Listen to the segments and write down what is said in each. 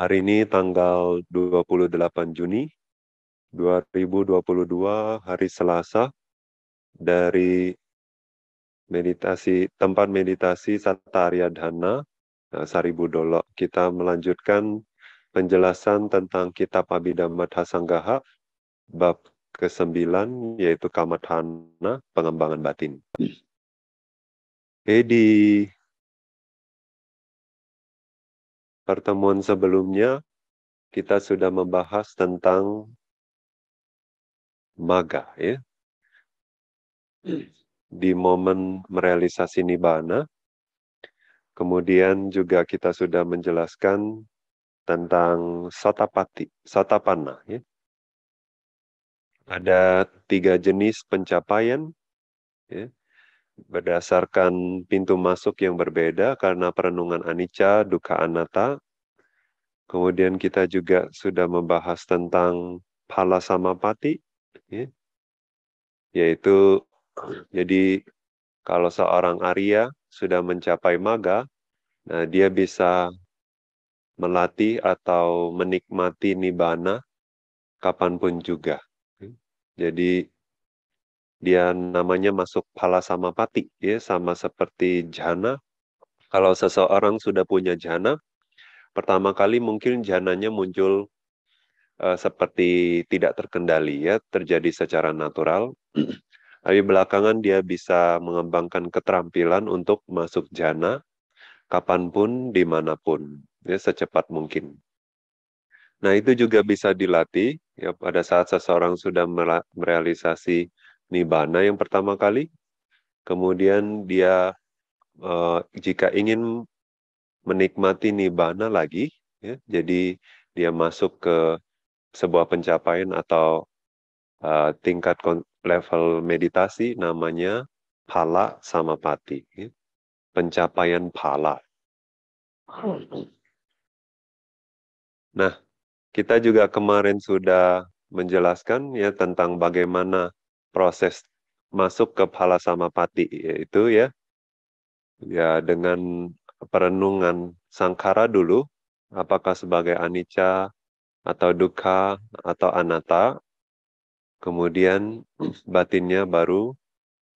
Hari ini tanggal 28 Juni 2022 hari Selasa dari meditasi tempat meditasi Santaria Dhana eh, Saribu Dolok. Kita melanjutkan penjelasan tentang kitab Abhidhamma Dhasanggaha bab ke-9 yaitu Kamadhana pengembangan batin. Edi pertemuan sebelumnya kita sudah membahas tentang maga ya. Di momen merealisasi nibana. Kemudian juga kita sudah menjelaskan tentang satapati, satapana ya. Ada tiga jenis pencapaian ya berdasarkan pintu masuk yang berbeda karena perenungan anicca, duka anatta. Kemudian kita juga sudah membahas tentang pala samapati, ya. yaitu jadi kalau seorang Arya sudah mencapai maga, nah dia bisa melatih atau menikmati nibana kapanpun juga. Jadi dia namanya masuk pala sama pati ya sama seperti jana. kalau seseorang sudah punya jana, pertama kali mungkin jananya muncul uh, seperti tidak terkendali ya terjadi secara natural tapi belakangan dia bisa mengembangkan keterampilan untuk masuk jana kapanpun dimanapun ya secepat mungkin nah itu juga bisa dilatih ya pada saat seseorang sudah merealisasi nibana yang pertama kali. Kemudian dia uh, jika ingin menikmati nibana lagi, ya, jadi dia masuk ke sebuah pencapaian atau uh, tingkat level meditasi namanya pala sama pati. Ya. Pencapaian pala. Nah, kita juga kemarin sudah menjelaskan ya tentang bagaimana proses masuk ke sama pati yaitu ya ya dengan perenungan sangkara dulu apakah sebagai anicca atau dukkha atau anatta kemudian batinnya baru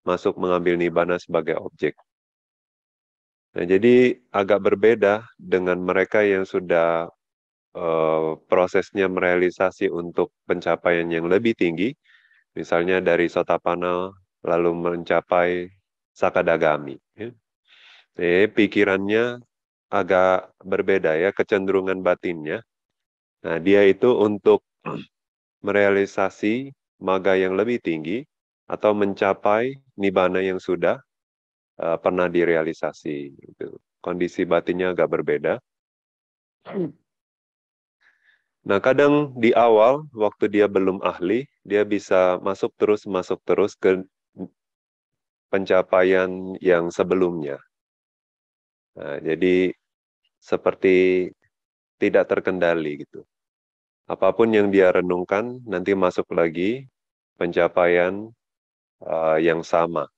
masuk mengambil nibana sebagai objek. Nah, jadi agak berbeda dengan mereka yang sudah uh, prosesnya merealisasi untuk pencapaian yang lebih tinggi, Misalnya dari Sotapana lalu mencapai Sakadagami. Ya. Eh, pikirannya agak berbeda ya, kecenderungan batinnya. Nah, dia itu untuk merealisasi maga yang lebih tinggi atau mencapai nibana yang sudah uh, pernah direalisasi. Gitu. Kondisi batinnya agak berbeda. Nah, kadang di awal waktu dia belum ahli, dia bisa masuk terus masuk terus ke pencapaian yang sebelumnya. Nah, jadi seperti tidak terkendali gitu. Apapun yang dia renungkan nanti masuk lagi pencapaian uh, yang sama.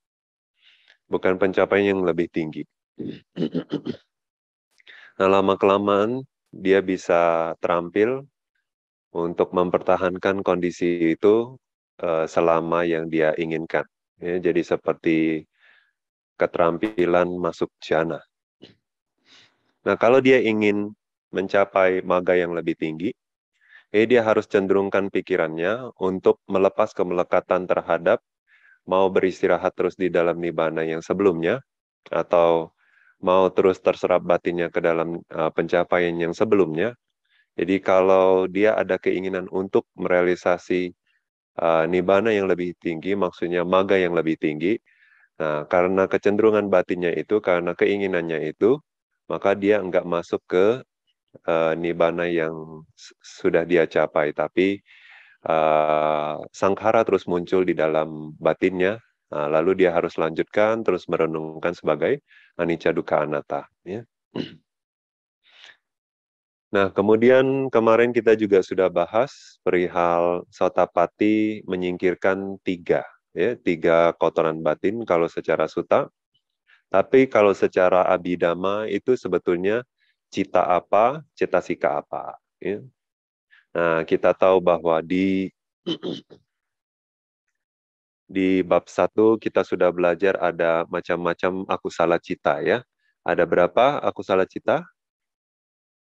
Bukan pencapaian yang lebih tinggi. Nah, lama kelamaan dia bisa terampil untuk mempertahankan kondisi itu uh, selama yang dia inginkan. Ya, jadi seperti keterampilan masuk jana. Nah, kalau dia ingin mencapai maga yang lebih tinggi, eh, dia harus cenderungkan pikirannya untuk melepas kemelekatan terhadap mau beristirahat terus di dalam nibana yang sebelumnya atau mau terus terserap batinnya ke dalam uh, pencapaian yang sebelumnya jadi kalau dia ada keinginan untuk merealisasi uh, eh, nibana yang lebih tinggi, maksudnya maga yang lebih tinggi, nah karena kecenderungan batinnya itu, karena keinginannya itu, maka dia enggak masuk ke uh, eh, nibana yang sudah dia capai, tapi uh, eh, sangkara terus muncul di dalam batinnya, nah, lalu dia harus lanjutkan terus merenungkan sebagai anicca dukkha anatta. Ya. Nah, kemudian kemarin kita juga sudah bahas perihal sotapati menyingkirkan tiga, ya, tiga kotoran batin kalau secara suta. Tapi kalau secara abidama itu sebetulnya cita apa, cita sika apa. Ya. Nah, kita tahu bahwa di di bab satu kita sudah belajar ada macam-macam aku salah cita ya. Ada berapa aku salah cita?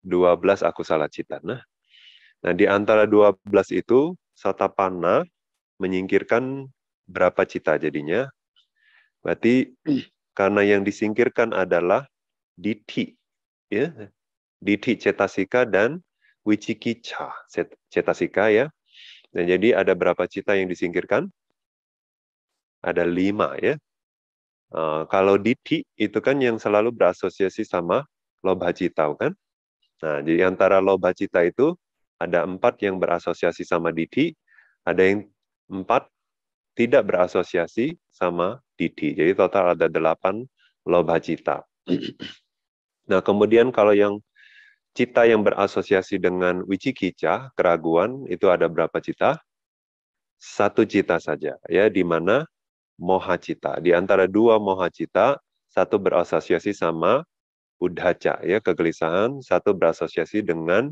12 aku salah cita. Nah, nah di antara 12 itu satapana menyingkirkan berapa cita jadinya? Berarti karena yang disingkirkan adalah diti, ya, diti cetasika dan wichikicha cetasika ya. Nah, jadi ada berapa cita yang disingkirkan? Ada lima ya. Uh, kalau diti itu kan yang selalu berasosiasi sama lobha cita kan? Nah, jadi antara loba cita itu ada empat yang berasosiasi sama diti, ada yang empat tidak berasosiasi sama diti. Jadi total ada delapan loba cita. Nah, kemudian kalau yang cita yang berasosiasi dengan wicikica, keraguan, itu ada berapa cita? Satu cita saja, ya, di mana moha cita. Di antara dua moha cita, satu berasosiasi sama udhaca ya kegelisahan, satu berasosiasi dengan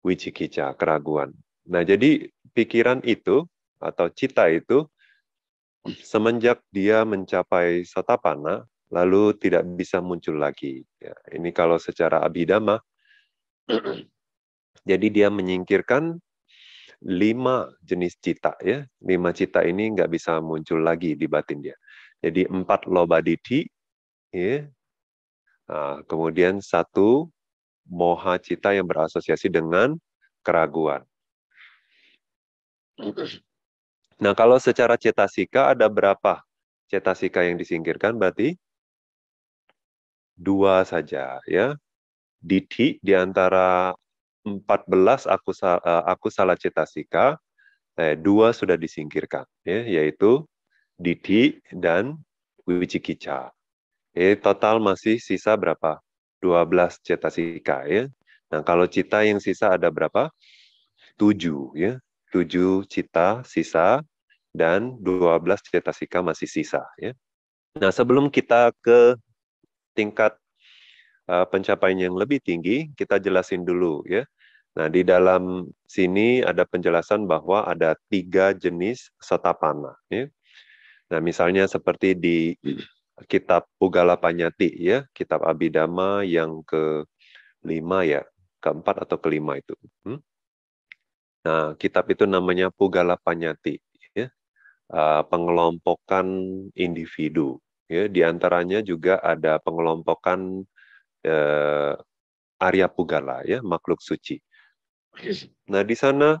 wicikica keraguan. Nah, jadi pikiran itu atau cita itu semenjak dia mencapai sotapana lalu tidak bisa muncul lagi. Ya, ini kalau secara abidama jadi dia menyingkirkan lima jenis cita ya. Lima cita ini nggak bisa muncul lagi di batin dia. Jadi empat lobaditi, ya, Nah, kemudian satu, moha cita yang berasosiasi dengan keraguan. Nah, kalau secara cetasika ada berapa cetasika yang disingkirkan? Berarti dua saja ya. Diti di antara 14 aku eh, aku salah cetasika, eh, dua sudah disingkirkan ya, yaitu Diti dan Wicikica. Jadi total masih sisa berapa? 12 cetasika ya. Nah, kalau cita yang sisa ada berapa? 7 ya. 7 cita sisa dan 12 cetasika masih sisa ya. Nah, sebelum kita ke tingkat uh, pencapaian yang lebih tinggi, kita jelasin dulu ya. Nah, di dalam sini ada penjelasan bahwa ada tiga jenis setapana ya. Nah, misalnya seperti di kitab Panyati ya, kitab Abhidhamma yang ke lima ya, keempat atau kelima itu. Hmm? Nah, kitab itu namanya Pugalapanyati ya. Uh, pengelompokan individu ya, di antaranya juga ada pengelompokan uh, Arya Pugala ya, makhluk suci. Nah, di sana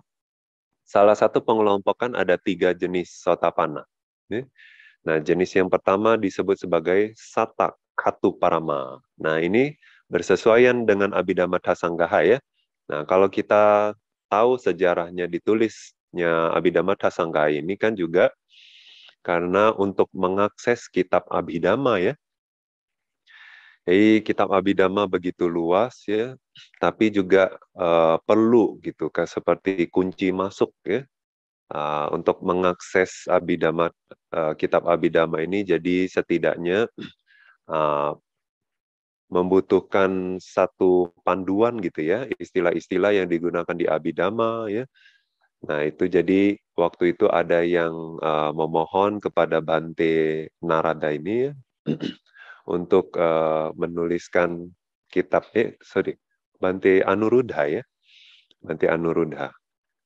salah satu pengelompokan ada tiga jenis sotapana. Ya Nah, jenis yang pertama disebut sebagai satak katu parama. Nah, ini bersesuaian dengan Abhidhamma Tasanggaha ya. Nah, kalau kita tahu sejarahnya ditulisnya Abhidhamma Tasanggaha ini kan juga karena untuk mengakses kitab Abhidhamma ya. Jadi kitab Abhidhamma begitu luas ya, tapi juga uh, perlu gitu kan seperti kunci masuk ya Uh, untuk mengakses Abidama uh, eh, kitab Abidama ini jadi setidaknya uh, membutuhkan satu panduan gitu ya, istilah-istilah yang digunakan di Abidama ya. Nah itu jadi waktu itu ada yang uh, memohon kepada Bante Narada ini ya, untuk uh, menuliskan kitab, eh sorry, Bante Anuruddha ya, Bante Anuruddha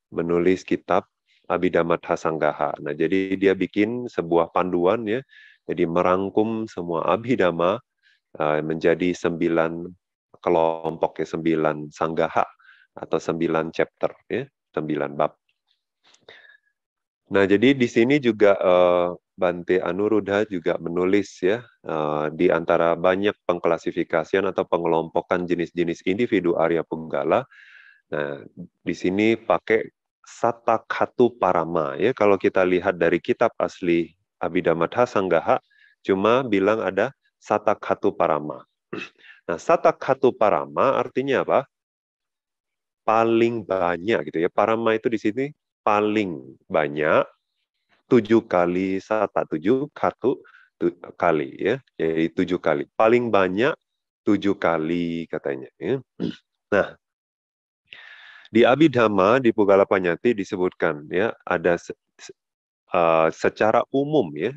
menulis kitab Abhidhamma Sanggaha. Nah, jadi dia bikin sebuah panduan ya, jadi merangkum semua abhidhamma uh, menjadi sembilan kelompok ya, sembilan sanggaha atau sembilan chapter ya, sembilan bab. Nah, jadi di sini juga uh, eh, Bante Anuruddha juga menulis ya uh, di antara banyak pengklasifikasian atau pengelompokan jenis-jenis individu Arya Penggala. Nah, di sini pakai satakatu parama ya kalau kita lihat dari kitab asli Abhidhamma Sanggaha cuma bilang ada satakatu parama. Nah, satakatu parama artinya apa? Paling banyak gitu ya. Parama itu di sini paling banyak tujuh kali sata tujuh katu tu, kali ya, Jadi tujuh kali. Paling banyak tujuh kali katanya. Ya. Nah, di Abhidhamma di Pugala Panyati disebutkan ya ada uh, secara umum ya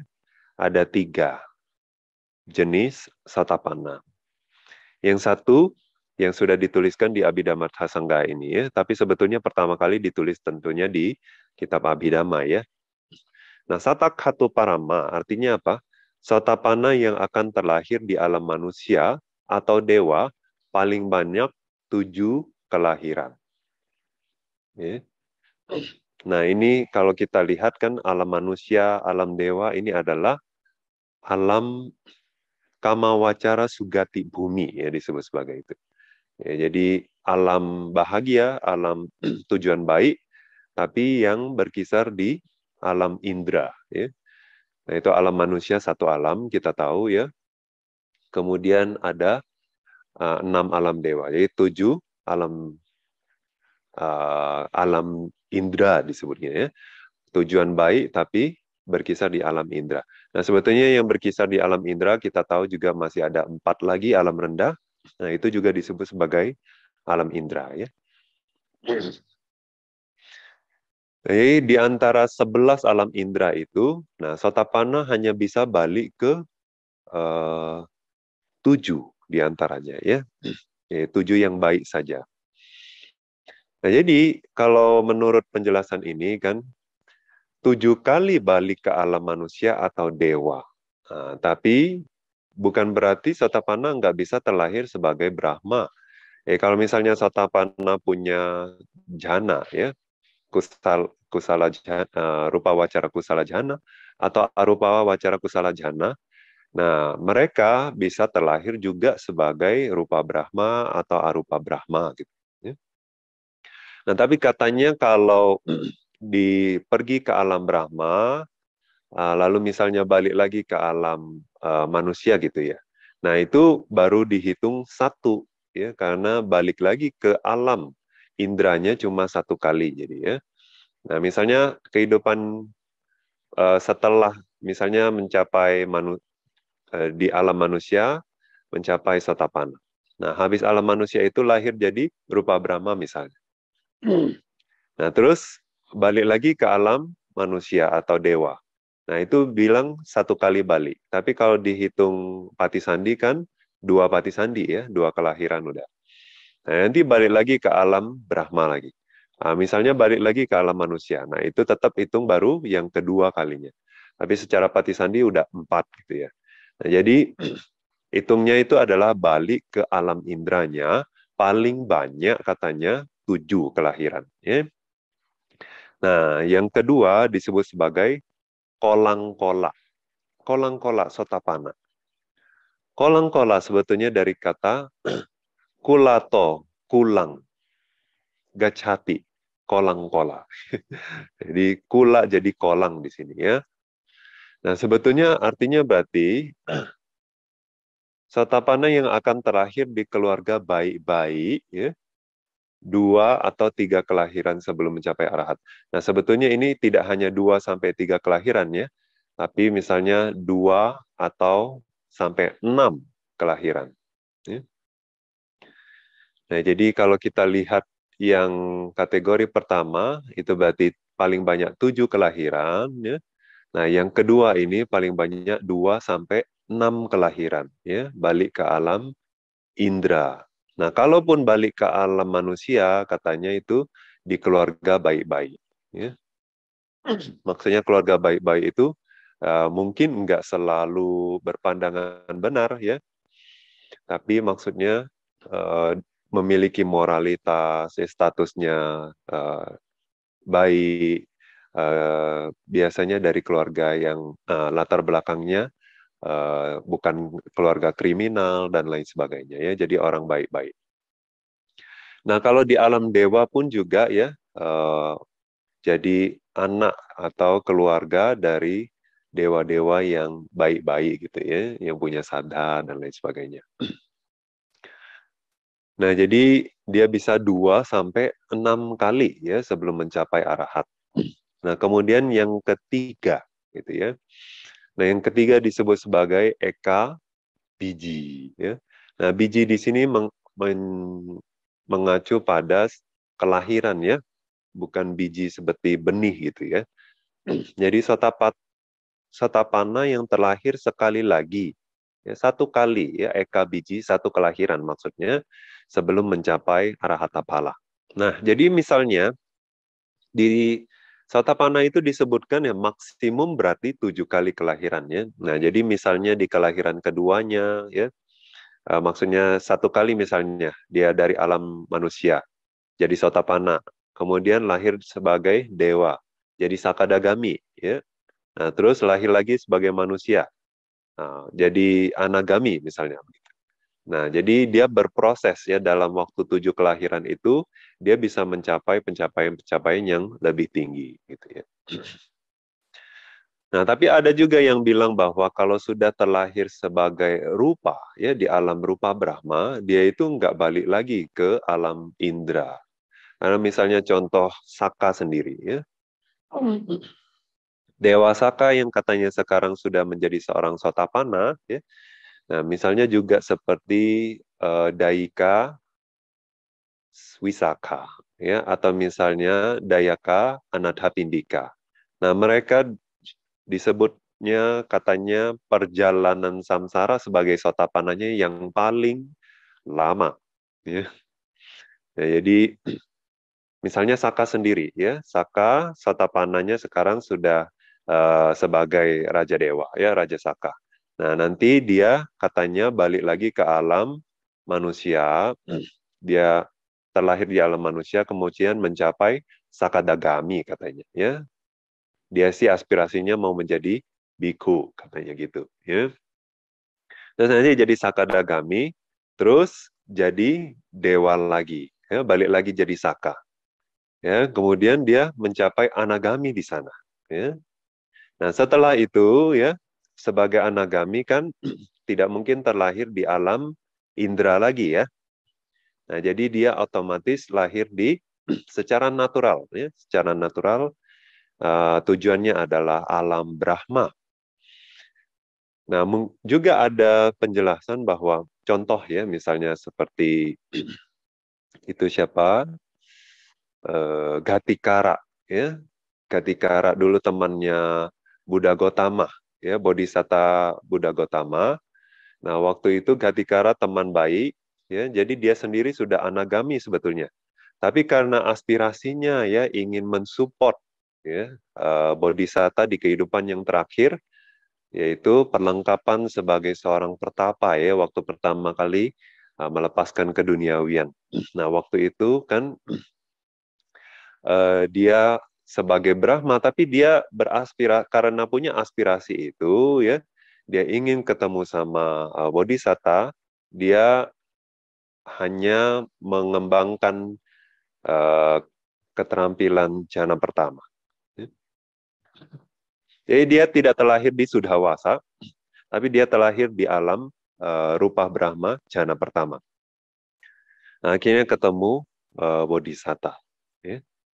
ada tiga jenis satapana. Yang satu yang sudah dituliskan di Abhidhamma Thasangga ini ya, tapi sebetulnya pertama kali ditulis tentunya di kitab Abhidhamma ya. Nah, satakhatu parama artinya apa? Satapana yang akan terlahir di alam manusia atau dewa paling banyak tujuh kelahiran. Ya. Nah ini kalau kita lihat kan alam manusia, alam dewa ini adalah alam kama wacara sugati bumi ya disebut sebagai itu. Ya, jadi alam bahagia, alam tujuan baik, tapi yang berkisar di alam indera. Ya. Nah itu alam manusia satu alam kita tahu ya. Kemudian ada uh, enam alam dewa, jadi tujuh alam uh, alam indera disebutnya ya. Tujuan baik tapi berkisar di alam indera. Nah, sebetulnya yang berkisar di alam indera kita tahu juga masih ada empat lagi alam rendah. Nah, itu juga disebut sebagai alam indera ya. Jadi di antara sebelas alam indera itu, nah sotapana hanya bisa balik ke eh, tujuh di antaranya ya. Tujuh yang baik saja. Nah, jadi kalau menurut penjelasan ini kan tujuh kali balik ke alam manusia atau dewa. Nah, tapi bukan berarti Satapana nggak bisa terlahir sebagai Brahma. Eh, kalau misalnya Satapana punya jana ya, kusal, kusala jana, eh, rupa wacara kusala jana atau arupa wacara kusala jana, Nah, mereka bisa terlahir juga sebagai rupa Brahma atau arupa Brahma gitu. Nah, tapi katanya kalau di pergi ke alam Brahma, ah, lalu misalnya balik lagi ke alam ah, manusia gitu ya. Nah, itu baru dihitung satu ya karena balik lagi ke alam indranya cuma satu kali jadi ya. Nah, misalnya kehidupan ah, setelah misalnya mencapai manu, eh, di alam manusia mencapai sotapana. Nah, habis alam manusia itu lahir jadi berupa Brahma misalnya. Nah, terus balik lagi ke alam manusia atau dewa. Nah, itu bilang satu kali balik. Tapi kalau dihitung pati sandi kan dua pati sandi ya, dua kelahiran udah. Nah, nanti balik lagi ke alam Brahma lagi. Nah, misalnya balik lagi ke alam manusia. Nah, itu tetap hitung baru yang kedua kalinya. Tapi secara pati sandi udah empat gitu ya. Nah, jadi hitungnya itu adalah balik ke alam indranya paling banyak katanya tujuh kelahiran. Ya. Nah, yang kedua disebut sebagai kolang kola, kolangkola. Kolangkola sotapana. kola sebetulnya dari kata kulato, kulang. kolang kola. jadi kula jadi kolang di sini ya. Nah, sebetulnya artinya berarti sotapana yang akan terakhir di keluarga baik-baik ya, dua atau tiga kelahiran sebelum mencapai arahat. Nah, sebetulnya ini tidak hanya dua sampai tiga kelahiran ya, tapi misalnya dua atau sampai enam kelahiran. Ya. Nah, jadi kalau kita lihat yang kategori pertama itu berarti paling banyak tujuh kelahiran. Ya. Nah, yang kedua ini paling banyak dua sampai enam kelahiran. Ya, balik ke alam indra. Nah, kalaupun balik ke alam manusia, katanya itu di keluarga baik-baik. Ya. Maksudnya keluarga baik-baik itu uh, mungkin nggak selalu berpandangan benar, ya. Tapi maksudnya uh, memiliki moralitas, eh, statusnya uh, baik. Uh, biasanya dari keluarga yang uh, latar belakangnya Eh, bukan keluarga kriminal dan lain sebagainya ya jadi orang baik-baik nah kalau di alam dewa pun juga ya uh, jadi anak atau keluarga dari dewa-dewa yang baik-baik gitu ya yang punya sadha dan lain sebagainya Nah, jadi dia bisa dua sampai enam kali ya sebelum mencapai arahat. Nah, kemudian yang ketiga gitu ya. Nah, yang ketiga disebut sebagai eka biji. Ya. Nah, biji di sini meng, men, mengacu pada kelahiran ya, bukan biji seperti benih gitu ya. Jadi satapat satapana yang terlahir sekali lagi, ya, satu kali ya eka biji satu kelahiran maksudnya sebelum mencapai arahatapala. Nah, jadi misalnya di Satapana itu disebutkan ya maksimum berarti tujuh kali kelahirannya. Nah, jadi misalnya di kelahiran keduanya, ya uh, maksudnya satu kali misalnya dia dari alam manusia, jadi Satapana. Kemudian lahir sebagai dewa, jadi Sakadagami, ya. Nah, terus lahir lagi sebagai manusia, nah, jadi Anagami misalnya. Nah, jadi dia berproses ya dalam waktu tujuh kelahiran itu, dia bisa mencapai pencapaian-pencapaian yang lebih tinggi gitu ya. Nah, tapi ada juga yang bilang bahwa kalau sudah terlahir sebagai rupa, ya di alam rupa Brahma, dia itu nggak balik lagi ke alam indra. Karena misalnya contoh Saka sendiri, ya. Oh, gitu. Dewa Saka yang katanya sekarang sudah menjadi seorang sotapana, ya, Nah, misalnya juga seperti uh, Daika Wisaka ya atau misalnya Dayaka anadhapindika Nah, mereka disebutnya katanya perjalanan samsara sebagai sotapananya yang paling lama ya. Nah, jadi misalnya Saka sendiri ya, Saka sotapananya sekarang sudah uh, sebagai raja dewa ya, raja Saka. Nah, nanti dia katanya balik lagi ke alam manusia. Hmm. Dia terlahir di alam manusia kemudian mencapai sakadagami katanya, ya. Dia sih aspirasinya mau menjadi biku katanya gitu, ya. Terus nanti jadi sakadagami, terus jadi dewa lagi, ya, balik lagi jadi saka. Ya, kemudian dia mencapai anagami di sana, ya. Nah, setelah itu ya sebagai anagami kan tidak mungkin terlahir di alam indera lagi ya. Nah, jadi dia otomatis lahir di secara natural ya, secara natural uh, tujuannya adalah alam Brahma. Nah, juga ada penjelasan bahwa contoh ya misalnya seperti itu siapa? Uh, Gatikara ya. Gatikara dulu temannya Buddha Gotama ya Bodhisatta Buddha Gotama. Nah, waktu itu Gatikara teman baik, ya, jadi dia sendiri sudah anagami sebetulnya. Tapi karena aspirasinya ya ingin mensupport ya uh, Bodhisatta di kehidupan yang terakhir, yaitu perlengkapan sebagai seorang pertapa ya waktu pertama kali uh, melepaskan keduniawian. Nah, waktu itu kan eh, dia sebagai Brahma tapi dia beraspirasi karena punya aspirasi itu ya dia ingin ketemu sama uh, Bodhisatta dia hanya mengembangkan uh, keterampilan jana pertama ya. jadi dia tidak terlahir di Sudhawasa tapi dia terlahir di alam uh, rupa Brahma jana pertama nah, akhirnya ketemu uh, Bodhisatta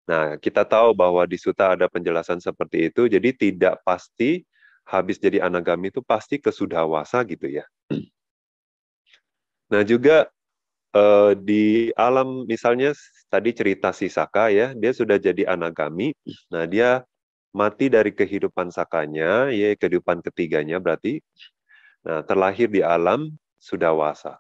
Nah, kita tahu bahwa di Suta ada penjelasan seperti itu, jadi tidak pasti habis jadi anagami itu pasti kesudawasa gitu ya. Nah, juga eh, di alam misalnya tadi cerita si Saka ya, dia sudah jadi anagami. Nah, dia mati dari kehidupan Sakanya, ya kehidupan ketiganya berarti. Nah, terlahir di alam sudawasa.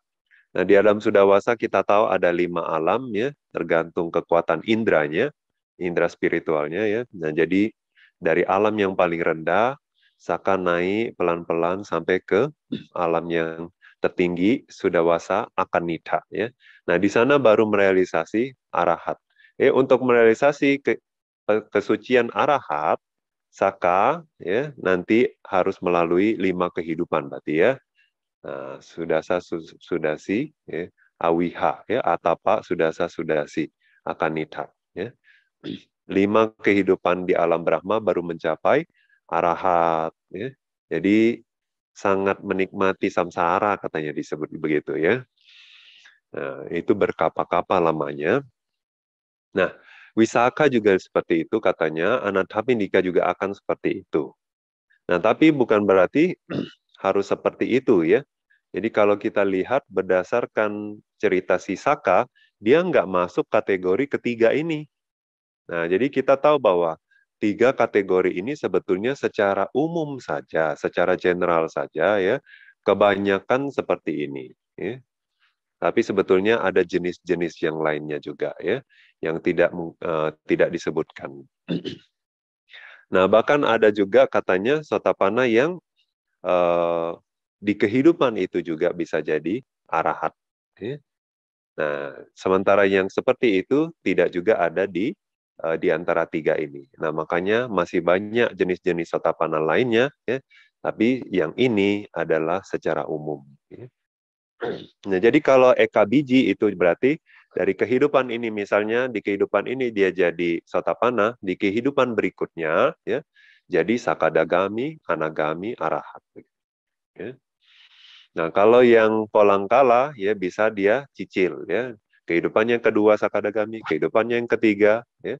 Nah, di alam sudawasa kita tahu ada lima alam ya, tergantung kekuatan indranya indera spiritualnya ya. Nah, jadi dari alam yang paling rendah Saka naik pelan-pelan sampai ke alam yang tertinggi sudah wasa akan nita ya. Nah, di sana baru merealisasi arahat. Eh untuk merealisasi ke, eh, kesucian arahat saka ya nanti harus melalui lima kehidupan berarti ya. Nah, sudasa su, sudasi ya, awiha ya atapa sudasa sudasi akan nita ya lima kehidupan di alam Brahma baru mencapai arahat. Ya. Jadi sangat menikmati samsara katanya disebut begitu ya. Nah, itu berkapa-kapa lamanya. Nah, Wisaka juga seperti itu katanya, Anathapindika juga akan seperti itu. Nah, tapi bukan berarti harus seperti itu ya. Jadi kalau kita lihat berdasarkan cerita Sisaka, dia nggak masuk kategori ketiga ini. Nah, jadi kita tahu bahwa tiga kategori ini sebetulnya secara umum saja, secara general saja ya, kebanyakan seperti ini. Ya. Tapi sebetulnya ada jenis-jenis yang lainnya juga ya, yang tidak uh, tidak disebutkan. Nah, bahkan ada juga katanya sotapana yang uh, di kehidupan itu juga bisa jadi arahat. Ya. Nah, sementara yang seperti itu tidak juga ada di uh, di antara tiga ini. Nah, makanya masih banyak jenis-jenis sotapana lainnya, ya, tapi yang ini adalah secara umum. Ya. Nah, jadi kalau eka itu berarti dari kehidupan ini misalnya di kehidupan ini dia jadi sotapana di kehidupan berikutnya ya jadi sakadagami, anagami, arahat. Ya. Nah, kalau yang polangkala ya bisa dia cicil ya kehidupan yang kedua sakadagami, kehidupan yang ketiga ya,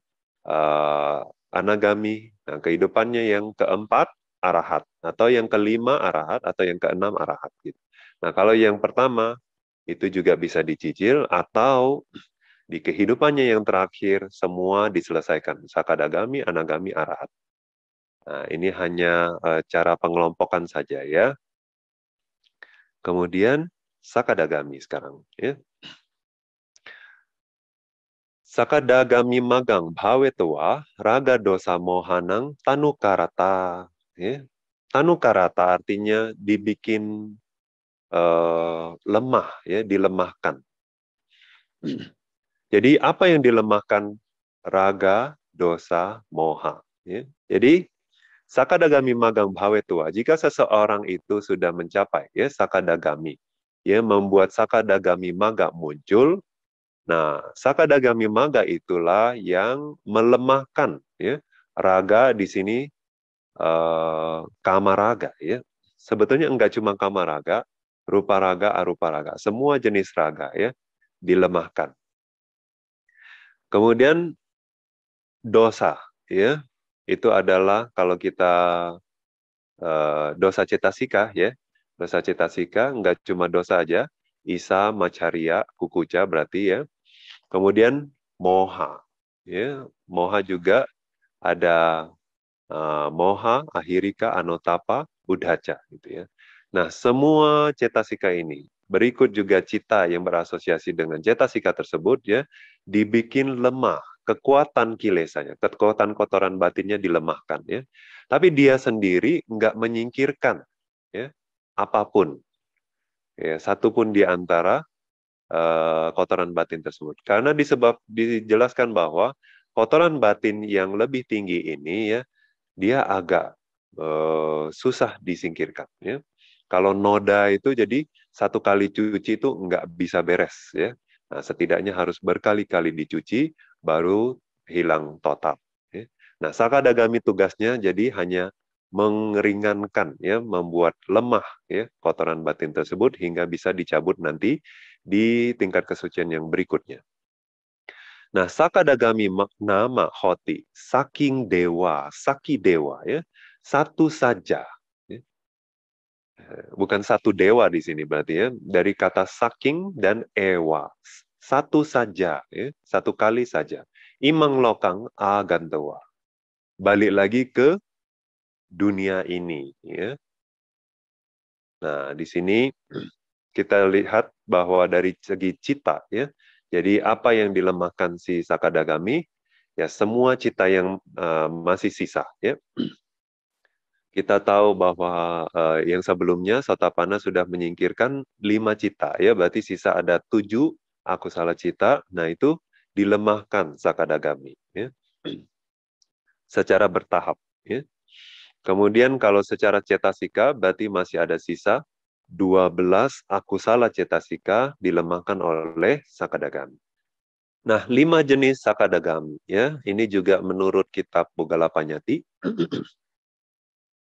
uh, anagami, nah, kehidupannya yang keempat arahat atau yang kelima arahat atau yang keenam arahat gitu. Nah kalau yang pertama itu juga bisa dicicil atau di kehidupannya yang terakhir semua diselesaikan sakadagami, anagami, arahat. Nah, ini hanya uh, cara pengelompokan saja ya. Kemudian sakadagami sekarang ya. Sakadagami magang bhavetwa raga dosa mohanang tanukarata. Ya. Tanukarata artinya dibikin uh, lemah, ya, dilemahkan. Jadi apa yang dilemahkan raga, dosa, moha. Ya. Jadi sakadagami magang tua. jika seseorang itu sudah mencapai ya sakadagami, ya membuat sakadagami maga muncul, Nah, sakadagami maga itulah yang melemahkan ya raga di sini eh, kamaraga ya. Sebetulnya enggak cuma kamaraga, rupa raga, arupa raga, semua jenis raga ya dilemahkan. Kemudian dosa ya itu adalah kalau kita eh, dosa cetasika ya dosa cetasika enggak cuma dosa aja isa macaria kukuja berarti ya Kemudian moha. Ya, moha juga ada uh, moha, ahirika, anotapa, udhaca gitu ya. Nah, semua cetasika ini berikut juga cita yang berasosiasi dengan cetasika tersebut ya dibikin lemah kekuatan kilesanya, kekuatan kotoran batinnya dilemahkan ya. Tapi dia sendiri nggak menyingkirkan ya apapun. Ya, satu di antara Eh, kotoran batin tersebut. Karena disebab dijelaskan bahwa kotoran batin yang lebih tinggi ini ya dia agak uh, susah disingkirkan ya. Kalau noda itu jadi satu kali cuci itu nggak bisa beres ya. Nah, setidaknya harus berkali-kali dicuci baru hilang total. Ya. Nah, sakadagami tugasnya jadi hanya mengeringankan ya, membuat lemah ya kotoran batin tersebut hingga bisa dicabut nanti di tingkat kesucian yang berikutnya. Nah, saka sakadagami nama hoti, saking dewa, saki dewa ya, satu saja. Ya. Bukan satu dewa di sini berarti ya, dari kata saking dan ewa, satu saja, ya, satu kali saja. Imang lokang agantewa. Balik lagi ke dunia ini. Ya. Nah, di sini kita lihat bahwa dari segi cita ya, jadi apa yang dilemahkan si sakadagami ya semua cita yang uh, masih sisa ya. Kita tahu bahwa uh, yang sebelumnya Satapana sudah menyingkirkan lima cita ya, berarti sisa ada tujuh aku salah cita. Nah itu dilemahkan Sakadagami ya. secara bertahap. Ya. Kemudian kalau secara cetasika berarti masih ada sisa 12 akusala cetasika dilemahkan oleh sakadagam. Nah, lima jenis sakadagam ya, ini juga menurut kitab Panyati.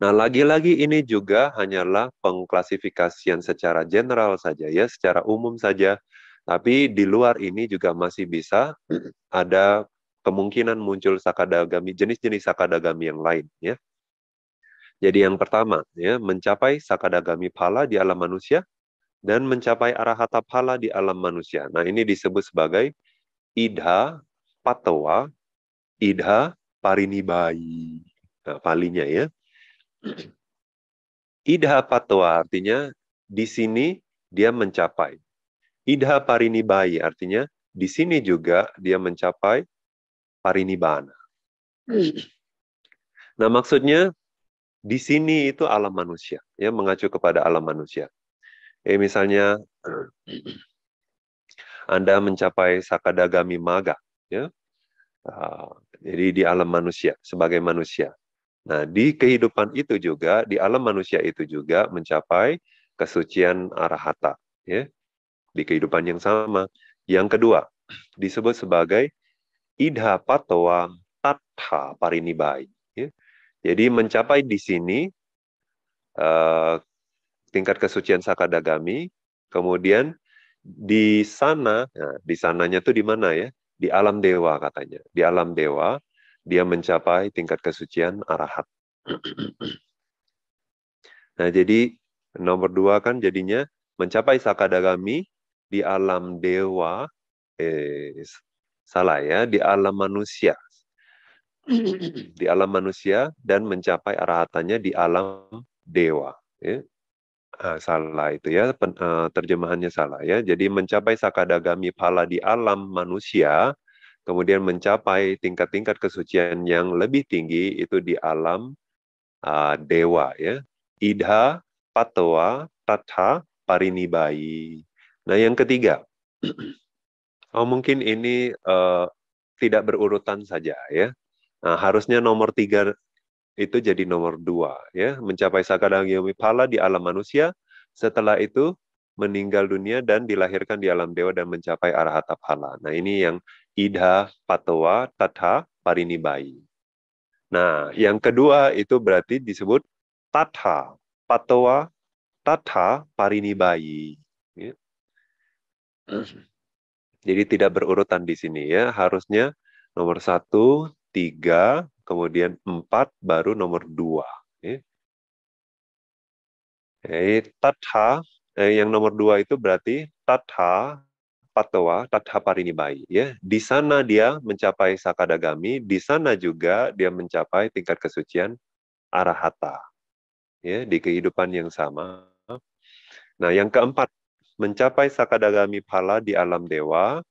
nah, lagi-lagi ini juga hanyalah pengklasifikasian secara general saja ya, secara umum saja. Tapi di luar ini juga masih bisa ada kemungkinan muncul sakadagami jenis-jenis sakadagami yang lain ya. Jadi yang pertama, ya, mencapai sakadagami pala di alam manusia dan mencapai arahata pala di alam manusia. Nah, ini disebut sebagai idha patwa, idha parinibai. Nah, palinya ya. Idha patwa artinya di sini dia mencapai. Idha parinibai artinya di sini juga dia mencapai parinibbana. Hmm. Nah, maksudnya di sini itu alam manusia, ya mengacu kepada alam manusia. Eh, misalnya Anda mencapai sakadagami maga, ya. Uh, jadi di alam manusia sebagai manusia. Nah, di kehidupan itu juga di alam manusia itu juga mencapai kesucian arahata, ya. Di kehidupan yang sama. Yang kedua disebut sebagai idha patwa tatha parinibai. Jadi mencapai di sini uh, tingkat kesucian sakadagami, kemudian di sana, nah, di sananya tuh di mana ya? Di alam dewa katanya. Di alam dewa dia mencapai tingkat kesucian arahat. nah jadi nomor dua kan jadinya mencapai sakadagami di alam dewa, eh, salah ya, di alam manusia di alam manusia dan mencapai arahatannya di alam dewa. Ya. Uh, salah itu ya pen, uh, terjemahannya salah ya. Jadi mencapai sakadagami pala di alam manusia, kemudian mencapai tingkat-tingkat kesucian yang lebih tinggi itu di alam uh, dewa ya. Idha, patwa, tatha, parinibai. Nah yang ketiga, oh mungkin ini uh, tidak berurutan saja ya. Nah, harusnya nomor tiga itu jadi nomor dua, ya, mencapai sakadangyomi pala di alam manusia. Setelah itu meninggal dunia dan dilahirkan di alam dewa dan mencapai arahata pala. Nah, ini yang idha patwa tatha parinibai. Nah, yang kedua itu berarti disebut tatha patwa tatha parinibai. Ya. Hmm. Jadi tidak berurutan di sini ya. Harusnya nomor satu tiga, kemudian empat, baru nomor dua. Okay. Eh, tatha, eh, yang nomor dua itu berarti tatha patwa, tatha parinibai. Ya. Di sana dia mencapai sakadagami, di sana juga dia mencapai tingkat kesucian arahata. Ya, di kehidupan yang sama. Nah, yang keempat, mencapai sakadagami pala di alam dewa.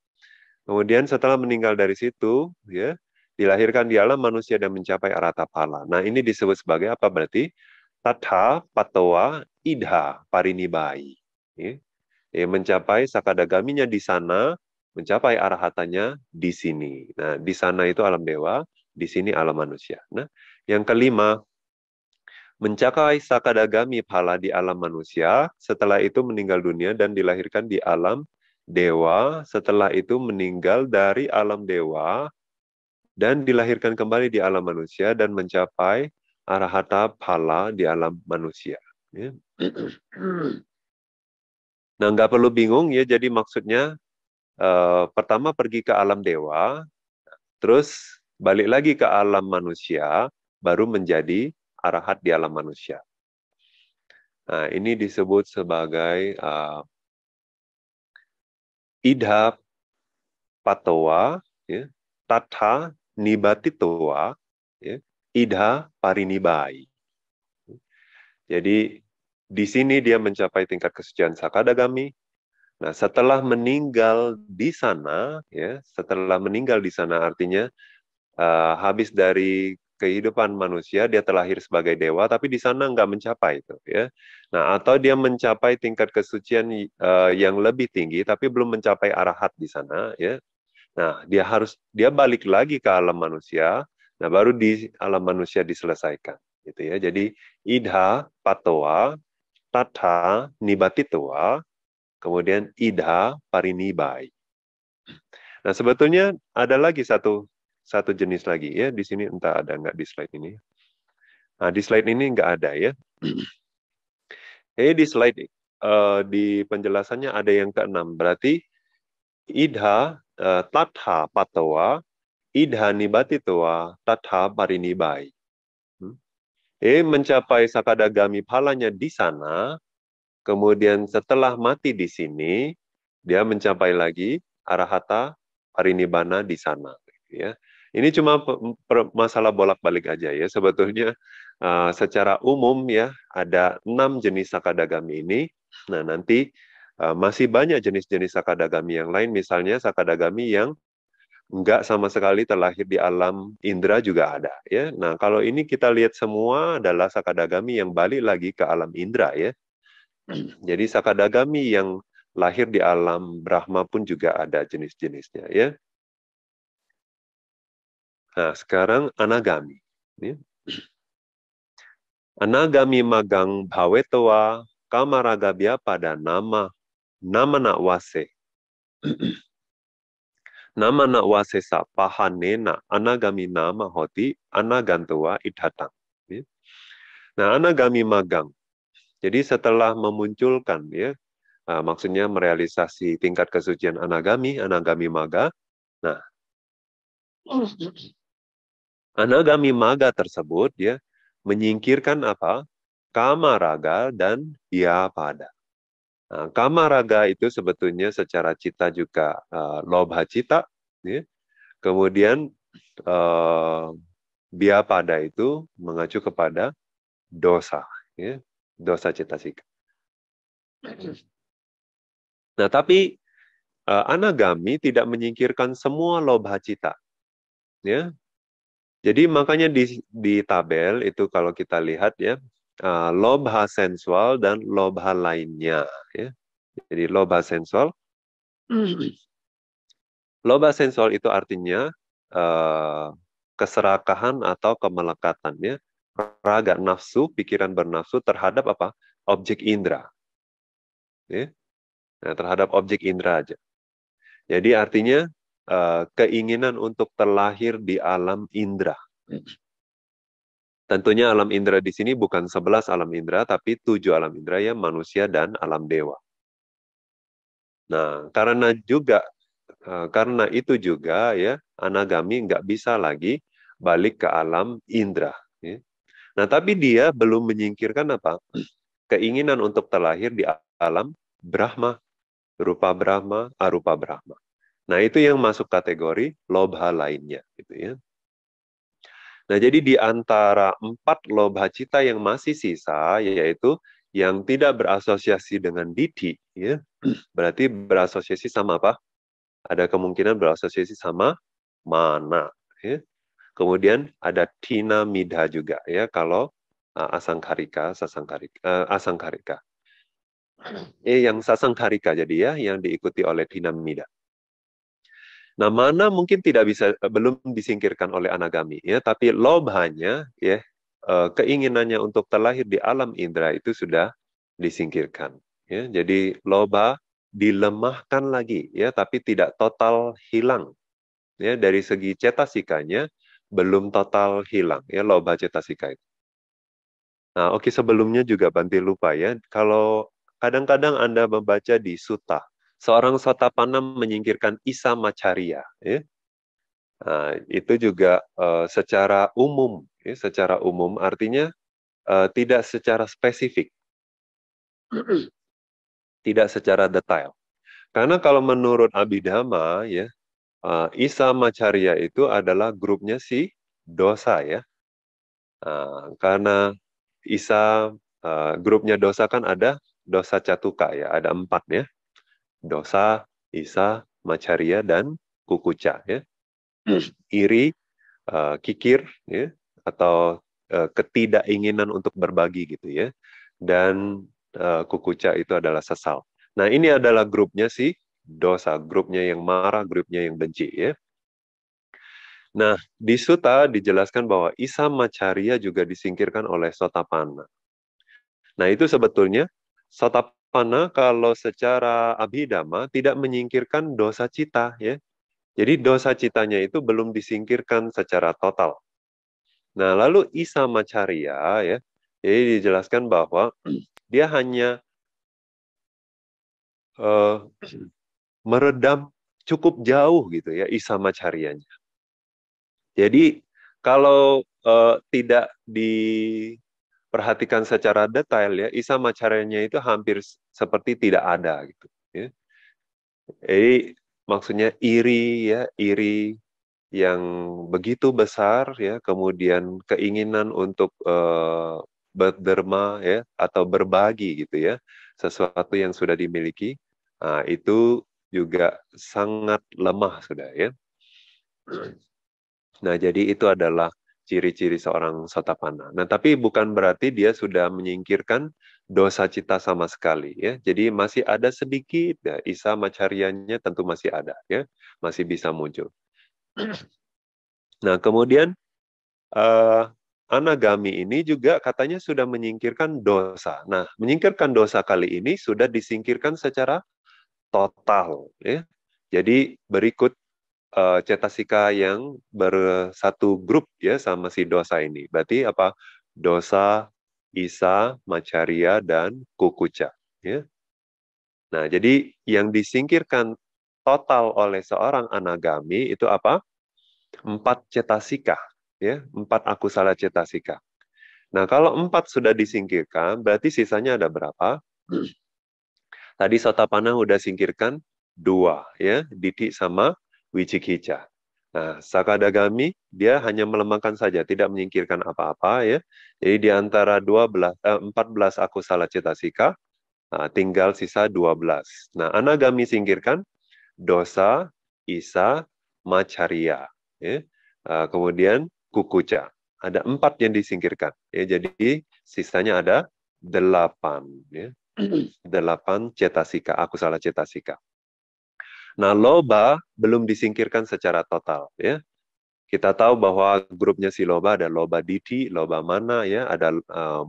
Kemudian setelah meninggal dari situ, ya, Dilahirkan di alam manusia dan mencapai arata pala. Nah, ini disebut sebagai apa berarti? Tatha patowa idha parinibai. Ya. Ya, mencapai sakadagaminya di sana, mencapai arahatannya di sini. Nah, di sana itu alam dewa, di sini alam manusia. Nah, yang kelima, mencapai sakadagami pala di alam manusia, setelah itu meninggal dunia dan dilahirkan di alam dewa, setelah itu meninggal dari alam dewa dan dilahirkan kembali di alam manusia dan mencapai arahata pala di alam manusia. Ya. Nah, nggak perlu bingung ya. Jadi maksudnya eh, pertama pergi ke alam dewa, terus balik lagi ke alam manusia, baru menjadi arahat di alam manusia. Nah, ini disebut sebagai uh, idha patowa, ya, tatha nibatitwa ya, idha parinibai. Jadi di sini dia mencapai tingkat kesucian sakadagami. Nah, setelah meninggal di sana, ya, setelah meninggal di sana artinya uh, habis dari kehidupan manusia dia terlahir sebagai dewa tapi di sana nggak mencapai itu ya nah atau dia mencapai tingkat kesucian uh, yang lebih tinggi tapi belum mencapai arahat di sana ya Nah, dia harus dia balik lagi ke alam manusia. Nah, baru di alam manusia diselesaikan, gitu ya. Jadi idha patoa, tatha nibatitoa, kemudian idha parinibai. Nah, sebetulnya ada lagi satu satu jenis lagi ya di sini entah ada nggak di slide ini. Nah, di slide ini nggak ada ya. Eh di slide uh, di penjelasannya ada yang keenam. Berarti idha Eh, tatha patwa idhani batitwa tatha parinibai. Hmm? Eh mencapai sakadagami palanya di sana, kemudian setelah mati di sini, dia mencapai lagi arahata parinibana di sana. Gitu ya. Ini cuma masalah bolak-balik aja ya. Sebetulnya uh, secara umum ya ada enam jenis sakadagami ini. Nah nanti Eh, masih banyak jenis-jenis sakadagami yang lain, misalnya sakadagami yang nggak sama sekali terlahir di alam indera juga ada ya. Nah kalau ini kita lihat semua adalah sakadagami yang balik lagi ke alam indera ya. Jadi sakadagami yang lahir di alam Brahma pun juga ada jenis-jenisnya ya. Nah sekarang anagami. Ya. Anagami magang bhavetwa kamaragabya pada nama nama nak wase. nama nak wase sa na anagami nama hoti anagantua idhatang. Ya. Nah, anagami magang. Jadi setelah memunculkan ya, ah, maksudnya merealisasi tingkat kesucian anagami, anagami maga. Nah, anagami maga tersebut ya menyingkirkan apa? Kamaraga dan ya pada. Eh, Kamaraga itu sebetulnya secara cita juga uh, eh, lobha cita, ya. kemudian uh, bia pada itu mengacu kepada dosa, ya. dosa citasika. Nah, tapi uh, anagami tidak menyingkirkan semua lobha cita, ya. Jadi makanya di, di tabel itu kalau kita lihat ya uh, lobha sensual dan lobha lainnya. Ya. Jadi lobha sensual, mm-hmm. lobha sensual itu artinya uh, keserakahan atau kemelekatannya raga nafsu, pikiran bernafsu terhadap apa objek indera. Ya. Nah, terhadap objek indera aja. Jadi artinya uh, keinginan untuk terlahir di alam indera. Mm-hmm. Tentunya alam indera di sini bukan sebelas alam indera, tapi tujuh alam indera ya manusia dan alam dewa. Nah, karena juga eh, karena itu juga ya anagami nggak bisa lagi balik ke alam indera. Ya. Nah, tapi dia belum menyingkirkan apa keinginan untuk terlahir di alam Brahma, rupa Brahma, arupa Brahma. Nah, itu yang masuk kategori lobha lainnya, gitu ya. Nah, jadi di antara empat lobha cita yang masih sisa, yaitu yang tidak berasosiasi dengan diti, ya, berarti berasosiasi sama apa? Ada kemungkinan berasosiasi sama mana, ya. Kemudian ada tina midha juga, ya, kalau asangkarika, sasangkarika, e, asangkarika. Eh, yang sasangkarika jadi ya, yang diikuti oleh tina midha. Nah, mana mungkin tidak bisa eh, belum disingkirkan oleh anagami ya, tapi lobhanya ya eh, keinginannya untuk terlahir di alam indera itu sudah disingkirkan ya. Jadi loba dilemahkan lagi ya, tapi tidak total hilang. Ya, dari segi cetasikanya belum total hilang ya loba cetasika itu. Nah, oke okay, sebelumnya juga Banti lupa ya, kalau kadang-kadang Anda membaca di suta seorang Sotapana menyingkirkan Isa Macaria. Ya. Nah, itu juga uh, secara umum, ya, secara umum artinya uh, tidak secara spesifik, tidak secara detail. Karena kalau menurut Abhidhamma, ya uh, Isa Macaria itu adalah grupnya si dosa ya. Uh, karena Isa uh, grupnya dosa kan ada dosa catuka ya, ada empat ya Dosa, Isa, Macaria, dan Kukuca. Ya. Hmm. Iri, uh, kikir, ya, atau uh, ketidakinginan untuk berbagi gitu ya. Dan uh, Kukuca itu adalah sesal. Nah ini adalah grupnya sih, dosa, grupnya yang marah, grupnya yang benci ya. Nah, di Suta dijelaskan bahwa Isa Macaria juga disingkirkan oleh Sotapana. Nah, itu sebetulnya Sotapana Fana kalau secara abhidharma tidak menyingkirkan dosa cita ya. Jadi dosa citanya itu belum disingkirkan secara total. Nah, lalu Isa Macaria ya. Jadi dijelaskan bahwa dia hanya uh, meredam cukup jauh gitu ya Isa Macarianya. Jadi kalau uh, tidak di perhatikan secara detail ya, isa macaranya itu hampir seperti tidak ada gitu. Ya. Jadi maksudnya iri ya, iri yang begitu besar ya, kemudian keinginan untuk uh, berderma ya atau berbagi gitu ya, sesuatu yang sudah dimiliki, nah, itu juga sangat lemah sudah ya. Nah jadi itu adalah ciri-ciri seorang sotapana. Nah, tapi bukan berarti dia sudah menyingkirkan dosa cita sama sekali ya. Jadi masih ada sedikit ya, isa macariannya tentu masih ada ya, masih bisa muncul. Nah, kemudian uh, anagami ini juga katanya sudah menyingkirkan dosa. Nah, menyingkirkan dosa kali ini sudah disingkirkan secara total ya. Jadi berikut uh, eh, cetasika yang bersatu grup ya sama si dosa ini. Berarti apa? Dosa, Isa, Macaria, dan Kukuca. Ya. Nah, jadi yang disingkirkan total oleh seorang anagami itu apa? Empat cetasika, ya, empat aku salah cetasika. Nah, kalau empat sudah disingkirkan, berarti sisanya ada berapa? Tadi sotapana udah singkirkan dua, ya, diti sama wicikica. Nah, sakadagami dia hanya melemahkan saja, tidak menyingkirkan apa-apa ya. Jadi di antara 12 eh, 14 aku salah cetasika nah, tinggal sisa 12. Nah, anagami singkirkan dosa, isa, macaria ya. Nah, kemudian kukuca. Ada empat yang disingkirkan. Ya, jadi sisanya ada delapan ya. delapan cetasika, aku salah cetasika. Nah, loba belum disingkirkan secara total ya. Kita tahu bahwa grupnya si loba ada loba diti, loba mana ya, ada uh,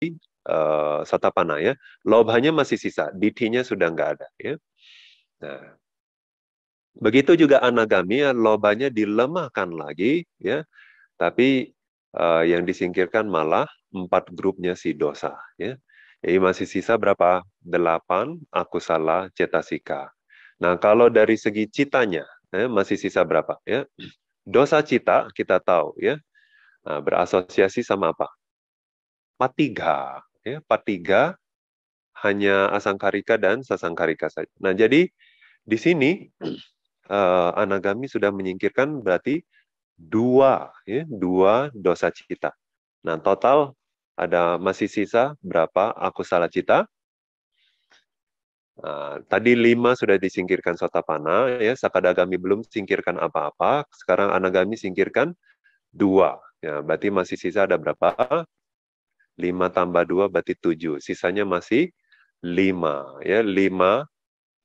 eh, uh, eh, satapana ya. Lobanya masih sisa, ditinya sudah nggak ada ya. Nah, begitu juga anagami ya, lobanya dilemahkan lagi ya. Tapi uh, yang disingkirkan malah empat grupnya si dosa ya. Jadi masih sisa berapa? Delapan, aku salah, cetasika Nah, kalau dari segi citanya eh, masih sisa berapa ya? Dosa cita kita tahu ya. Nah, berasosiasi sama apa? Patiga ya, patiga hanya asangkarika dan sasangkarika saja. Nah, jadi di sini eh, anagami sudah menyingkirkan berarti dua ya, dua dosa cita. Nah, total ada masih sisa berapa aku salah cita? Uh, tadi lima sudah disingkirkan sotapana, ya sakadagami belum singkirkan apa-apa. Sekarang anagami singkirkan dua. Ya, berarti masih sisa ada berapa? Lima tambah dua berarti tujuh. Sisanya masih lima. Ya, lima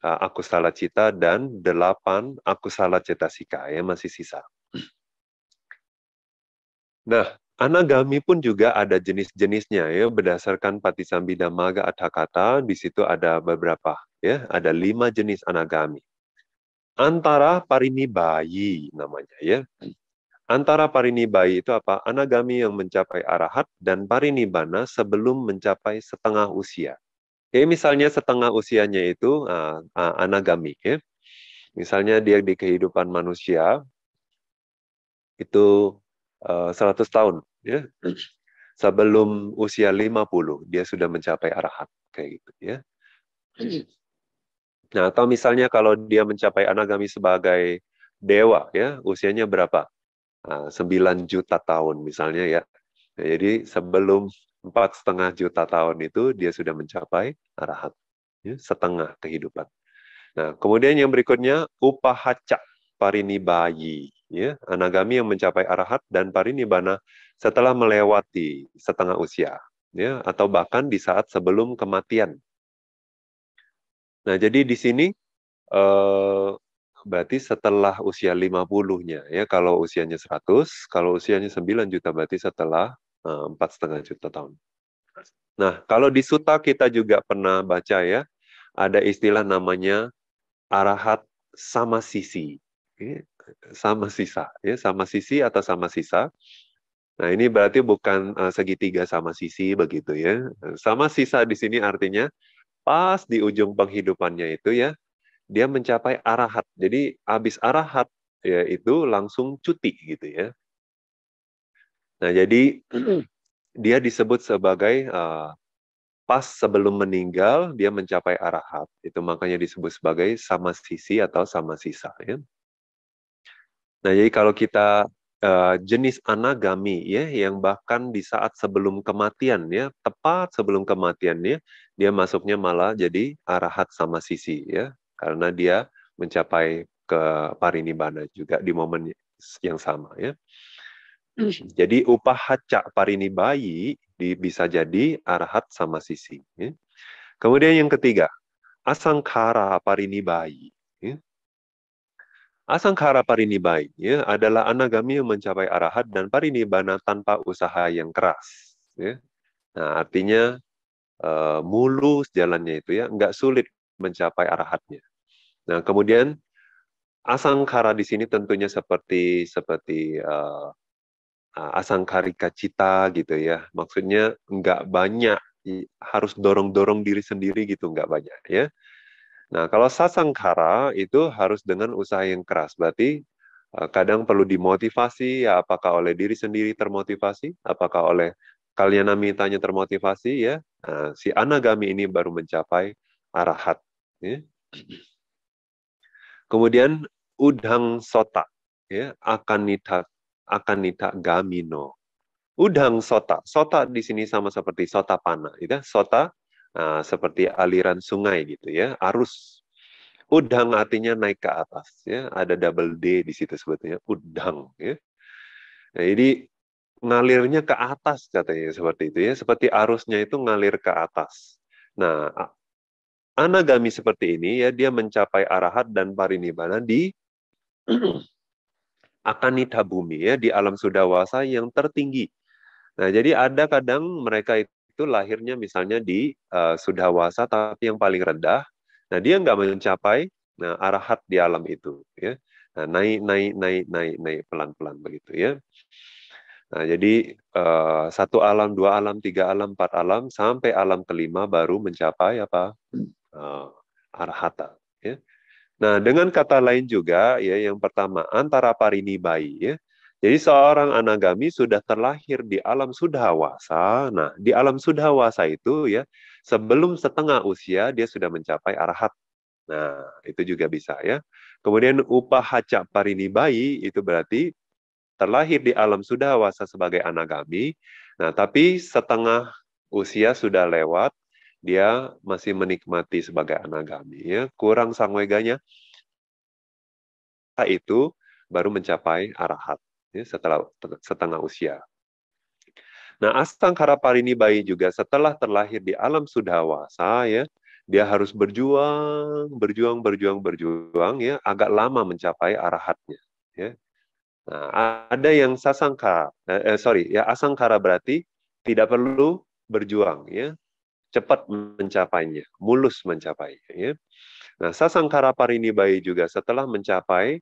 uh, eh, aku salah cita dan delapan aku salah sika Ya, masih sisa. Nah, Anagami pun juga ada jenis-jenisnya ya berdasarkan Patisambhida Maga Adhakata di situ ada beberapa ya ada lima jenis anagami. Antara bayi namanya ya. Antara bayi itu apa? Anagami yang mencapai arahat dan parinibana sebelum mencapai setengah usia. Ya misalnya setengah usianya itu uh, uh, anagami ya. Misalnya dia di kehidupan manusia itu 100 eh, tahun ya sebelum usia 50 dia sudah mencapai arahat kayak gitu ya nah atau misalnya kalau dia mencapai anagami sebagai dewa ya usianya berapa nah, 9 juta tahun misalnya ya nah, jadi sebelum empat setengah juta tahun itu dia sudah mencapai arahat ya, setengah kehidupan nah kemudian yang berikutnya upahaca parinibayi ya, anagami yang mencapai arahat dan parinibbana setelah melewati setengah usia, ya, atau bahkan di saat sebelum kematian. Nah, jadi di sini eh, berarti setelah usia 50-nya ya, kalau usianya 100, kalau usianya 9 juta berarti setelah eh, empat setengah juta tahun. Nah, kalau di suta kita juga pernah baca ya, ada istilah namanya arahat sama sisi. Ya sama sisa ya sama sisi atau sama sisa nah ini berarti bukan uh, segitiga sama sisi begitu ya sama sisa di sini artinya pas di ujung penghidupannya itu ya dia mencapai arahat jadi habis arahat ya itu langsung cuti gitu ya nah jadi dia disebut sebagai uh, pas sebelum meninggal dia mencapai arahat itu makanya disebut sebagai sama sisi atau sama sisa ya Nah, jadi kalau kita uh, jenis anagami ya yang bahkan di saat sebelum kematian ya, tepat sebelum kematian ya dia masuknya malah jadi arahat sama sisi ya, karena dia mencapai ke parinibbana juga di momen yang sama ya. Jadi upah parini bayi di, bisa jadi arahat sama sisi. Ya. Kemudian yang ketiga, asangkara bayi. Asangkara parinibai ya, adalah anagami yang mencapai arahat dan parinibana tanpa usaha yang keras. Ya. Nah, artinya uh, mulus jalannya itu ya, nggak sulit mencapai arahatnya. Nah, kemudian asangkara di sini tentunya seperti seperti uh, eh, eh, asangkarika cita gitu ya. Maksudnya nggak banyak, harus dorong-dorong diri sendiri gitu nggak banyak ya. Nah, kalau sasangkara itu harus dengan usaha yang keras. Berarti eh, kadang perlu dimotivasi, ya apakah oleh diri sendiri termotivasi, apakah oleh kalian tanya termotivasi, ya nah, si anagami ini baru mencapai arahat. Ya. Kemudian udang sota, ya akan nita akan nita gamino. Udang sota, sota di sini sama seperti sota panah, ya. Sota Eh, seperti aliran sungai gitu ya, arus. Udang artinya naik ke atas ya, ada double D di situ sebetulnya, udang ya. Nah, jadi ngalirnya ke atas katanya seperti itu ya, seperti arusnya itu ngalir ke atas. Nah, anagami seperti ini ya dia mencapai arahat dan parinibbana di akanita bumi ya di alam sudawasa yang tertinggi. Nah, jadi ada kadang mereka itu itu lahirnya misalnya di uh, eh, sudawasa tapi yang paling rendah, nah dia nggak mencapai nah, arahat di alam itu, ya. Nah, naik naik naik naik naik pelan-pelan begitu ya. Nah, jadi uh, satu alam, dua alam, tiga alam, empat alam, sampai alam kelima baru mencapai apa uh, eh, arhata. Ya. Nah, dengan kata lain juga, ya, yang pertama antara parini bayi, ya, jadi seorang anagami sudah terlahir di alam sudhawasa. Nah, di alam sudhawasa itu ya, sebelum setengah usia dia sudah mencapai arahat. Nah, itu juga bisa ya. Kemudian upahaca bayi itu berarti terlahir di alam sudhawasa sebagai anagami. Nah, tapi setengah usia sudah lewat, dia masih menikmati sebagai anagami ya. Kurang sangweganya itu baru mencapai arahat ya, setelah setengah usia. Nah, Astangkara Parini bayi juga setelah terlahir di alam sudawasa ya, dia harus berjuang, berjuang, berjuang, berjuang ya, agak lama mencapai arahatnya ya. Nah, ada yang sasangkara, eh, eh, sorry, ya asangkara berarti tidak perlu berjuang ya, cepat mencapainya, mulus mencapainya ya. Nah, sasangkara parini bayi juga setelah mencapai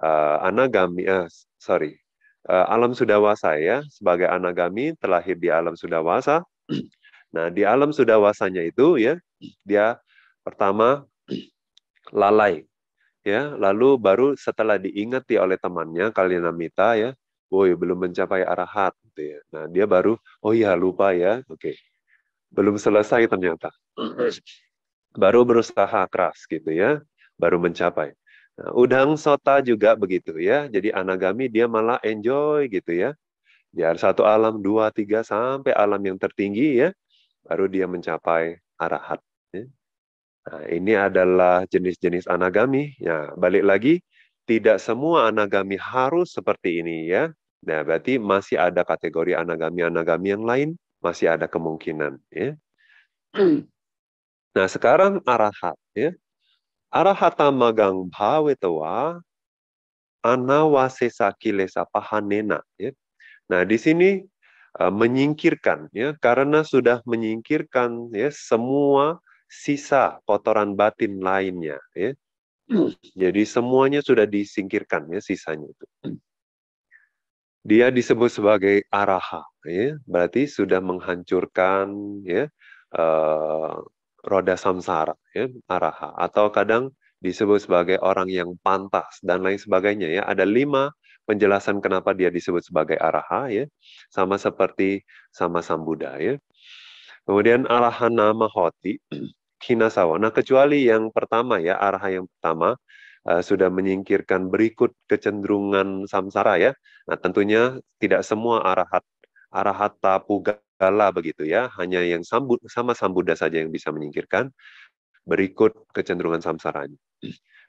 uh, anagami, uh, sorry, Eh, alam sudawasa ya sebagai anagami terlahir di alam sudawasa. Nah, di alam sudawasanya itu ya dia pertama lalai ya, lalu baru setelah diingati oleh temannya Kalinamita ya, woi belum mencapai arahat gitu ya. Nah, dia baru oh iya lupa ya. Oke. Belum selesai ternyata. Baru berusaha keras gitu ya, baru mencapai. Nah, udang sota juga begitu ya. Jadi anagami dia malah enjoy gitu ya. Biar satu alam, dua, tiga, sampai alam yang tertinggi ya. Baru dia mencapai arahat. Ya. Nah, ini adalah jenis-jenis anagami. Ya, balik lagi, tidak semua anagami harus seperti ini ya. Nah, berarti masih ada kategori anagami-anagami yang lain, masih ada kemungkinan ya. Hmm. Nah, sekarang arahat ya. Arahata magang bhavetawa anawasesa kilesa pahanena. Ya. Nah, di sini uh, menyingkirkan ya karena sudah menyingkirkan ya semua sisa kotoran batin lainnya ya. Jadi semuanya sudah disingkirkan ya sisanya itu. Dia disebut sebagai araha ya, berarti sudah menghancurkan ya uh, roda samsara, ya, araha, atau kadang disebut sebagai orang yang pantas dan lain sebagainya. Ya, ada lima penjelasan kenapa dia disebut sebagai araha, ya, sama seperti sama sambuddha, ya. Kemudian araha nama hoti kinasawa. Nah, kecuali yang pertama ya, araha yang pertama uh, sudah menyingkirkan berikut kecenderungan samsara ya. Nah, tentunya tidak semua arahat arahata puga gala begitu ya, hanya yang sambut sama sambuda saja yang bisa menyingkirkan. Berikut kecenderungan samsaranya.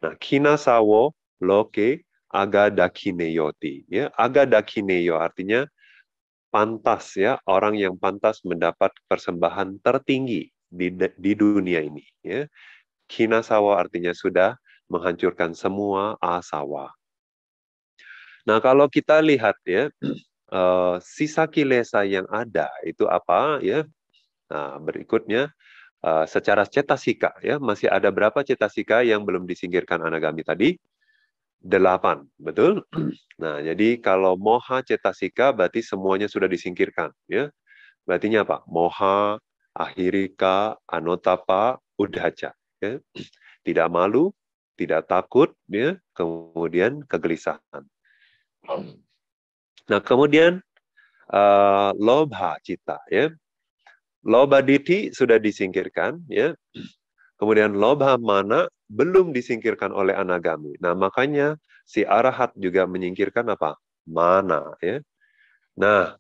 Nah, kina sawo loke aga dakineyoti. Ya, aga dakineyo artinya pantas ya, orang yang pantas mendapat persembahan tertinggi di, di dunia ini. Ya. Kina artinya sudah menghancurkan semua asawa. Nah, kalau kita lihat ya, Eh, sisa kilesa yang ada itu apa ya. Nah, berikutnya eh, secara cetasika ya masih ada berapa cetasika yang belum disingkirkan anagami tadi? Delapan, betul? Nah, jadi kalau moha cetasika berarti semuanya sudah disingkirkan ya. berarti apa? Moha, ahirika, anotapa, udhaca. Ya. Tidak malu, tidak takut, ya. kemudian kegelisahan. Hmm. Nah, kemudian uh, eh, lobha cita ya. lobha diti sudah disingkirkan ya. Kemudian lobha mana belum disingkirkan oleh anagami. Nah, makanya si arahat juga menyingkirkan apa? Mana ya. Nah,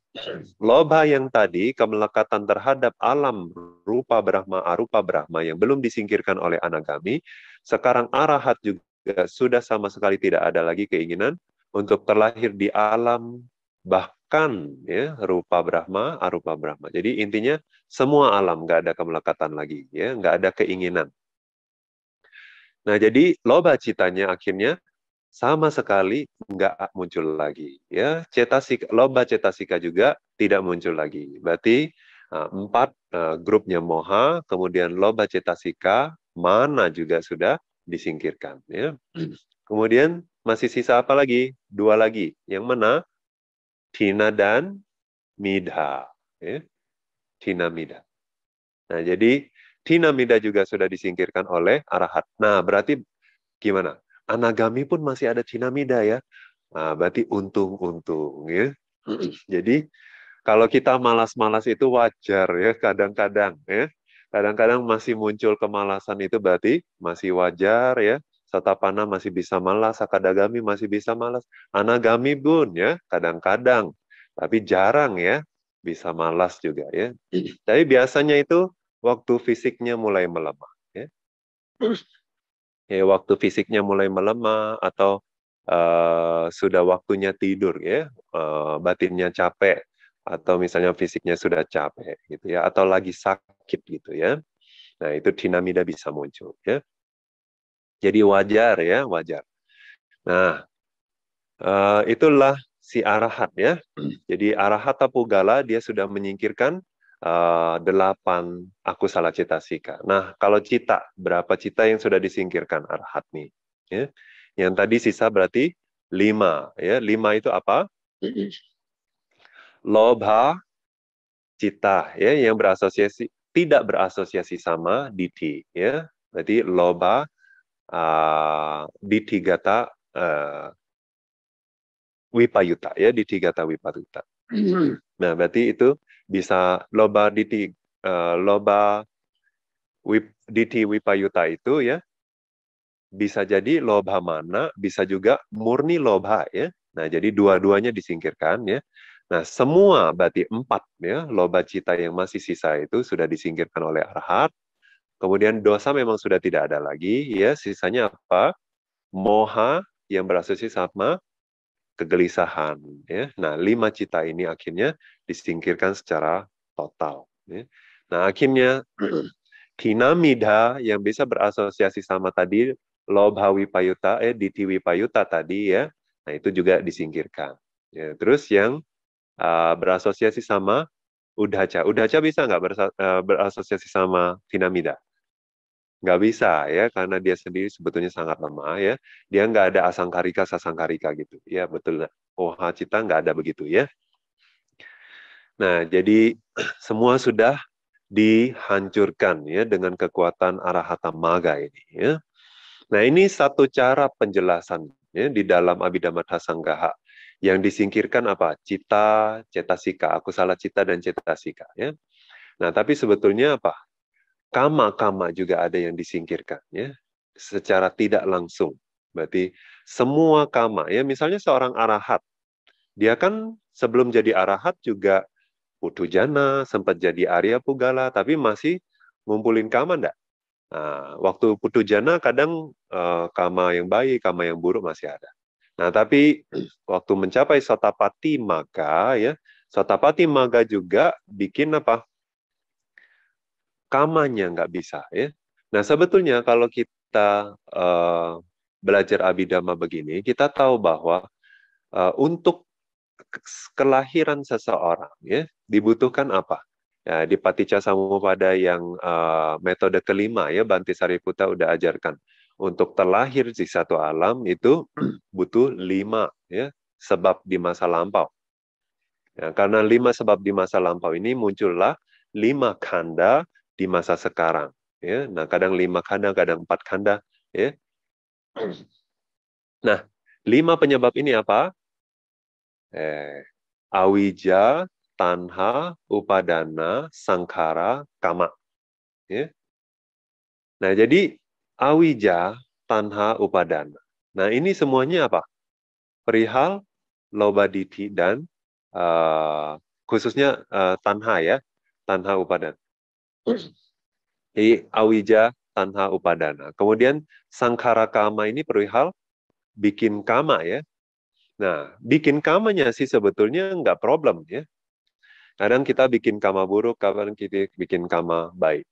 lobha yang tadi kemelekatan terhadap alam rupa Brahma arupa Brahma yang belum disingkirkan oleh anagami, sekarang arahat juga sudah sama sekali tidak ada lagi keinginan untuk terlahir di alam bahkan ya rupa Brahma, arupa Brahma. Jadi intinya semua alam nggak ada kemelekatan lagi, ya nggak ada keinginan. Nah jadi loba citanya akhirnya sama sekali nggak muncul lagi, ya cetasik loba cetasika juga tidak muncul lagi. Berarti e, empat uh, grupnya moha, kemudian loba cetasika mana juga sudah disingkirkan, ya. Kemudian masih sisa apa lagi? Dua lagi. Yang mana? Tina dan Mida. Ya. Tina Midha. Nah, jadi Tina Mida juga sudah disingkirkan oleh Arahat. Nah, berarti gimana? Anagami pun masih ada Tina Mida ya. Nah, berarti untung-untung ya. Jadi kalau kita malas-malas itu wajar ya kadang-kadang ya. Kadang-kadang masih muncul kemalasan itu berarti masih wajar ya satapana masih bisa malas, sakadagami masih bisa malas, anagami pun ya kadang-kadang, tapi jarang ya bisa malas juga ya. Tapi biasanya itu waktu fisiknya mulai melemah ya. Ya waktu fisiknya mulai melemah atau uh, sudah waktunya tidur ya, uh, batinnya capek atau misalnya fisiknya sudah capek gitu ya atau lagi sakit gitu ya. Nah, itu dinamida bisa muncul ya. Jadi wajar ya, wajar. Nah, eh, itulah si arahat ya. Jadi arahat tapugala dia sudah menyingkirkan eh, delapan aku salah cita sika. Nah, kalau cita, berapa cita yang sudah disingkirkan arahat nih? Ya. Yang tadi sisa berarti lima. Ya, lima itu apa? Lobha, cita ya yang berasosiasi tidak berasosiasi sama diti ya berarti loba Eh, di di tiga uh, eh, Wipayuta ya di tiga ta Wipayuta. Hmm. Nah berarti itu bisa loba di uh, loba wip, diti Wipayuta itu ya bisa jadi loba mana, bisa juga murni loba ya. Nah jadi dua-duanya disingkirkan ya. Nah, semua berarti empat ya, loba cita yang masih sisa itu sudah disingkirkan oleh arhat. Kemudian dosa memang sudah tidak ada lagi, ya sisanya apa? Moha yang berasosiasi sama kegelisahan, ya. Nah, lima cita ini akhirnya disingkirkan secara total. Ya. Nah, akhirnya kinamida yang bisa berasosiasi sama tadi lobhawi payuta, eh ditiwi payuta tadi ya, nah itu juga disingkirkan. Ya, terus yang uh, berasosiasi sama udhaca. Udhaca bisa nggak eh, berasosiasi sama kinamida? nggak bisa ya karena dia sendiri sebetulnya sangat lemah ya dia nggak ada karika asangkarika karika gitu ya betul oh cita nggak ada begitu ya nah jadi semua sudah dihancurkan ya dengan kekuatan arahata maga ini ya nah ini satu cara penjelasan ya di dalam abidama tasanggaha yang disingkirkan apa cita cetasika aku salah cita dan cetasika ya nah tapi sebetulnya apa kama-kama juga ada yang disingkirkan ya secara tidak langsung. Berarti semua kama ya misalnya seorang arahat dia kan sebelum jadi arahat juga putu jana sempat jadi Arya Pugala tapi masih ngumpulin kama ndak? Nah, waktu putu jana kadang eh, kama yang baik, kama yang buruk masih ada. Nah, tapi waktu mencapai sotapati maka ya, sotapati maka juga bikin apa? kamanya nggak bisa ya. Nah sebetulnya kalau kita uh, belajar abidama begini, kita tahu bahwa uh, untuk kelahiran seseorang ya dibutuhkan apa? Ya, di Paticca Samuppada yang uh, metode kelima ya Banti Sariputa udah ajarkan untuk terlahir di satu alam itu butuh lima ya sebab di masa lampau. Ya, karena lima sebab di masa lampau ini muncullah lima kanda di masa sekarang. Ya. Nah, kadang lima kanda, kadang empat kanda. Ya. Nah, lima penyebab ini apa? Eh, awija, tanha, upadana, sangkara, kama. Ya. Nah, jadi awija, tanha, upadana. Nah, ini semuanya apa? Perihal, lobaditi, dan uh, khususnya uh, tanha ya, tanha Upadana. I awija tanha upadana. Kemudian sangkara kama ini perihal bikin kama ya. Nah, bikin kamanya sih sebetulnya nggak problem ya. Kadang kita bikin kama buruk, kadang kita bikin kama baik.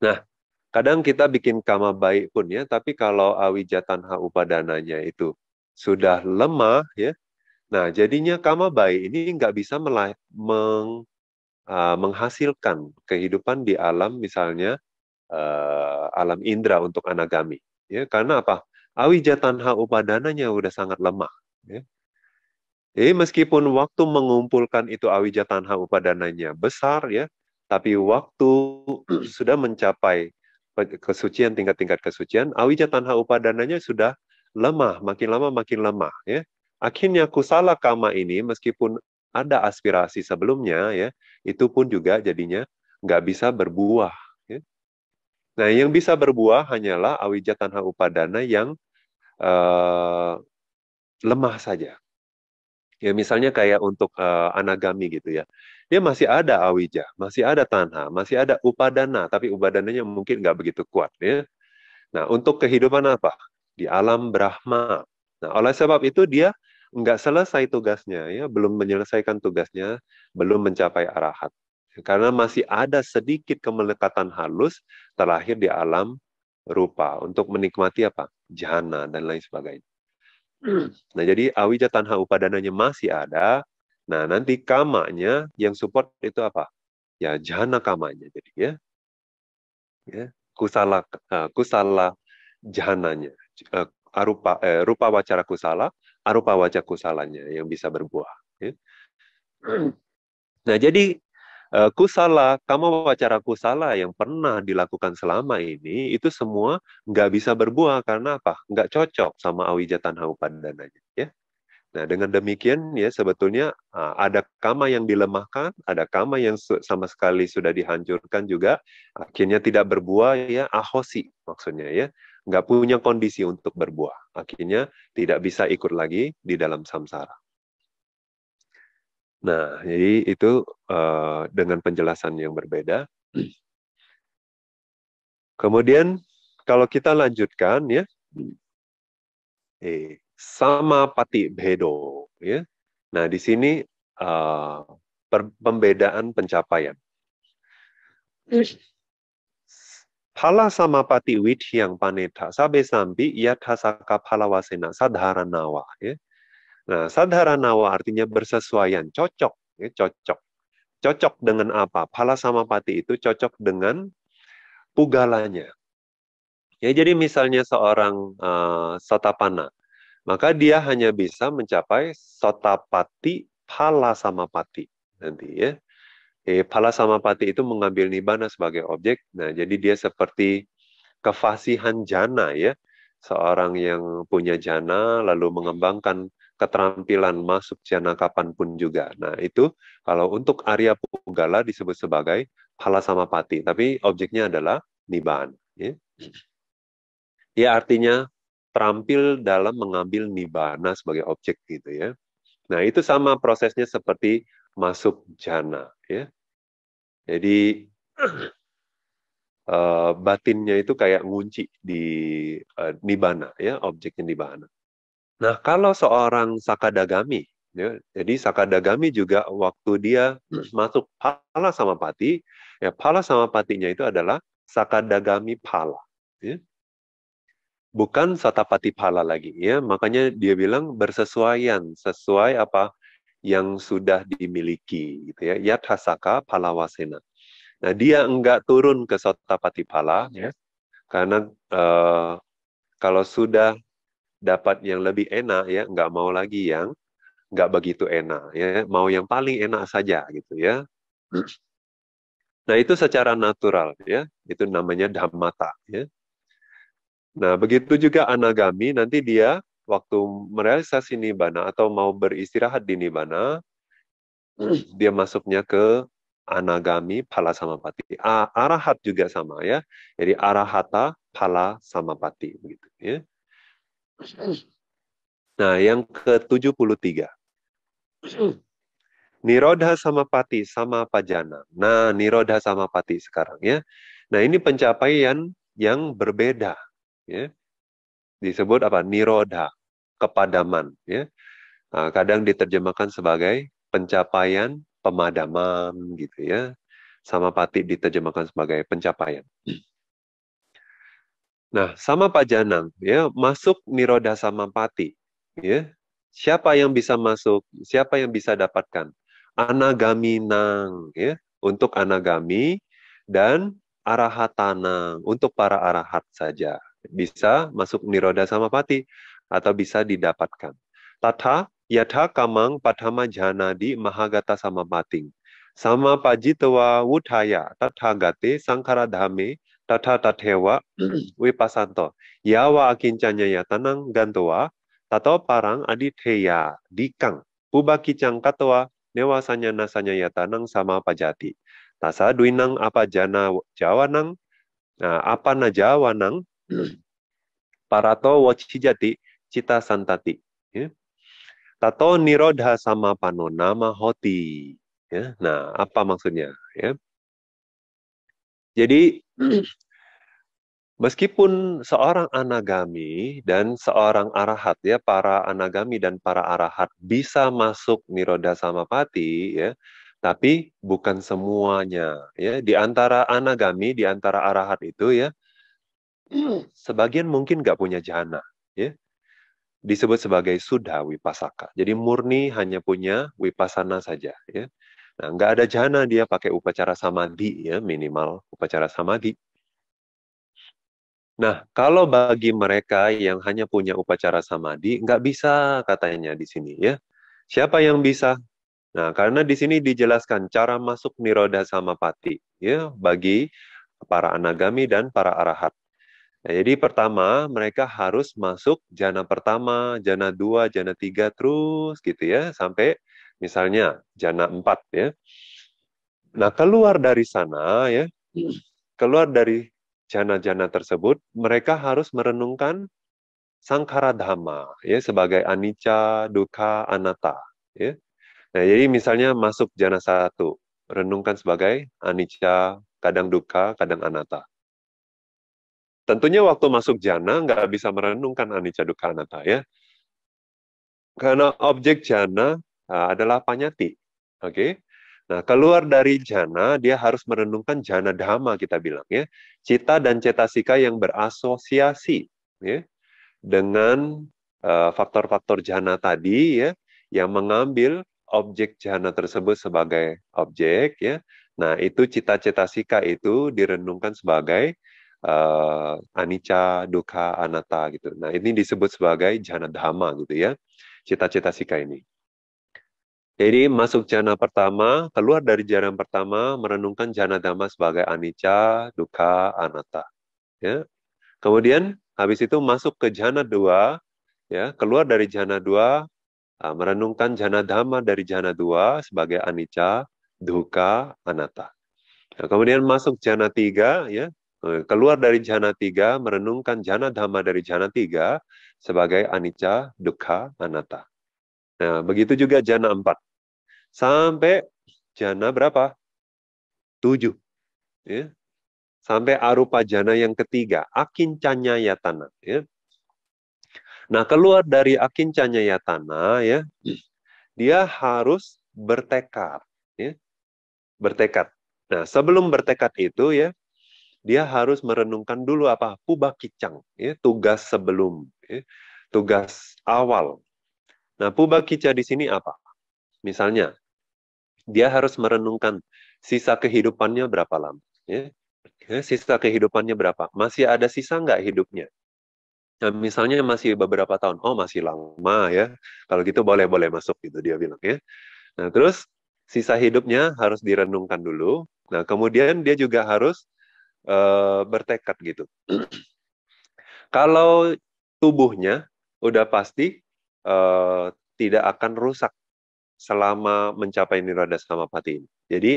Nah, kadang kita bikin kama baik pun ya, tapi kalau awija tanha upadananya itu sudah lemah ya, nah jadinya kama baik ini nggak bisa meng Eh, menghasilkan kehidupan di alam misalnya uh, alam indera untuk anagami. Ya, karena apa? Awija tanha upadananya udah sangat lemah. Ya. Jadi meskipun waktu mengumpulkan itu awija tanha upadananya besar ya, tapi waktu sudah mencapai kesucian tingkat-tingkat kesucian, awija tanha upadananya sudah lemah, makin lama makin lemah ya. Akhirnya kusala kama ini meskipun ada aspirasi sebelumnya ya itu pun juga jadinya nggak bisa berbuah ya. nah yang bisa berbuah hanyalah awija tanha upadana yang uh, lemah saja ya misalnya kayak untuk uh, anagami gitu ya dia masih ada awija masih ada tanha masih ada upadana tapi upadananya mungkin nggak begitu kuat ya nah untuk kehidupan apa di alam brahma nah oleh sebab itu dia nggak selesai tugasnya ya belum menyelesaikan tugasnya belum mencapai arahat karena masih ada sedikit kemelekatan halus terlahir di alam rupa untuk menikmati apa jana dan lain sebagainya nah jadi awija tanha upadananya masih ada nah nanti kamanya yang support itu apa ya jana kamanya jadi ya ya kusala eh, kusala jananya eh, rupa eh, rupa wacara kusala arupa wajah kusalanya yang bisa berbuah. Ya. Nah, jadi eh, kusala, kama wacara kusala yang pernah dilakukan selama ini, itu semua nggak bisa berbuah karena apa? Nggak cocok sama awija tanha upadananya. Ya. Nah, dengan demikian ya sebetulnya eh, ada kama yang dilemahkan, ada kama yang sama sekali sudah dihancurkan juga, akhirnya tidak berbuah ya ahosi maksudnya ya nggak punya kondisi untuk berbuah. Akhirnya tidak bisa ikut lagi di dalam samsara. Nah, jadi itu uh, dengan penjelasan yang berbeda. Kemudian kalau kita lanjutkan ya, eh, sama pati bedo ya. Nah, di sini uh, pembedaan pencapaian. Hmm. Pala sama pati wit yang paneta sabe sambi pala wasena sadhara nawa. ya. Nah, sadhara nawa artinya bersesuaian, cocok, ya, cocok. Cocok dengan apa? Pala sama pati itu cocok dengan pugalanya. Ya, jadi misalnya seorang uh, sotapana, maka dia hanya bisa mencapai sotapati pala sama pati nanti ya eh, samapati itu mengambil nibana sebagai objek. Nah, jadi dia seperti kefasihan jana ya, seorang yang punya jana lalu mengembangkan keterampilan masuk jana kapanpun juga. Nah, itu kalau untuk Arya Punggala disebut sebagai pala samapati, tapi objeknya adalah nibana. Ya. ya, artinya terampil dalam mengambil nibana sebagai objek gitu ya. Nah, itu sama prosesnya seperti masuk jana ya. Jadi uh, batinnya itu kayak ngunci di uh, nibana ya, objeknya nibana. Nah, kalau seorang sakadagami ya, jadi sakadagami juga waktu dia masuk pala sama pati, ya pala sama patinya itu adalah sakadagami pala. Ya bukan satapati pala lagi ya makanya dia bilang bersesuaian sesuai apa yang sudah dimiliki gitu ya yat hasaka palawasena nah dia enggak turun ke pala ya karena uh, kalau sudah dapat yang lebih enak ya enggak mau lagi yang enggak begitu enak ya mau yang paling enak saja gitu ya nah itu secara natural ya itu namanya dhammata ya nah begitu juga anagami nanti dia waktu merealisasi nibana atau mau beristirahat di nibana, dia masuknya ke anagami pala samapati. Arahat juga sama ya. Jadi arahata pala samapati begitu ya. Nah, yang ke-73. Nirodha samapati sama pajana. Nah, nirodha samapati sekarang ya. Nah, ini pencapaian yang berbeda ya. Disebut apa? Nirodha kepadaman ya nah, kadang diterjemahkan sebagai pencapaian pemadaman gitu ya sama pati diterjemahkan sebagai pencapaian nah sama Pak Janang, ya masuk niroda sama pati ya siapa yang bisa masuk siapa yang bisa dapatkan anagami nang ya untuk anagami dan arahatana untuk para arahat saja bisa masuk niroda sama pati atau bisa didapatkan. Tatha yatha kamang jana janadi mahagata sama pating Sama pajitawa wuthaya gate sangkara dhame tatha tathewa wipasanto. Yawa akincanya tanang gantoa tato parang aditheya dikang pubakicang katawa newasanya nasanya yatanang sama pajati. Tasa duinang apa jana jawanang, ah, apa na jawanang, parato wacijati cita santati. Ya. Tato nirodha sama panonama hoti. Ya. Nah, apa maksudnya? Ya. Jadi, meskipun seorang anagami dan seorang arahat, ya, para anagami dan para arahat bisa masuk nirodha sama ya, tapi bukan semuanya. Ya, di antara anagami, di antara arahat itu, ya, sebagian mungkin nggak punya jana, ya disebut sebagai sudah wipasaka. Jadi murni hanya punya wipasana saja. Ya. Nah, nggak ada jana dia pakai upacara samadhi ya minimal upacara samadhi. Nah, kalau bagi mereka yang hanya punya upacara samadhi, nggak bisa katanya di sini ya. Siapa yang bisa? Nah, karena di sini dijelaskan cara masuk niroda samapati ya bagi para anagami dan para arahat. Nah, jadi pertama mereka harus masuk jana pertama, jana dua, jana tiga terus gitu ya sampai misalnya jana empat ya. Nah keluar dari sana ya, keluar dari jana-jana tersebut mereka harus merenungkan sangkara dhamma ya sebagai anicca, dukkha, anatta ya. Nah jadi misalnya masuk jana satu renungkan sebagai anicca, kadang dukkha, kadang anatta Tentunya waktu masuk jana nggak bisa merenungkan anicca ah, dukkha ya. Karena objek jana ah, adalah panyati. Oke. Okay? Nah, keluar dari jana, dia harus merenungkan jana dhamma kita bilang ya. Cita dan cetasika yang berasosiasi ya dengan ah, faktor-faktor uh, jana tadi ya yang mengambil objek jana tersebut sebagai objek ya. Nah, itu cita cetasika itu direnungkan sebagai uh, anicca, dukkha, anatta gitu. Nah, ini disebut sebagai jana dhamma gitu ya. Cita-cita sika ini. Jadi masuk jana pertama, keluar dari jana pertama merenungkan jana dhamma sebagai anicca, dukkha, anatta. Ya. Kemudian habis itu masuk ke jana dua, ya keluar dari jana dua, ah, merenungkan jana dhamma dari jana dua sebagai anicca, dukkha, anatta. Nah, kemudian masuk jana tiga, ya Eh, keluar dari jana tiga, merenungkan jana dhamma dari jana tiga sebagai anicca, dukkha, anatta. Nah, begitu juga jana empat. Sampai jana berapa? Tujuh. Ya. Sampai arupa jana yang ketiga, akincanyayatana. Ya. Nah, keluar dari akincanyayatana, ya, dia harus bertekad. Ya. Bertekad. Nah, sebelum bertekad itu ya, dia harus merenungkan dulu apa puba kicang, ya, tugas sebelum, ya, tugas awal. Nah, puba kicang di sini apa? Misalnya, dia harus merenungkan sisa kehidupannya berapa lama, ya, ya sisa kehidupannya berapa, masih ada sisa nggak hidupnya? Nah, misalnya masih beberapa tahun, oh masih lama ya, kalau gitu boleh-boleh masuk gitu dia bilang ya. Nah, terus sisa hidupnya harus direnungkan dulu. Nah, kemudian dia juga harus Eh, bertekad gitu. Kalau tubuhnya udah pasti uh, tidak akan rusak selama mencapai niroda samapati ini. Jadi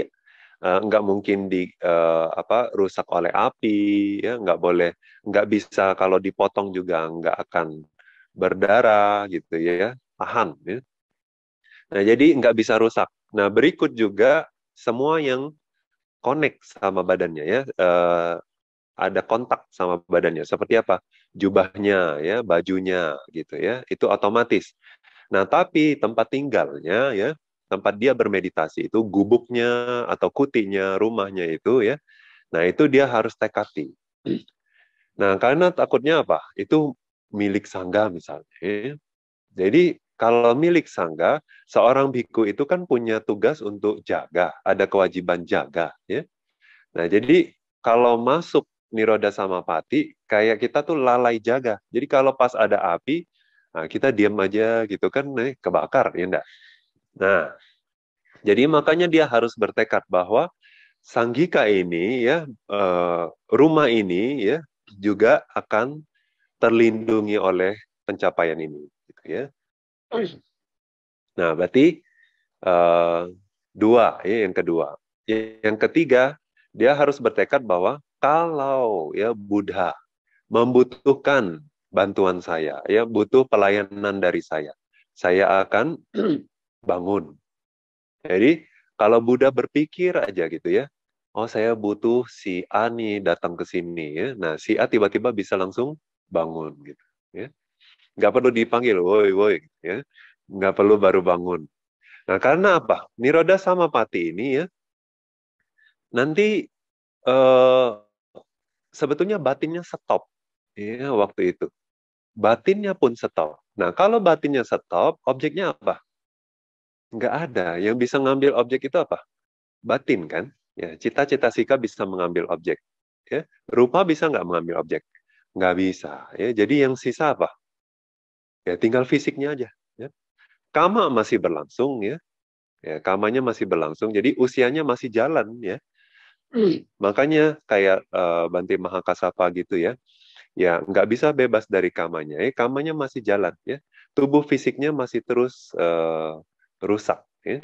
uh, nggak mungkin di uh, apa rusak oleh api, ya nggak boleh, nggak bisa kalau dipotong juga nggak akan berdarah gitu ya, tahan. Ya. Nah jadi nggak bisa rusak. Nah berikut juga semua yang connect sama badannya ya uh, ada kontak sama badannya seperti apa jubahnya ya bajunya gitu ya itu otomatis nah tapi tempat tinggalnya ya tempat dia bermeditasi itu gubuknya atau kutinya rumahnya itu ya nah itu dia harus tekati nah karena takutnya apa itu milik sangga misalnya ya. jadi kalau milik sangga, seorang biku itu kan punya tugas untuk jaga, ada kewajiban jaga. Ya. Nah, jadi kalau masuk niroda sama pati, kayak kita tuh lalai jaga. Jadi kalau pas ada api, nah kita diam aja gitu kan, nih, kebakar, ya enggak? Nah, jadi makanya dia harus bertekad bahwa sanggika ini ya eh, rumah ini ya juga akan terlindungi oleh pencapaian ini gitu ya. Nah, berarti uh, dua ya yang kedua. Yang ketiga, dia harus bertekad bahwa kalau ya Buddha membutuhkan bantuan saya, ya butuh pelayanan dari saya, saya akan bangun. Jadi kalau Buddha berpikir aja gitu ya, oh saya butuh si ani datang ke sini ya. Nah, si A tiba-tiba bisa langsung bangun gitu ya nggak perlu dipanggil woi woi ya nggak perlu baru bangun nah karena apa niroda sama pati ini ya nanti eh, sebetulnya batinnya stop ya waktu itu batinnya pun stop nah kalau batinnya stop objeknya apa nggak ada yang bisa ngambil objek itu apa batin kan ya cita-cita sika bisa mengambil objek ya rupa bisa nggak mengambil objek nggak bisa ya jadi yang sisa apa Ya, tinggal fisiknya aja. Ya. Kama masih berlangsung ya. ya. Kamanya masih berlangsung. Jadi usianya masih jalan ya. Hmm. Makanya kayak uh, eh, Banti Mahakasapa gitu ya. Ya nggak bisa bebas dari kamanya. Ya. Kamanya masih jalan ya. Tubuh fisiknya masih terus uh, rusak ya.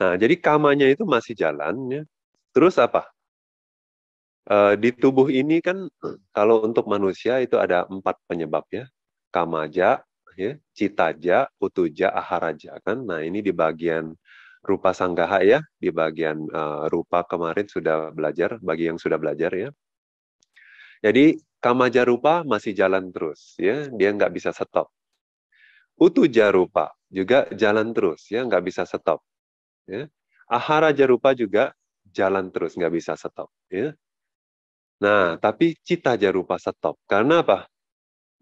Nah, jadi kamanya itu masih jalan ya. Terus apa? Eh, di tubuh ini kan kalau untuk manusia itu ada empat penyebab ya kamaja, ya, citaja, utuja, aharaja kan. Nah ini di bagian rupa sanggaha ya, di bagian uh, rupa kemarin sudah belajar bagi yang sudah belajar ya. Jadi kamaja rupa masih jalan terus ya, dia nggak bisa stop. Utuja rupa juga jalan terus ya, nggak bisa stop. Ya. Aharaja rupa juga jalan terus nggak bisa stop ya. Nah, tapi cita jarupa stop. Karena apa?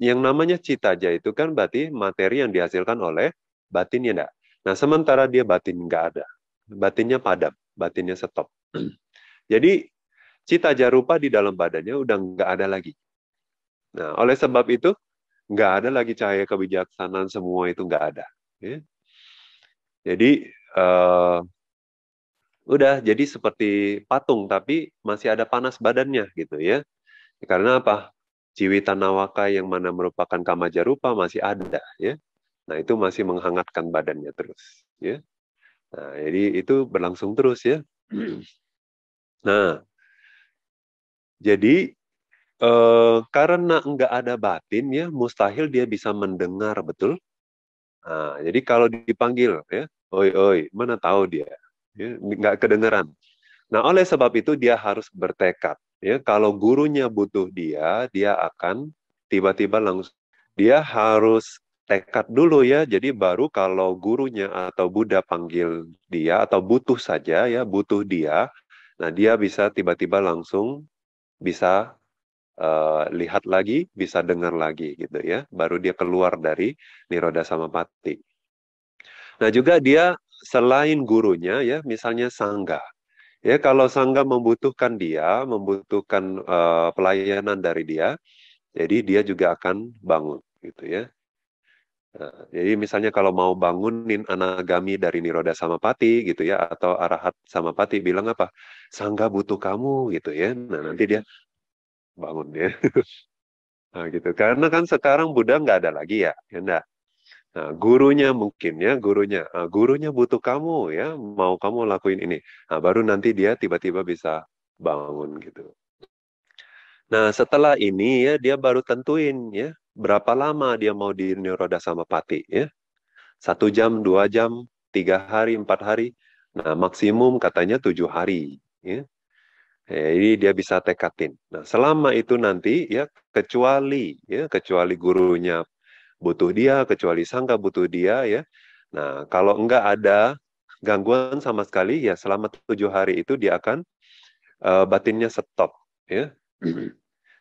Yang namanya cita citaja itu kan berarti materi yang dihasilkan oleh batinnya enggak. Nah, sementara dia batin enggak ada. Batinnya padam, batinnya stop. Jadi citaja rupa di dalam badannya udah enggak ada lagi. Nah, oleh sebab itu nggak ada lagi cahaya kebijaksanaan semua itu nggak ada. Ya. Jadi uh, udah jadi seperti patung tapi masih ada panas badannya gitu ya. Karena apa? Ciwitan Nawaka yang mana merupakan Kamajarupa masih ada ya. Nah, itu masih menghangatkan badannya terus ya. Nah, jadi itu berlangsung terus ya. Nah, jadi eh, karena enggak ada batin ya, mustahil dia bisa mendengar betul. Nah, jadi kalau dipanggil ya, oi oi, mana tahu dia, ya, nggak kedengeran. Nah, oleh sebab itu dia harus bertekad ya kalau gurunya butuh dia dia akan tiba-tiba langsung dia harus tekad dulu ya jadi baru kalau gurunya atau Buddha panggil dia atau butuh saja ya butuh dia nah dia bisa tiba-tiba langsung bisa uh, lihat lagi bisa dengar lagi gitu ya baru dia keluar dari niroda sama mati. nah juga dia selain gurunya ya misalnya sangga Ya, kalau sangga membutuhkan dia, membutuhkan uh, pelayanan dari dia, jadi dia juga akan bangun, gitu ya. Nah, jadi misalnya kalau mau bangunin anagami dari Niroda Samapati gitu ya atau Arahat Samapati bilang apa? Sangga butuh kamu gitu ya. Nah, nanti dia bangun ya. nah, gitu. Karena kan sekarang Buddha nggak ada lagi ya, ya enggak? Nah, gurunya mungkin ya, gurunya, uh, gurunya butuh kamu ya, mau kamu lakuin ini. Nah, baru nanti dia tiba-tiba bisa bangun gitu. Nah, setelah ini ya dia baru tentuin ya berapa lama dia mau di pati ya. Satu jam, dua jam, tiga hari, empat hari. Nah, maksimum katanya tujuh hari ya. Nah, jadi dia bisa tekatin. Nah, selama itu nanti ya kecuali ya kecuali gurunya butuh dia, kecuali sangka butuh dia ya. Nah, kalau enggak ada gangguan sama sekali, ya selama tujuh hari itu dia akan uh, batinnya stop ya.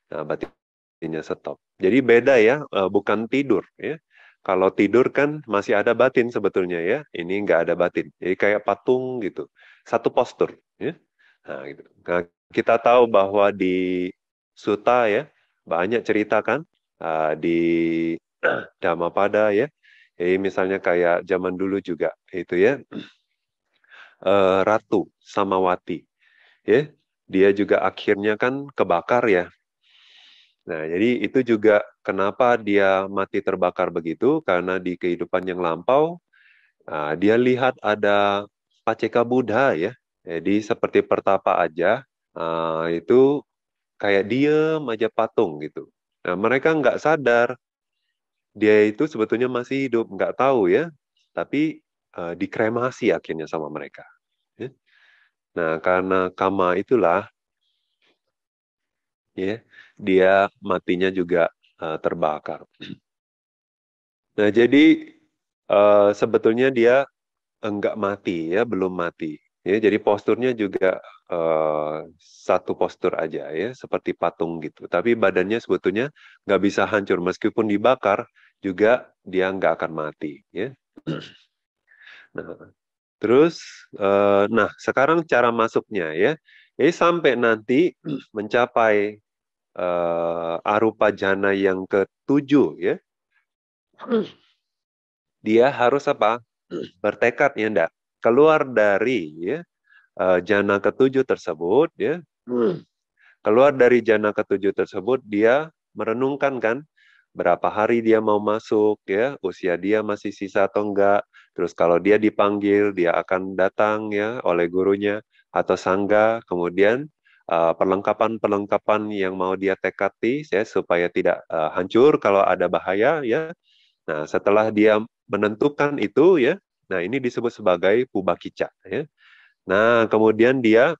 Nah, batinnya stop. Jadi beda ya, uh, bukan tidur ya. Kalau tidur kan masih ada batin sebetulnya ya. Ini enggak ada batin. Jadi kayak patung gitu. Satu postur ya. Nah, gitu. nah kita tahu bahwa di suta ya banyak cerita kan uh, di pada ya. Jadi misalnya kayak zaman dulu juga itu ya. Eh, Ratu Samawati ya. Dia juga akhirnya kan kebakar ya. Nah, jadi itu juga kenapa dia mati terbakar begitu karena di kehidupan yang lampau ah, dia lihat ada Paceka Buddha ya. Jadi seperti pertapa aja ah, itu kayak diem aja patung gitu. Nah mereka nggak sadar dia itu sebetulnya masih hidup, nggak tahu ya, tapi uh, dikremasi akhirnya sama mereka. Ya. Nah, karena kama itulah, ya, dia matinya juga uh, terbakar. Nah, jadi uh, sebetulnya dia enggak mati ya, belum mati. Ya, jadi posturnya juga uh, satu postur aja ya, seperti patung gitu. Tapi badannya sebetulnya nggak bisa hancur meskipun dibakar, juga dia nggak akan mati ya nah terus uh, nah sekarang cara masuknya ya jadi sampai nanti mencapai uh, arupa jana yang ketujuh ya dia harus apa bertekad ya ndak keluar dari ya uh, eh, jana ketujuh tersebut ya keluar dari jana ketujuh tersebut dia merenungkan kan berapa hari dia mau masuk ya, usia dia masih sisa atau enggak. Terus kalau dia dipanggil, dia akan datang ya oleh gurunya atau sangga. Kemudian eh, perlengkapan-perlengkapan uh, yang mau dia tekati ya supaya tidak uh, hancur kalau ada bahaya ya. Nah, setelah dia menentukan itu ya. Nah, ini disebut sebagai pubakica ya. Nah, kemudian dia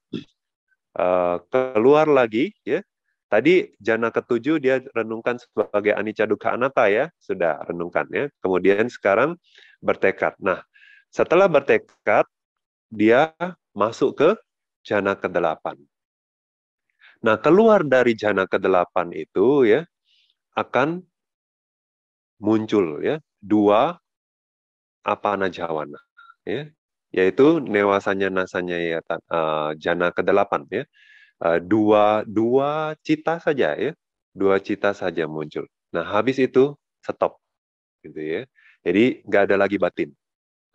uh, keluar lagi ya Tadi jana ketujuh dia renungkan sebagai anicca dukkha anatta ya, sudah renungkan ya. Kemudian sekarang bertekad. Nah, setelah bertekad dia masuk ke jana ke-8. Nah, keluar dari jana ke-8 itu ya akan muncul ya dua apana jawana ya yaitu newasanya nasanya ya uh, jana ke-8 ya Eh, dua dua cita saja ya dua cita saja muncul nah habis itu stop gitu ya jadi nggak ada lagi batin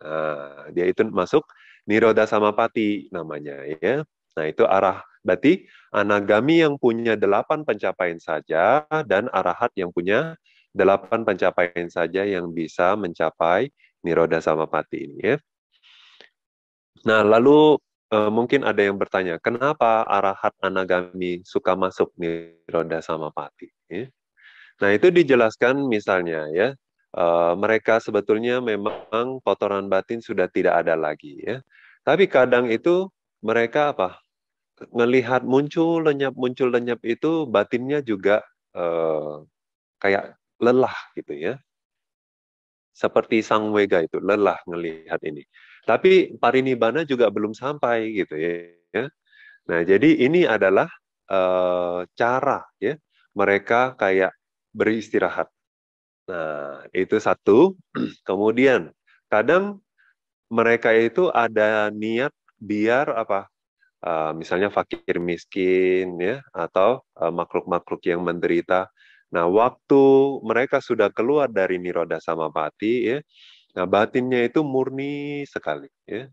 nah, dia itu masuk niroda pati namanya ya nah itu arah berarti anagami yang punya delapan pencapaian saja dan arahat yang punya delapan pencapaian saja yang bisa mencapai niroda pati ini ya nah lalu uh, mungkin ada yang bertanya, kenapa arahat anagami suka masuk niroda sama pati? Ya? Nah itu dijelaskan misalnya ya, uh, mereka sebetulnya memang kotoran batin sudah tidak ada lagi ya. Tapi kadang itu mereka apa? Ngelihat muncul lenyap muncul lenyap itu batinnya juga uh, kayak lelah gitu ya. Seperti sang wega itu lelah ngelihat ini. Tapi parinibbana juga belum sampai gitu ya. Nah, jadi ini adalah uh, cara ya mereka kayak beristirahat. Nah, itu satu. Kemudian kadang mereka itu ada niat biar apa? Uh, misalnya fakir miskin ya atau eh, makhluk-makhluk uh, yang menderita. Nah, waktu mereka sudah keluar dari niroda samapati ya, Nah, batinnya itu murni sekali, ya.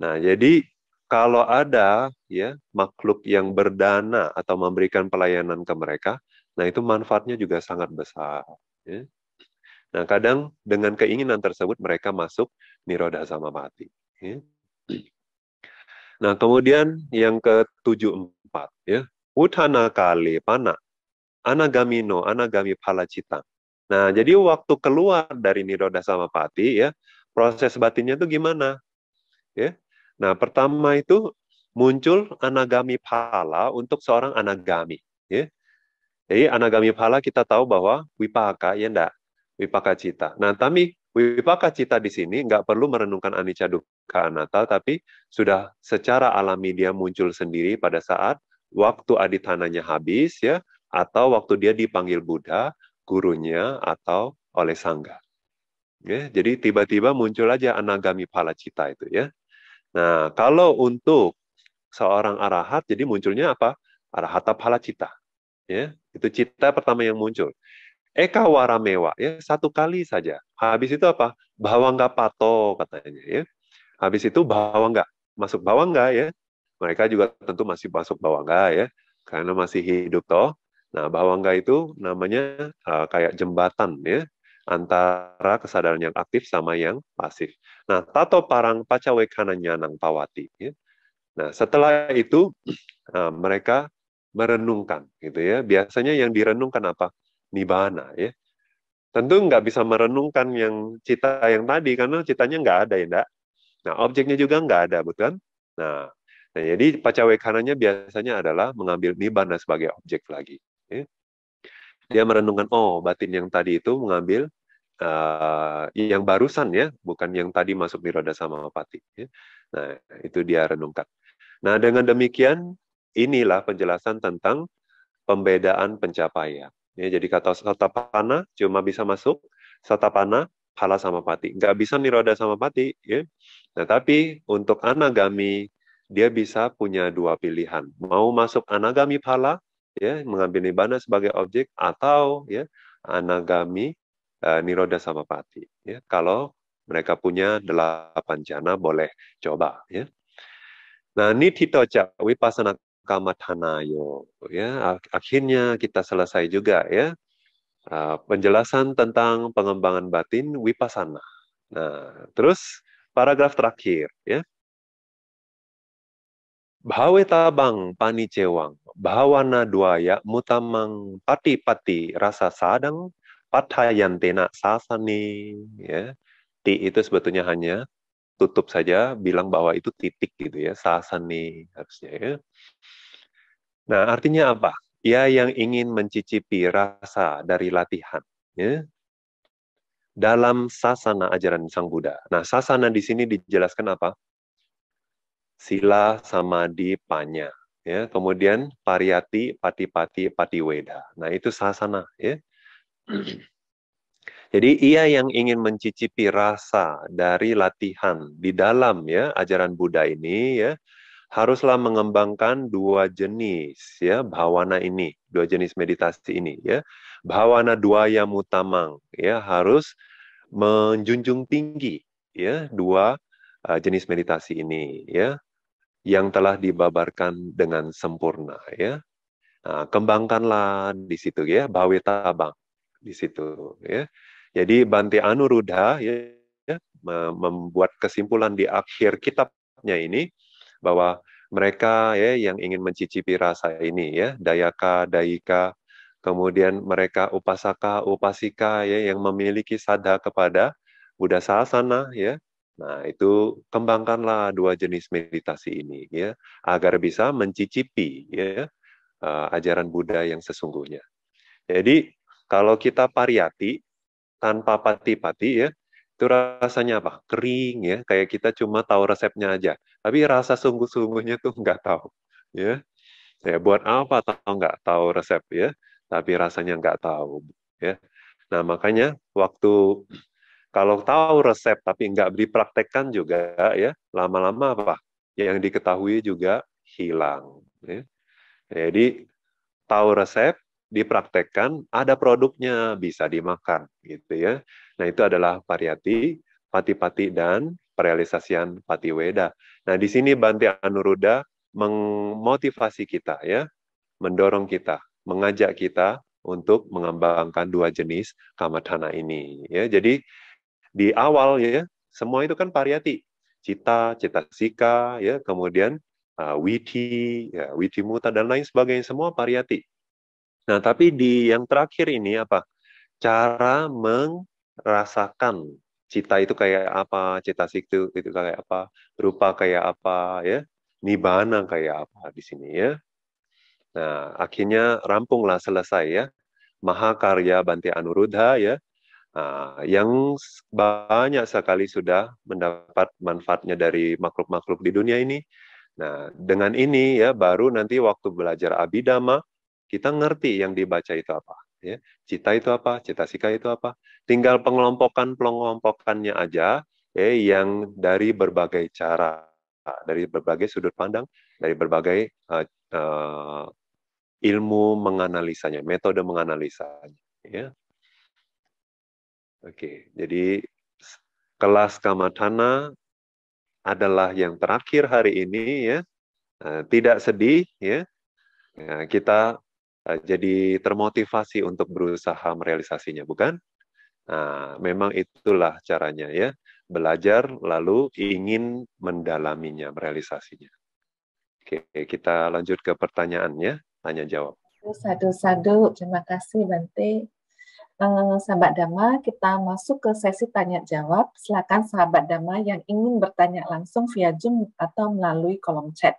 Nah, jadi kalau ada ya makhluk yang berdana atau memberikan pelayanan ke mereka, nah itu manfaatnya juga sangat besar, ya. Nah, kadang dengan keinginan tersebut mereka masuk niroda sama mati, ya. Nah, kemudian yang ke-74 ya, Utana kali pana anagamino anagami palacita Nah, jadi waktu keluar dari Niroda pati, ya, proses batinnya itu gimana? Ya. Nah, pertama itu muncul anagami pala untuk seorang anagami, ya. Jadi anagami pala kita tahu bahwa wipaka ya ndak? wipaka cita. Nah, tapi wipaka cita di sini nggak perlu merenungkan anicca dukkha anatta tapi sudah secara alami dia muncul sendiri pada saat waktu aditananya habis ya atau waktu dia dipanggil Buddha gurunya atau oleh sangga. Ya, jadi tiba-tiba muncul aja anagami cita itu ya. Nah, kalau untuk seorang arahat, jadi munculnya apa? Arahata palacita. Ya, itu cita pertama yang muncul. Eka wara mewa, ya satu kali saja. Habis itu apa? Bawangga pato katanya ya. Habis itu bawangga, masuk bawangga ya. Mereka juga tentu masih masuk bawangga ya, karena masih hidup toh. Nah, bawangga itu namanya uh, kayak jembatan ya antara kesadaran yang aktif sama yang pasif. Nah, tato parang pacawe kananya nang pawati. Ya. Nah, setelah itu uh, mereka merenungkan gitu ya. Biasanya yang direnungkan apa? Nibana ya. Tentu nggak bisa merenungkan yang cita yang tadi karena citanya nggak ada ya, enggak? Nah, objeknya juga nggak ada, bukan? Nah, Nah, jadi kananya biasanya adalah mengambil nibana sebagai objek lagi. Ya. Dia merenungkan, oh batin yang tadi itu mengambil uh, yang barusan ya, bukan yang tadi masuk niroda sama pati. Ya. Nah itu dia renungkan. Nah dengan demikian inilah penjelasan tentang pembedaan pencapaian. Ya, jadi kata satapana cuma bisa masuk satapana pala sama pati. Nggak bisa niroda sama pati. Ya. Nah, tapi untuk anagami, dia bisa punya dua pilihan. Mau masuk anagami pala ya mengambil nibbana sebagai objek atau ya anagami uh, niroda samapati ya kalau mereka punya delapan jana boleh coba ya nah ini nititoca wipasana kamatanayo ya akhirnya kita selesai juga ya eh, penjelasan tentang pengembangan batin wipasana nah terus paragraf terakhir ya Bhawe tabang panicewang, bhavana duaya mutamang pati pati rasa sadang pathayantena sasani, Ya. Ti itu sebetulnya hanya tutup saja, bilang bahwa itu titik gitu ya, sasani harusnya ya. Nah artinya apa? Ia yang ingin mencicipi rasa dari latihan. Ya. Dalam sasana ajaran Sang Buddha. Nah, sasana di sini dijelaskan apa? Sila samadi Panya. Ya, kemudian Pariyati pati weda. Nah, itu sasana ya. Jadi ia yang ingin mencicipi rasa dari latihan di dalam ya ajaran Buddha ini ya haruslah mengembangkan dua jenis ya bhavana ini, dua jenis meditasi ini ya. Bhavana dua yang mutamang ya harus menjunjung tinggi ya dua uh, jenis meditasi ini ya yang telah dibabarkan dengan sempurna ya. Nah, kembangkanlah di situ ya bawe tabang di situ ya. Jadi Bante Anuruddha ya, ya membuat kesimpulan di akhir kitabnya ini bahwa mereka ya yang ingin mencicipi rasa ini ya dayaka daika kemudian mereka upasaka upasika ya yang memiliki sadha kepada Buddha Sasana ya Nah, itu kembangkanlah dua jenis meditasi ini ya, agar bisa mencicipi ya eh, ajaran Buddha yang sesungguhnya. Jadi, kalau kita pariyati tanpa pati-pati ya, itu rasanya apa? Kering ya, kayak kita cuma tahu resepnya aja, tapi rasa sungguh-sungguhnya tuh nggak tahu ya. Ya, buat apa tahu nggak tahu resep ya, tapi rasanya nggak tahu ya. Nah, makanya waktu kalau tahu resep tapi nggak dipraktekkan juga ya, lama-lama apa? Yang diketahui juga hilang. Ya. Jadi tahu resep, dipraktekkan, ada produknya bisa dimakan gitu ya. Nah itu adalah variati, pati-pati dan pati weda. Nah di sini Banti Anuruda memotivasi kita ya, mendorong kita, mengajak kita untuk mengembangkan dua jenis kamadhana ini. Ya, jadi di awal ya semua itu kan variati cita sika ya kemudian uh, witi ya, witi muta dan lain sebagainya semua variati nah tapi di yang terakhir ini apa cara merasakan cita itu kayak apa cita itu itu kayak apa rupa kayak apa ya nibana kayak apa di sini ya nah akhirnya rampunglah selesai ya mahakarya Bante Anuruddha ya uh, yang banyak sekali sudah mendapat manfaatnya dari makhluk-makhluk di dunia ini. Nah, dengan ini ya baru nanti waktu belajar abidama kita ngerti yang dibaca itu apa. Ya. Cita itu apa, cita sika itu apa. Tinggal pengelompokan pengelompokannya aja eh, yang dari berbagai cara, dari berbagai sudut pandang, dari berbagai uh, uh, ilmu menganalisanya, metode menganalisanya. Ya. Oke, jadi kelas kamatana adalah yang terakhir hari ini ya. Eh, tidak sedih ya. ya kita eh, jadi termotivasi untuk berusaha merealisasinya, bukan? Nah, memang itulah caranya ya, belajar lalu ingin mendalaminya, merealisasinya. Oke, kita lanjut ke pertanyaannya, tanya jawab. Sadu-sadu, terima kasih Bante. Eh, sahabat Dhamma, kita masuk ke sesi tanya jawab. Silakan sahabat Dhamma yang ingin bertanya langsung via Zoom atau melalui kolom chat.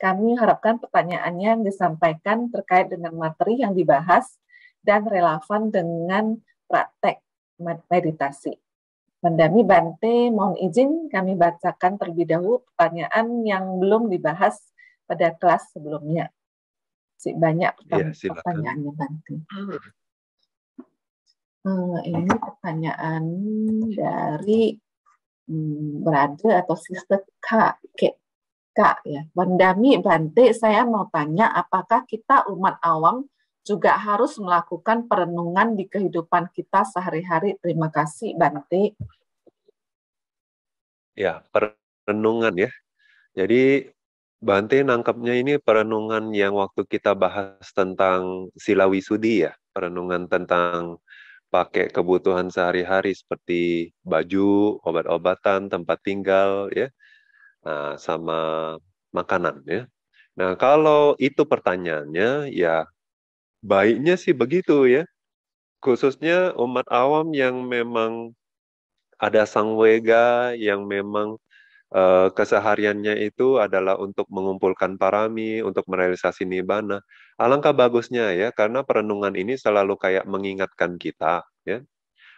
Kami harapkan pertanyaannya yang disampaikan terkait dengan materi yang dibahas dan relevan dengan praktek meditasi. Mendami Bante, mohon izin kami bacakan terlebih dahulu pertanyaan yang belum dibahas pada kelas sebelumnya. Banyak pertanyaan ya, pertanyaannya Bante. Hmm. Eh, ini pertanyaan dari um, hmm, brother atau sister Kak, K, Kak ya. Bandami Bante, saya mau tanya apakah kita umat awam juga harus melakukan perenungan di kehidupan kita sehari-hari. Terima kasih Bante. Ya, perenungan ya. Jadi Bante nangkapnya ini perenungan yang waktu kita bahas tentang silawisudi ya, perenungan tentang pakai kebutuhan sehari-hari seperti baju, obat-obatan, tempat tinggal, ya, nah, sama makanan, ya. Nah, kalau itu pertanyaannya, ya baiknya sih begitu, ya. Khususnya umat awam yang memang ada sangwega yang memang eh, kesehariannya itu adalah untuk mengumpulkan parami, untuk merealisasi nibana. Alangkah bagusnya ya, karena perenungan ini selalu kayak mengingatkan kita ya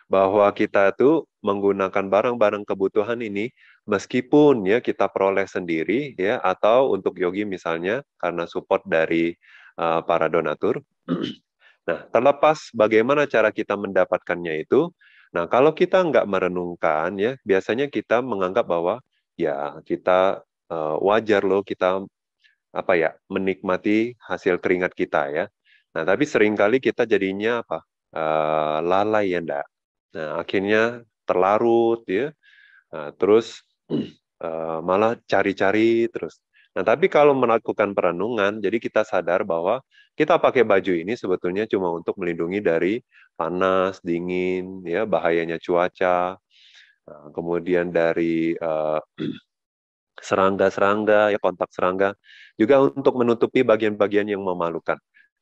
bahwa kita itu menggunakan barang-barang kebutuhan ini meskipun ya kita peroleh sendiri ya atau untuk yogi misalnya karena support dari uh, para donatur. nah, terlepas bagaimana cara kita mendapatkannya itu, nah kalau kita nggak merenungkan ya biasanya kita menganggap bahwa ya kita uh, wajar loh kita apa ya menikmati hasil keringat kita ya. Nah tapi seringkali kita jadinya apa uh, lalai ya ndak. Nah akhirnya terlarut ya. Uh, terus uh, malah cari-cari terus. Nah tapi kalau melakukan perenungan, jadi kita sadar bahwa kita pakai baju ini sebetulnya cuma untuk melindungi dari panas, dingin, ya bahayanya cuaca, uh, kemudian dari uh, serangga-serangga, ya kontak serangga, juga untuk menutupi bagian-bagian yang memalukan.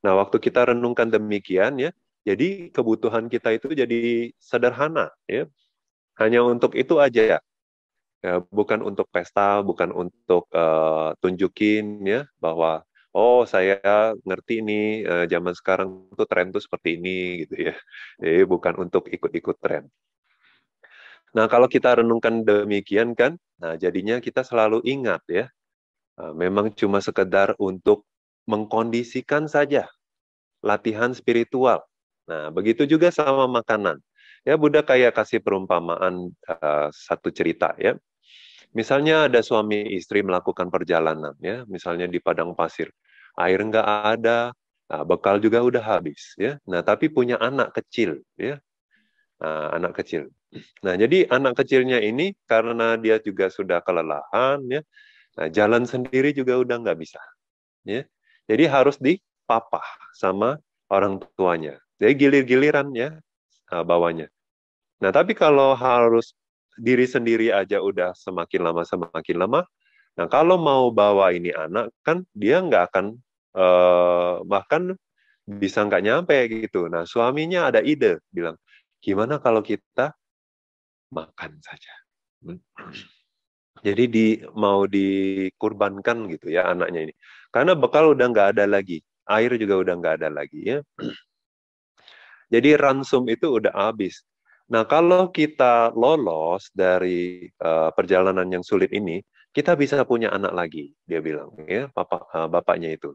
Nah, waktu kita renungkan demikian ya, jadi kebutuhan kita itu jadi sederhana ya. Hanya untuk itu aja ya. ya bukan untuk pesta, bukan untuk uh, tunjukin ya bahwa oh saya ngerti ini uh, eh, zaman sekarang tuh tren tuh seperti ini gitu ya. Jadi bukan untuk ikut-ikut tren. Nah, kalau kita renungkan demikian kan, nah jadinya kita selalu ingat ya, eh, memang cuma sekedar untuk mengkondisikan saja latihan spiritual. Nah, begitu juga sama makanan. Ya, Buddha kayak kasih perumpamaan uh, satu cerita ya. Misalnya ada suami istri melakukan perjalanan ya, misalnya di padang pasir. Air nggak ada, nah, bekal juga udah habis ya. Nah, tapi punya anak kecil ya. Nah, anak kecil. Nah, jadi anak kecilnya ini karena dia juga sudah kelelahan ya. Nah, jalan sendiri juga udah nggak bisa. Ya. Jadi harus dipapah sama orang tuanya. Jadi gilir-giliran ya e, bawanya. Nah, tapi kalau harus diri sendiri aja udah semakin lama semakin lemah Nah, kalau mau bawa ini anak kan dia nggak akan eh, bahkan bisa nggak nyampe gitu. Nah, suaminya ada ide bilang, gimana kalau kita makan saja. Hmm. Jadi di mau dikurbankan gitu ya anaknya ini. Karena bekal udah nggak ada lagi, air juga udah nggak ada lagi ya. Jadi ransum itu udah habis. Nah, kalau kita lolos dari uh, perjalanan yang sulit ini, kita bisa punya anak lagi, dia bilang ya, papa uh, bapaknya itu.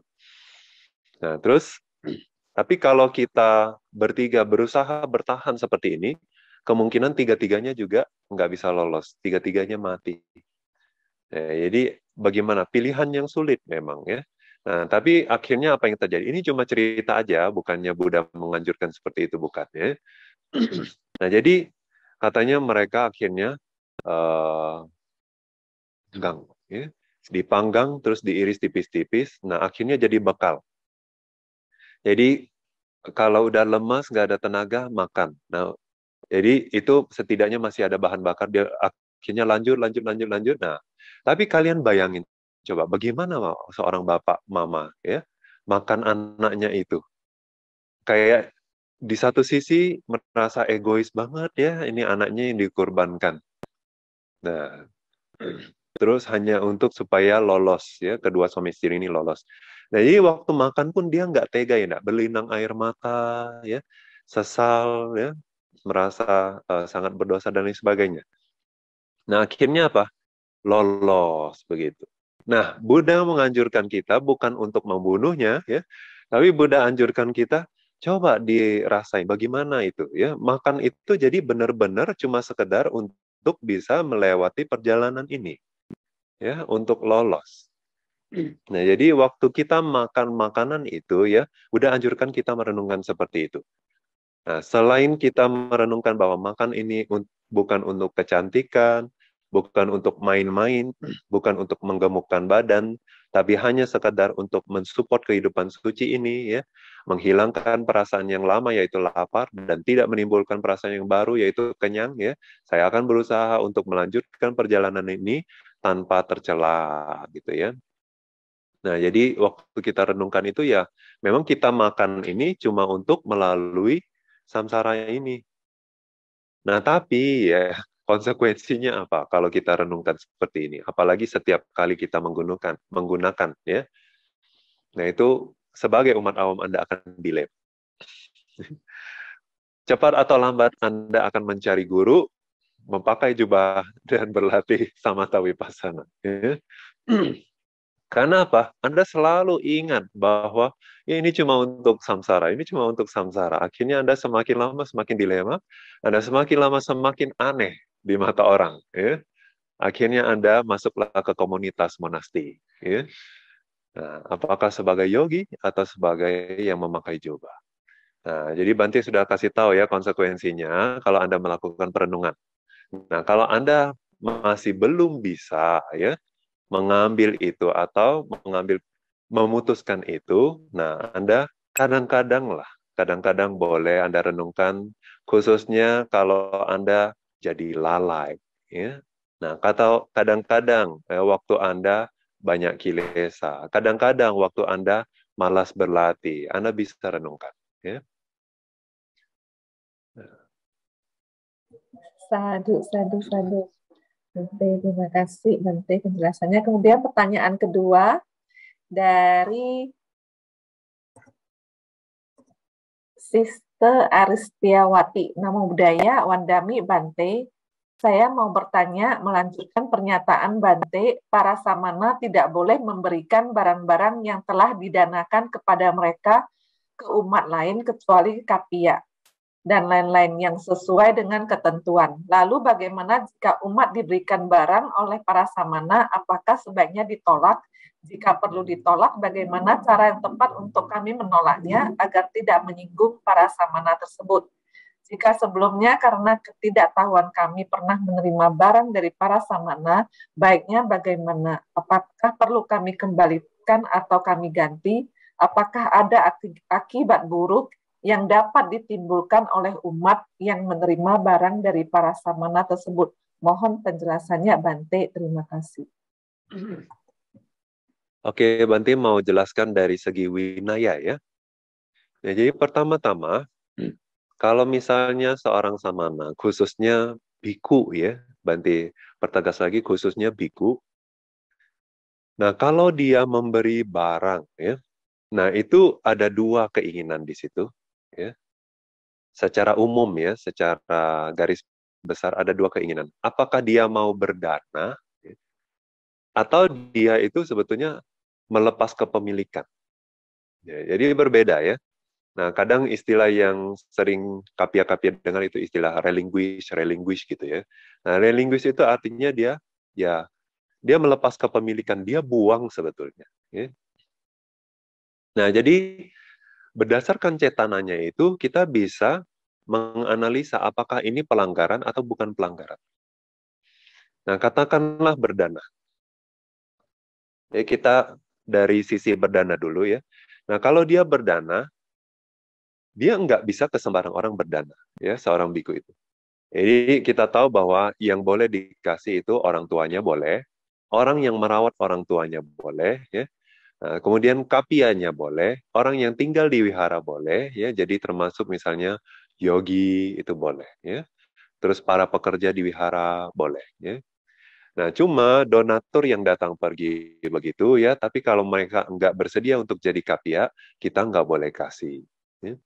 Nah, terus tapi kalau kita bertiga berusaha bertahan seperti ini, kemungkinan tiga-tiganya juga nggak bisa lolos, tiga-tiganya mati. Nah, jadi bagaimana pilihan yang sulit memang ya. Nah, tapi akhirnya apa yang terjadi? Ini cuma cerita aja, bukannya Buddha menganjurkan seperti itu, bukannya. nah, jadi katanya mereka akhirnya uh, ya, dipanggang terus diiris tipis-tipis. Nah, akhirnya jadi bekal. Jadi kalau udah lemas nggak ada tenaga makan. Nah, jadi itu setidaknya masih ada bahan bakar dia akhirnya lanjut lanjut lanjut lanjut. Nah, tapi kalian bayangin coba bagaimana seorang bapak mama ya makan anaknya itu. Kayak di satu sisi merasa egois banget ya ini anaknya yang dikorbankan. Nah, terus hanya untuk supaya lolos ya kedua suami istri ini lolos. Nah, jadi waktu makan pun dia nggak tega ya, nggak berlinang air mata ya, sesal ya, merasa uh, sangat berdosa dan lain sebagainya. Nah, akhirnya apa? Lolos begitu. Nah, Buddha menganjurkan kita bukan untuk membunuhnya ya, tapi Buddha anjurkan kita coba dirasain bagaimana itu ya. Makan itu jadi benar-benar cuma sekedar untuk bisa melewati perjalanan ini. Ya, untuk lolos. Nah, jadi waktu kita makan makanan itu ya, Buddha anjurkan kita merenungkan seperti itu. Nah, selain kita merenungkan bahwa makan ini un bukan untuk kecantikan, bukan untuk main-main, bukan untuk menggemukkan badan, tapi hanya sekedar untuk mensupport kehidupan suci ini ya, menghilangkan perasaan yang lama yaitu lapar dan tidak menimbulkan perasaan yang baru yaitu kenyang ya. Saya akan berusaha untuk melanjutkan perjalanan ini tanpa tercela gitu ya. Nah, jadi waktu kita renungkan itu ya memang kita makan ini cuma untuk melalui samsara ini. Nah, tapi ya konsekuensinya apa kalau kita renungkan seperti ini? Apalagi setiap kali kita menggunakan menggunakan ya. Nah, itu sebagai umat awam Anda akan dilem. Cepat atau lambat Anda akan mencari guru, memakai jubah dan berlatih sama pasana. Ya. Karena apa? Anda selalu ingat bahwa ya ini cuma untuk samsara, ini cuma untuk samsara. Akhirnya Anda semakin lama semakin dilema, Anda semakin lama semakin aneh di mata orang. Ya. Akhirnya Anda masuklah ke komunitas monasti. Ya. Nah, apakah sebagai yogi atau sebagai yang memakai jubah? Nah, jadi Banti sudah kasih tahu ya konsekuensinya kalau Anda melakukan perenungan. Nah, kalau Anda masih belum bisa ya mengambil itu atau mengambil memutuskan itu. Nah, Anda kadang-kadang lah, kadang-kadang boleh Anda renungkan khususnya kalau Anda jadi lalai, ya. Nah, kata kadang-kadang eh, waktu Anda banyak kilesa, kadang-kadang waktu Anda malas berlatih, Anda bisa renungkan, ya. Sadu, sadu, sadu. Bante, terima kasih Bante penjelasannya. Kemudian pertanyaan kedua dari Sister Aristiawati, nama budaya Wandami Bante. Saya mau bertanya melanjutkan pernyataan Bante, para samana tidak boleh memberikan barang-barang yang telah didanakan kepada mereka ke umat lain kecuali kapia dan lain-lain yang sesuai dengan ketentuan. Lalu bagaimana jika umat diberikan barang oleh para samana, apakah sebaiknya ditolak? Jika perlu ditolak, bagaimana cara yang tepat untuk kami menolaknya agar tidak menyinggung para samana tersebut? Jika sebelumnya karena ketidaktahuan kami pernah menerima barang dari para samana, baiknya bagaimana? Apakah perlu kami kembalikan atau kami ganti? Apakah ada akibat buruk yang dapat ditimbulkan oleh umat yang menerima barang dari para samana tersebut. Mohon penjelasannya Bante, terima kasih. Oke, Bante mau jelaskan dari segi winaya ya. Nah, jadi pertama-tama, hmm. kalau misalnya seorang samana, khususnya biku ya, Bante pertegas lagi khususnya biku. Nah, kalau dia memberi barang ya, nah itu ada dua keinginan di situ ya secara umum ya secara garis besar ada dua keinginan apakah dia mau berdana ya, atau dia itu sebetulnya melepas kepemilikan ya, jadi berbeda ya nah kadang istilah yang sering kapia-kapia dengar itu istilah relinquish relinquish gitu ya nah relinquish itu artinya dia ya dia melepas kepemilikan dia buang sebetulnya ya. nah jadi berdasarkan cetananya itu kita bisa menganalisa apakah ini pelanggaran atau bukan pelanggaran. Nah, katakanlah berdana. Ya, kita dari sisi berdana dulu ya. Nah, kalau dia berdana, dia nggak bisa ke sembarang orang berdana, ya, seorang biku itu. Jadi kita tahu bahwa yang boleh dikasih itu orang tuanya boleh, orang yang merawat orang tuanya boleh, ya, Nah, kemudian kapianya boleh, orang yang tinggal di wihara boleh, ya. Jadi termasuk misalnya yogi itu boleh, ya. Terus para pekerja di wihara boleh, ya. Nah, cuma donatur yang datang pergi begitu ya, tapi kalau mereka nggak bersedia untuk jadi kapia, kita nggak boleh kasih. Ya.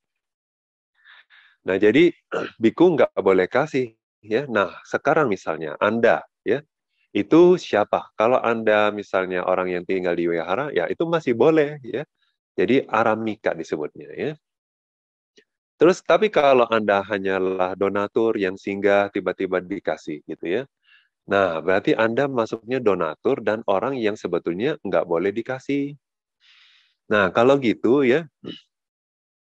Nah, jadi biku nggak boleh kasih. ya. Nah, sekarang misalnya Anda ya itu siapa? Kalau Anda misalnya orang yang tinggal di wihara, ya itu masih boleh ya. Jadi aramika disebutnya ya. Terus tapi kalau Anda hanyalah donatur yang singgah tiba-tiba dikasih gitu ya. Nah, berarti Anda masuknya donatur dan orang yang sebetulnya nggak boleh dikasih. Nah, kalau gitu ya,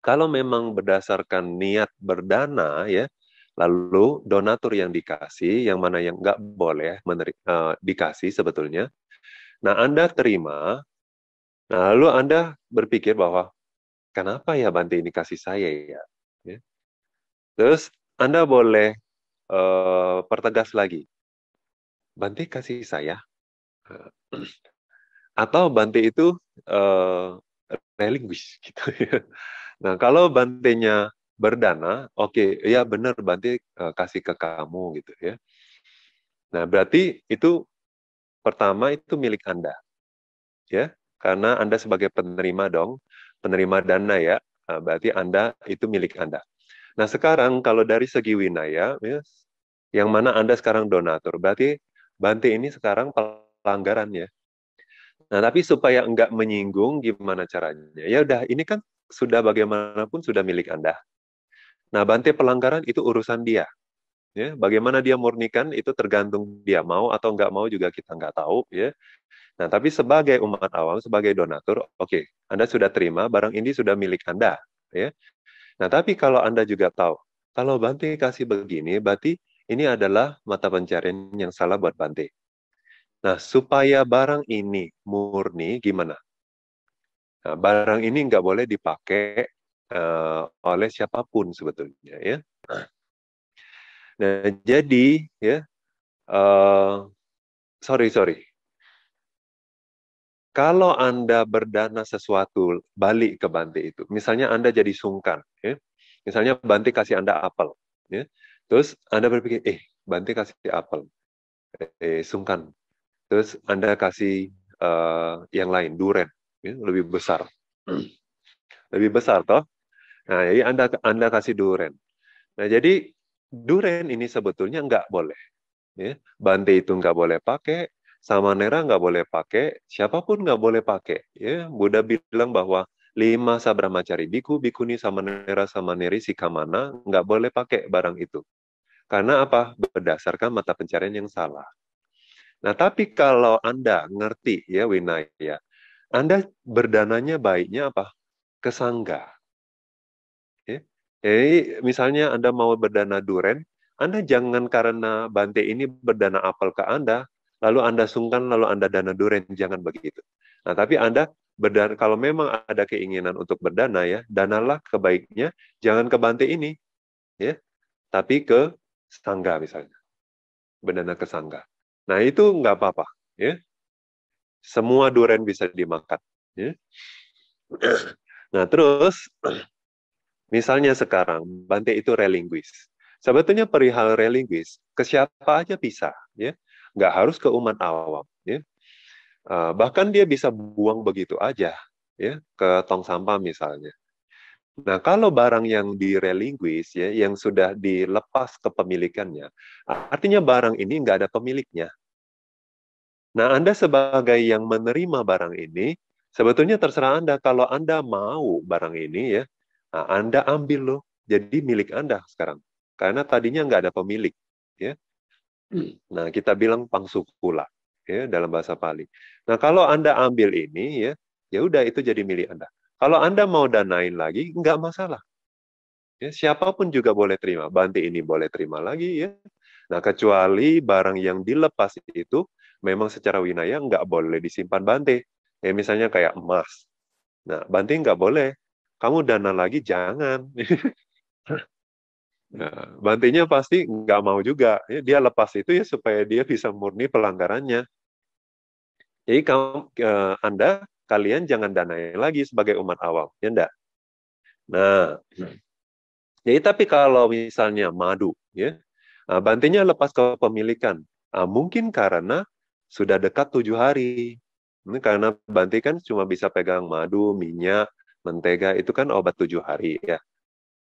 kalau memang berdasarkan niat berdana ya, Lalu donatur yang dikasih, yang mana yang nggak boleh meneri, uh, dikasih sebetulnya. Nah, Anda terima, nah lalu Anda berpikir bahwa, kenapa ya Bante ini kasih saya ya? ya. Terus Anda boleh uh, pertegas lagi, Bante kasih saya? Eh, atau Bante itu uh, relinquish gitu ya. Nah, kalau bantenya berdana, oke, okay, ya benar Banti uh, eh, kasih ke kamu gitu ya. Nah, berarti itu pertama itu milik Anda. Ya, karena Anda sebagai penerima dong, penerima dana ya. Nah, berarti Anda itu milik Anda. Nah, sekarang kalau dari segi winaya ya, yang mana Anda sekarang donatur, berarti Banti ini sekarang pelanggaran ya. Nah, tapi supaya enggak menyinggung gimana caranya? Ya udah, ini kan sudah bagaimanapun sudah milik Anda. Nah, bantai pelanggaran itu urusan dia. Ya, bagaimana dia murnikan itu tergantung dia mau atau nggak mau juga kita nggak tahu. Ya. Nah, tapi sebagai umat awam, sebagai donatur, oke, okay, Anda sudah terima, barang ini sudah milik Anda. Ya. Nah, tapi kalau Anda juga tahu, kalau Bante kasih begini, berarti ini adalah mata pencarian yang salah buat Bante. Nah, supaya barang ini murni, gimana? Nah, barang ini nggak boleh dipakai uh, oleh siapapun sebetulnya ya. Nah jadi ya uh, sorry sorry kalau Anda berdana sesuatu balik ke Bante itu, misalnya Anda jadi sungkan, ya. misalnya Bante kasih Anda apel, ya. terus Anda berpikir, eh Bante kasih apel, eh, sungkan, terus Anda kasih uh, yang lain, duren, ya, lebih besar. lebih besar, toh Nah, jadi Anda Anda kasih duren. Nah, jadi duren ini sebetulnya nggak boleh. Ya, bante itu nggak boleh pakai, sama nera nggak boleh pakai, siapapun nggak boleh pakai. Ya, Buddha bilang bahwa lima sabramacari biku, bikuni, sama nera sama neri sikamana nggak boleh pakai barang itu. Karena apa? Berdasarkan mata pencarian yang salah. Nah, tapi kalau Anda ngerti ya Winaya, Anda berdananya baiknya apa? Kesangga. Jadi misalnya Anda mau berdana duren, Anda jangan karena Bante ini berdana apel ke Anda, lalu Anda sungkan, lalu Anda dana duren, jangan begitu. Nah, tapi Anda berdana, kalau memang ada keinginan untuk berdana ya, danalah kebaiknya, jangan ke Bante ini, ya, tapi ke Sangga misalnya, berdana ke Sangga. Nah, itu nggak apa-apa, ya. Semua duren bisa dimakan, ya. Nah, terus Misalnya sekarang, Bante itu relinguis. Sebetulnya perihal relinguis, ke siapa aja bisa. ya Nggak harus ke umat awam. Ya. Eh, bahkan dia bisa buang begitu aja ya ke tong sampah misalnya. Nah, kalau barang yang direlinguis, ya, yang sudah dilepas kepemilikannya, artinya barang ini nggak ada pemiliknya. Nah, Anda sebagai yang menerima barang ini, sebetulnya terserah Anda kalau Anda mau barang ini ya, Nah, anda ambil loh, jadi milik Anda sekarang. Karena tadinya nggak ada pemilik. ya. Hmm. Nah, kita bilang pangsukula ya, dalam bahasa Pali. Nah, kalau Anda ambil ini, ya ya udah itu jadi milik Anda. Kalau Anda mau danain lagi, nggak masalah. Ya, siapapun juga boleh terima. Banti ini boleh terima lagi. ya. Nah, kecuali barang yang dilepas itu memang secara winaya nggak boleh disimpan bante. Ya, misalnya kayak emas. Nah, banting nggak boleh kamu dana lagi jangan. nah, bantinya pasti nggak mau juga. Ya, dia lepas itu ya supaya dia bisa murni pelanggarannya. Jadi kamu, eh, Anda, kalian jangan danai lagi sebagai umat awam, ya enggak? Nah, jadi tapi kalau misalnya madu, ya, ah, bantinya lepas kepemilikan, ah, mungkin karena sudah dekat tujuh hari. Hmm, karena banti kan cuma bisa pegang madu, minyak, mentega itu kan obat tujuh hari ya.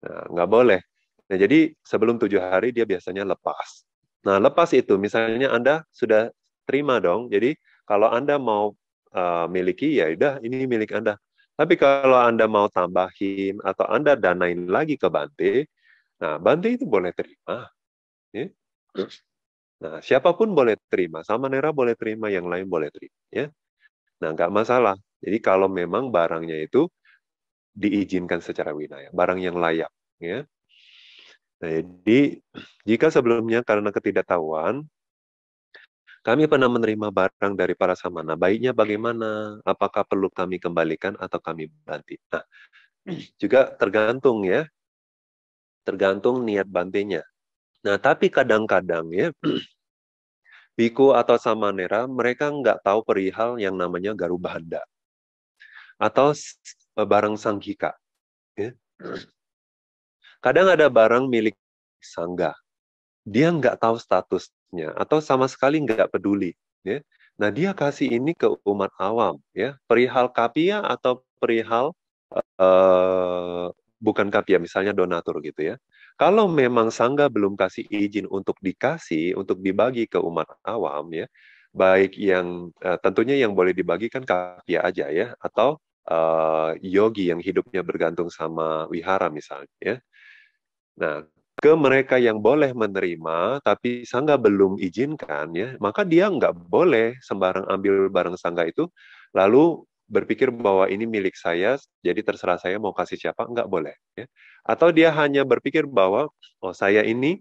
Nah, nggak boleh. Nah, jadi sebelum tujuh hari dia biasanya lepas. Nah, lepas itu misalnya Anda sudah terima dong. Jadi kalau Anda mau uh, miliki ya udah ini milik Anda. Tapi kalau Anda mau tambahin atau Anda danain lagi ke Bante, nah Bante itu boleh terima. Ya. Nah, siapapun boleh terima, sama Nera boleh terima, yang lain boleh terima. Ya. Nah, nggak masalah. Jadi kalau memang barangnya itu diizinkan secara winaya, barang yang layak, ya. Nah, jadi jika sebelumnya karena ketidaktahuan kami pernah menerima barang dari para samana, baiknya bagaimana? Apakah perlu kami kembalikan atau kami banti? Nah, juga tergantung ya, tergantung niat bantinya. Nah, tapi kadang-kadang ya, biku atau samanera mereka nggak tahu perihal yang namanya garu bahanda atau Eh, barang sanghika. Ya. Kadang ada barang milik sangga, dia nggak tahu statusnya atau sama sekali nggak peduli. Ya. Nah dia kasih ini ke umat awam, ya perihal kapia atau perihal uh, bukan kapia, misalnya donatur gitu ya. Kalau memang sangga belum kasih izin untuk dikasih, untuk dibagi ke umat awam ya, baik yang eh, tentunya yang boleh dibagikan kapia aja ya, atau uh, yogi yang hidupnya bergantung sama wihara misalnya. Ya. Nah, ke mereka yang boleh menerima tapi sangga belum izinkan ya, maka dia nggak boleh sembarang ambil barang sangga itu lalu berpikir bahwa ini milik saya, jadi terserah saya mau kasih siapa, nggak boleh. Ya. Atau dia hanya berpikir bahwa, oh saya ini,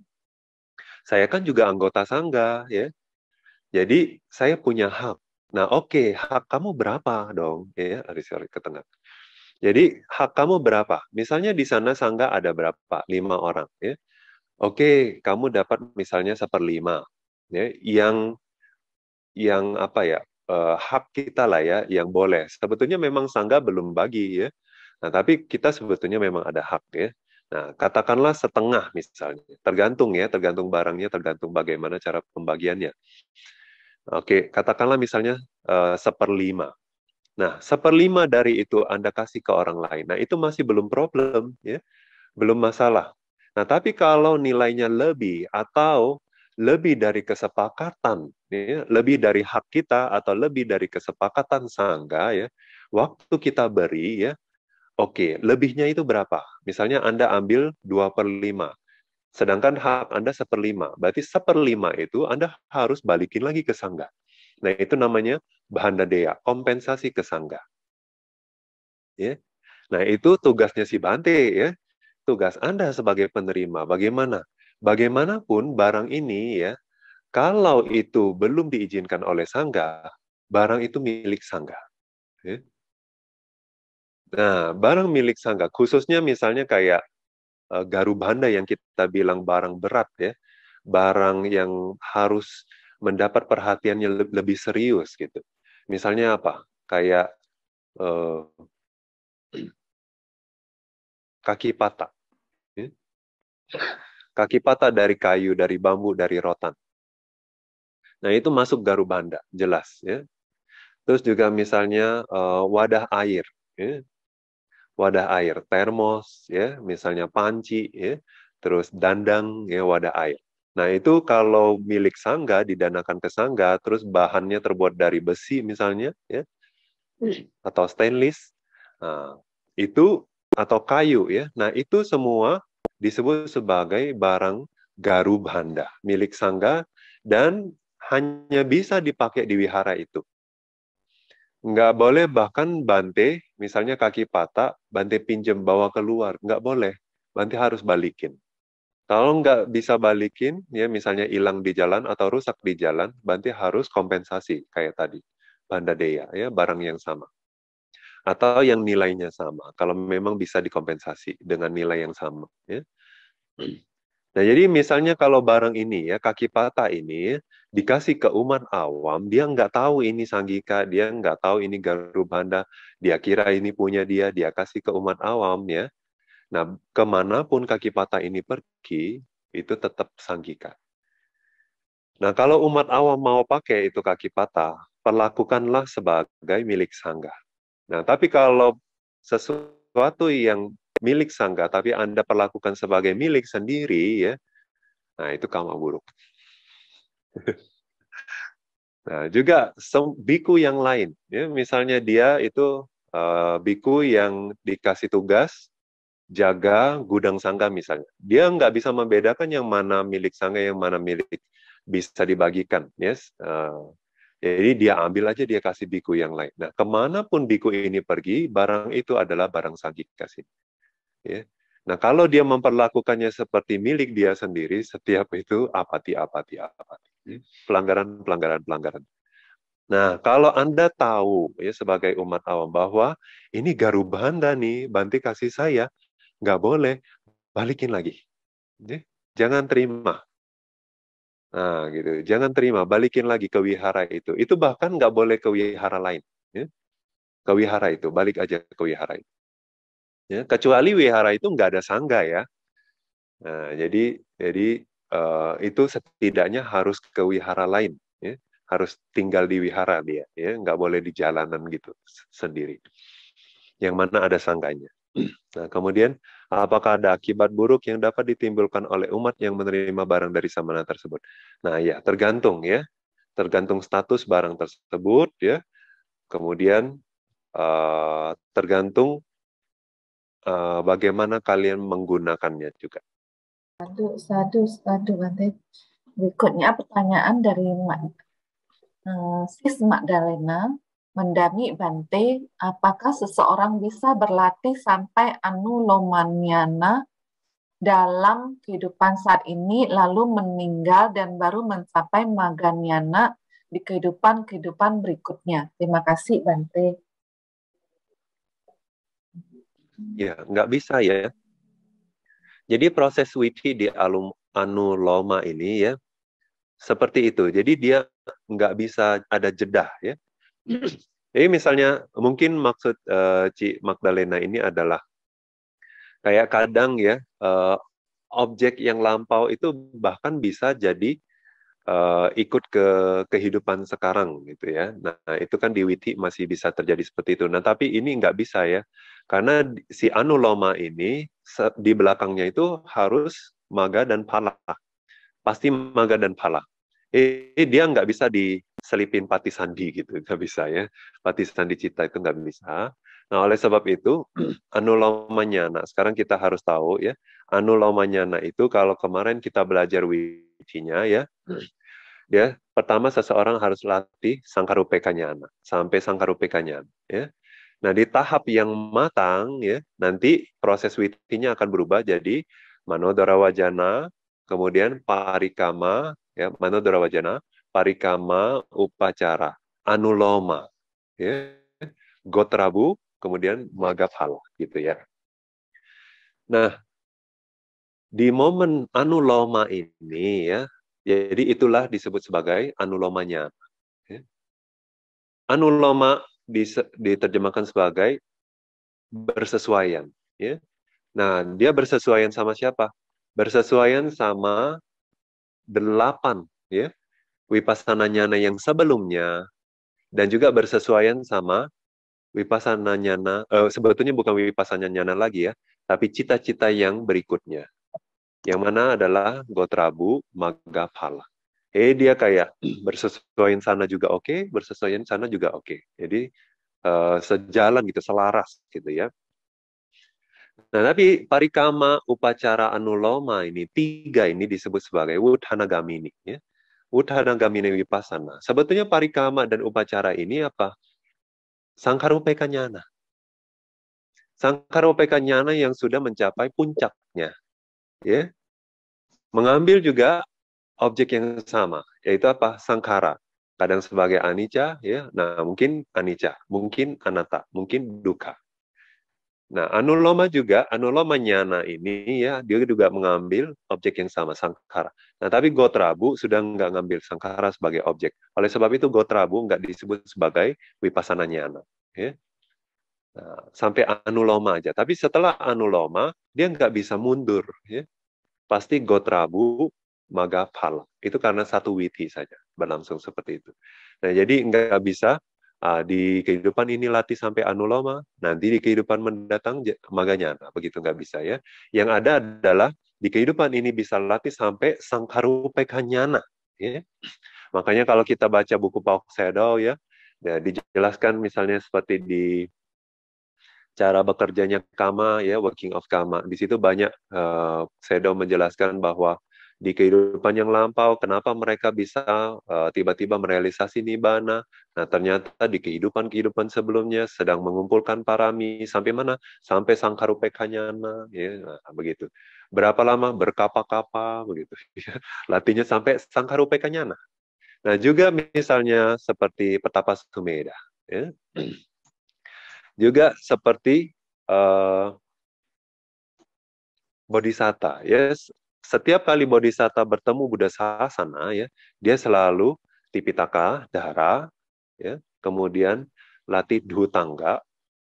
saya kan juga anggota sangga, ya. Jadi saya punya hak Nah, oke, okay, hak kamu berapa dong? Ya, harus ke tengah. Jadi, hak kamu berapa? Misalnya di sana sangga ada berapa? Lima orang. Ya. Oke, okay, kamu dapat misalnya seperlima. Ya, yang yang apa ya? Uh, hak kita lah ya, yang boleh. Sebetulnya memang sangga belum bagi ya. Nah, tapi kita sebetulnya memang ada hak ya. Nah, katakanlah setengah misalnya. Tergantung ya, tergantung barangnya, tergantung bagaimana cara pembagiannya. Oke, katakanlah misalnya uh, seperlima. Nah, seperlima dari itu Anda kasih ke orang lain. Nah, itu masih belum problem, ya, belum masalah. Nah, tapi kalau nilainya lebih atau lebih dari kesepakatan, ya, lebih dari hak kita atau lebih dari kesepakatan sangga, ya, waktu kita beri, ya, oke, lebihnya itu berapa? Misalnya Anda ambil 2 per 5, Sedangkan hak Anda seperlima, berarti seperlima itu Anda harus balikin lagi ke sangga. Nah, itu namanya bahan dea, kompensasi ke sangga. Ya. Nah, itu tugasnya si Bante ya. Tugas Anda sebagai penerima bagaimana? Bagaimanapun barang ini ya, kalau itu belum diizinkan oleh sangga, barang itu milik sangga. Ya. Nah, barang milik sangga, khususnya misalnya kayak uh, eh, garubhana yang kita bilang barang berat ya, barang yang harus mendapat perhatiannya lebih serius gitu. Misalnya apa? Kayak uh, kaki patah. Ya. Kaki patah dari kayu, dari bambu, dari rotan. Nah, itu masuk garubanda, jelas ya. Terus juga misalnya uh, wadah air, ya wadah air, termos, ya, misalnya panci, ya, terus dandang, ya, wadah air. Nah, itu kalau milik sangga didanakan ke sangga, terus bahannya terbuat dari besi misalnya, ya, atau stainless, nah, itu atau kayu, ya. Nah, itu semua disebut sebagai barang garu milik sangga dan hanya bisa dipakai di wihara itu. Nggak boleh bahkan Bante, misalnya kaki patah, Bante pinjem bawa keluar. Nggak boleh. Bante harus balikin. Kalau nggak bisa balikin, ya misalnya hilang di jalan atau rusak di jalan, Bante harus kompensasi kayak tadi. Banda Dea, ya, barang yang sama. Atau yang nilainya sama, kalau memang bisa dikompensasi dengan nilai yang sama. Ya. Nah, jadi misalnya kalau barang ini, ya, kaki patah ini, dikasih ke umat awam, dia nggak tahu ini Sanggika, dia nggak tahu ini garubanda dia kira ini punya dia, dia kasih ke umat awam ya. Nah, kemanapun kaki patah ini pergi, itu tetap Sanggika. Nah, kalau umat awam mau pakai itu kaki patah, perlakukanlah sebagai milik Sangga. Nah, tapi kalau sesuatu yang milik Sangga, tapi Anda perlakukan sebagai milik sendiri, ya, nah itu kamu buruk. nah, juga biku yang lain, ya, misalnya dia itu uh, biku yang dikasih tugas jaga gudang sangga misalnya, dia nggak bisa membedakan yang mana milik sangga yang mana milik bisa dibagikan, yes. Uh, jadi dia ambil aja dia kasih biku yang lain. Nah, kemanapun biku ini pergi, barang itu adalah barang sanggih kasih Ya. Nah, kalau dia memperlakukannya seperti milik dia sendiri, setiap itu apati, apati, apati pelanggaran pelanggaran pelanggaran. Nah, kalau Anda tahu ya sebagai umat awam bahwa ini Garuhanda nih, Banti kasih saya, nggak boleh, balikin lagi. Ya, jangan terima. Nah, gitu. Jangan terima, balikin lagi ke wihara itu. Itu bahkan nggak boleh ke wihara lain. Ya. Ke wihara itu, balik aja ke wihara itu. Ya, kecuali wihara itu nggak ada sangga ya. Nah, jadi jadi Eh, itu setidaknya harus ke wihara lain, ya. harus tinggal di wihara dia, ya nggak boleh di jalanan gitu sendiri. Yang mana ada sangkanya. Nah, kemudian apakah ada akibat buruk yang dapat ditimbulkan oleh umat yang menerima barang dari samana tersebut? Nah, ya tergantung ya, tergantung status barang tersebut ya. Kemudian uh, tergantung uh, bagaimana kalian menggunakannya juga. Satu, satu, satu, nanti Berikutnya pertanyaan dari Mak, uh, Sis Magdalena. Mendami Bante, apakah seseorang bisa berlatih sampai anu anulomaniana dalam kehidupan saat ini lalu meninggal dan baru mencapai maganiana di kehidupan-kehidupan berikutnya? Terima kasih Bante. Ya, nggak bisa ya. Jadi proses witi di alum, anuloma ini ya seperti itu. Jadi dia nggak bisa ada jeda ya. Jadi misalnya mungkin maksud uh, eh, Cik Magdalena ini adalah kayak kadang ya uh, objek yang lampau itu bahkan bisa jadi uh, ikut ke kehidupan sekarang gitu ya. Nah itu kan di witi masih bisa terjadi seperti itu. Nah tapi ini nggak bisa ya. Karena si anuloma ini di belakangnya itu harus maga dan pala. Pasti maga dan pala. Eh, dia nggak bisa diselipin pati sandi gitu, nggak bisa ya. Pati sandi cita itu nggak bisa. Nah, oleh sebab itu, anulomanya anak. Sekarang kita harus tahu ya, anulomanya anak itu kalau kemarin kita belajar wicinya ya, ya pertama seseorang harus latih sangkarupekanya anak sampai sangkarupekanya ya Nah, di tahap yang matang ya, nanti proses witinya akan berubah jadi manodara wajana, kemudian parikama, ya, manodara wajana, parikama, upacara, anuloma, ya, gotrabu, kemudian magaphala gitu ya. Nah, di momen anuloma ini ya, jadi itulah disebut sebagai anulomanya. Ya. Anuloma diterjemahkan sebagai bersesuaian ya nah dia bersesuaian sama siapa bersesuaian sama delapan ya wipasana nyana yang sebelumnya dan juga bersesuaian sama wipasana nyana eh, sebetulnya bukan wipasana nyana lagi ya tapi cita-cita yang berikutnya yang mana adalah gotrabu magapala eh dia kayak bersesuaian sana juga oke, okay, bersesuaian sana juga oke. Okay. Jadi uh, sejalan gitu, selaras gitu ya. Nah, tapi parikama upacara anuloma ini tiga ini disebut sebagai uthanagamini ya. Uthanagamini wipasana Sebetulnya parikama dan upacara ini apa? Sangkarupeka nyana. Sangkarupeka nyana yang sudah mencapai puncaknya. Ya. Mengambil juga objek yang sama, yaitu apa? Sangkara. Kadang sebagai anicca, ya. Nah, mungkin anicca, mungkin anatta, mungkin Duka Nah, anuloma juga, anuloma nyana ini ya, dia juga mengambil objek yang sama, sangkara. Nah, tapi Gotrabu sudah nggak ngambil sangkara sebagai objek. Oleh sebab itu, Gotrabu nggak disebut sebagai wipasana nyana. Ya. Nah, sampai anuloma aja. Tapi setelah anuloma, dia nggak bisa mundur. Ya. Pasti Gotrabu Magapal, Itu karena satu witi saja berlangsung seperti itu. Nah, jadi nggak bisa uh, di kehidupan ini latih sampai anuloma, nanti di kehidupan mendatang maganyana, begitu nggak bisa ya. Yang ada adalah di kehidupan ini bisa latih sampai sangkarupekanyana. Ya. Makanya kalau kita baca buku pak Sedow ya, ya, dijelaskan misalnya seperti di cara bekerjanya kama ya working of kama di situ banyak uh, eh, Sedo menjelaskan bahwa di kehidupan yang lampau, kenapa mereka bisa eh, tiba-tiba uh, merealisasi nibana. Nah, ternyata di kehidupan-kehidupan sebelumnya sedang mengumpulkan parami sampai mana? Sampai nah, ya nah, begitu. Berapa lama? Berkapa-kapa, begitu. Latihnya sampai nah. Nah, juga misalnya seperti petapa Sumeda, ya. juga seperti uh, bodhisatta, yes, setiap kali bodhisatta bertemu Buddha Sasana ya, dia selalu tipitaka dahara, ya, kemudian latih tangga,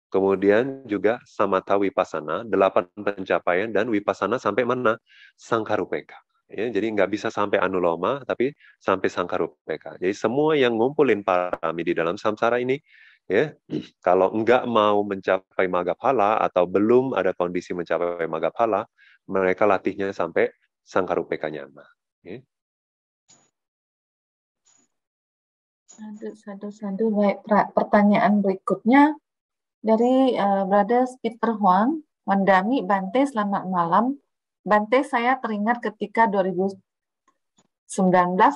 kemudian juga samata wipasana, delapan pencapaian dan wipasana sampai mana? Sangkarupeka. Ya, jadi nggak bisa sampai anuloma, tapi sampai sangkarupeka. Jadi semua yang ngumpulin parami di dalam samsara ini, ya kalau nggak mau mencapai magapala atau belum ada kondisi mencapai magapala, mereka latihnya sampai UPK Nyama. Okay. Satu-satu sadu. Baik, pertanyaan berikutnya dari uh, eh, Brother Peter Huang. Mandami, Bante, selamat malam. Bante, saya teringat ketika 2019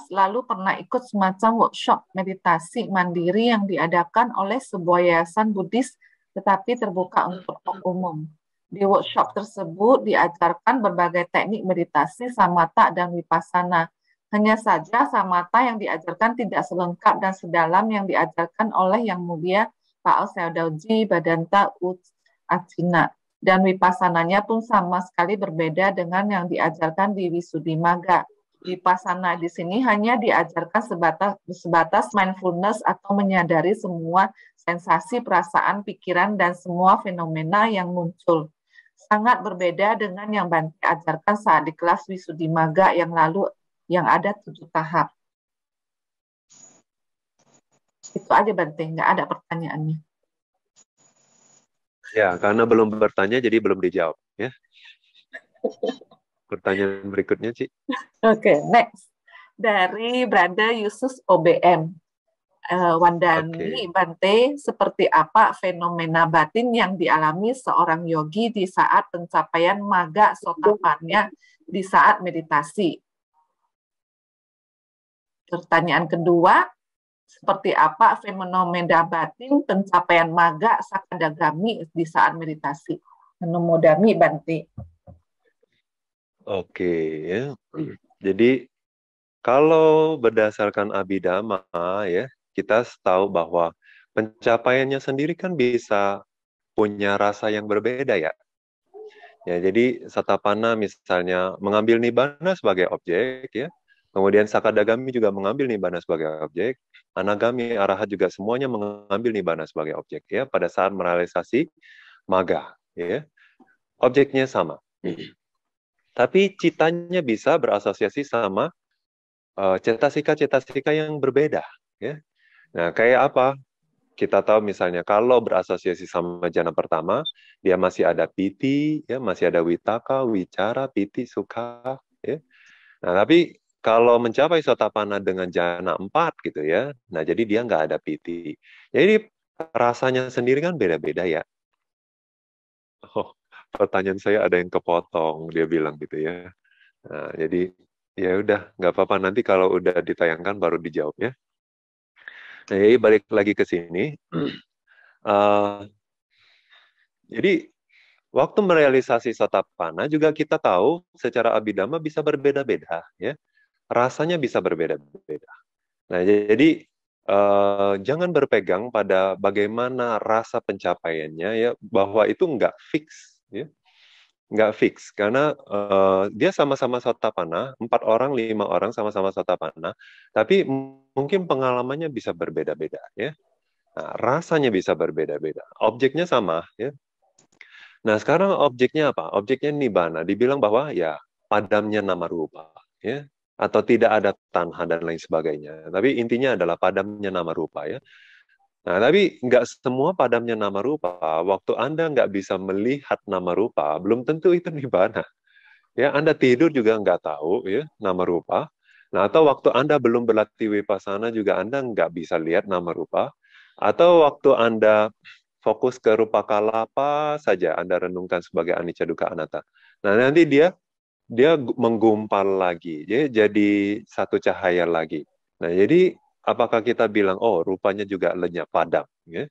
lalu pernah ikut semacam workshop meditasi mandiri yang diadakan oleh sebuah yayasan Buddhis tetapi terbuka untuk umum. Di workshop tersebut diajarkan berbagai teknik meditasi samata dan vipassana. Hanya saja samata yang diajarkan tidak selengkap dan sedalam yang diajarkan oleh Yang Mulia Pak Seodauji Badanta Ut Acina. Dan wipasananya pun sama sekali berbeda dengan yang diajarkan di Wisudimaga. Wipasana di sini hanya diajarkan sebatas, sebatas mindfulness atau menyadari semua sensasi, perasaan, pikiran, dan semua fenomena yang muncul sangat berbeda dengan yang Bante ajarkan saat di kelas Wisudi Maga yang lalu yang ada tujuh tahap. Itu aja Bante, nggak ada pertanyaannya. Ya, karena belum bertanya jadi belum dijawab ya. Pertanyaan berikutnya, Ci. Oke, okay, next. Dari Brother Yusus OBM uh, eh, Wandani okay. Bante seperti apa fenomena batin yang dialami seorang yogi di saat pencapaian maga sotapannya di saat meditasi. Pertanyaan kedua, seperti apa fenomena batin pencapaian maga sakadagami di saat meditasi? Menomodami Bante. Oke, ya. okay. Jadi kalau berdasarkan abidama ya kita tahu bahwa pencapaiannya sendiri kan bisa punya rasa yang berbeda ya. Ya, jadi satapana misalnya mengambil nibbana sebagai objek ya. Kemudian sakadagami juga mengambil nibbana sebagai objek, anagami, arahat juga semuanya mengambil nibbana sebagai objek ya pada saat merealisasi maga ya. Objeknya sama. Tapi citanya bisa berasosiasi sama eh, cetasika cetasika-cetasika yang berbeda ya. Nah, kayak apa? Kita tahu misalnya kalau berasosiasi sama jana pertama, dia masih ada piti, ya masih ada witaka, wicara, piti, suka. Ya. Nah, tapi kalau mencapai sotapana dengan jana empat gitu ya, nah jadi dia nggak ada piti. Jadi rasanya sendiri kan beda-beda ya. Oh, pertanyaan saya ada yang kepotong, dia bilang gitu ya. Nah, jadi ya udah nggak apa-apa nanti kalau udah ditayangkan baru dijawab ya. Jadi balik lagi ke sini. Uh, jadi waktu merealisasi satapana juga kita tahu secara abidama bisa berbeda-beda, ya. Rasanya bisa berbeda-beda. Nah, jadi uh, jangan berpegang pada bagaimana rasa pencapaiannya ya, bahwa itu nggak fix, ya nggak fix karena uh, dia sama-sama sota panah empat orang lima orang sama-sama sota panah tapi mungkin pengalamannya bisa berbeda-beda ya nah, rasanya bisa berbeda-beda objeknya sama ya nah sekarang objeknya apa objeknya nibana dibilang bahwa ya padamnya nama rupa ya atau tidak ada tanha dan lain sebagainya tapi intinya adalah padamnya nama rupa ya Nah, tapi nggak semua padamnya nama rupa. Waktu Anda nggak bisa melihat nama rupa, belum tentu itu nibana. Ya, Anda tidur juga nggak tahu ya nama rupa. Nah, atau waktu Anda belum berlatih wipasana juga Anda nggak bisa lihat nama rupa. Atau waktu Anda fokus ke rupa kalapa saja Anda renungkan sebagai anicca dukkha anatta. Nah, nanti dia dia menggumpal lagi, Jadi, jadi satu cahaya lagi. Nah, jadi apakah kita bilang oh rupanya juga lenyap padam ya?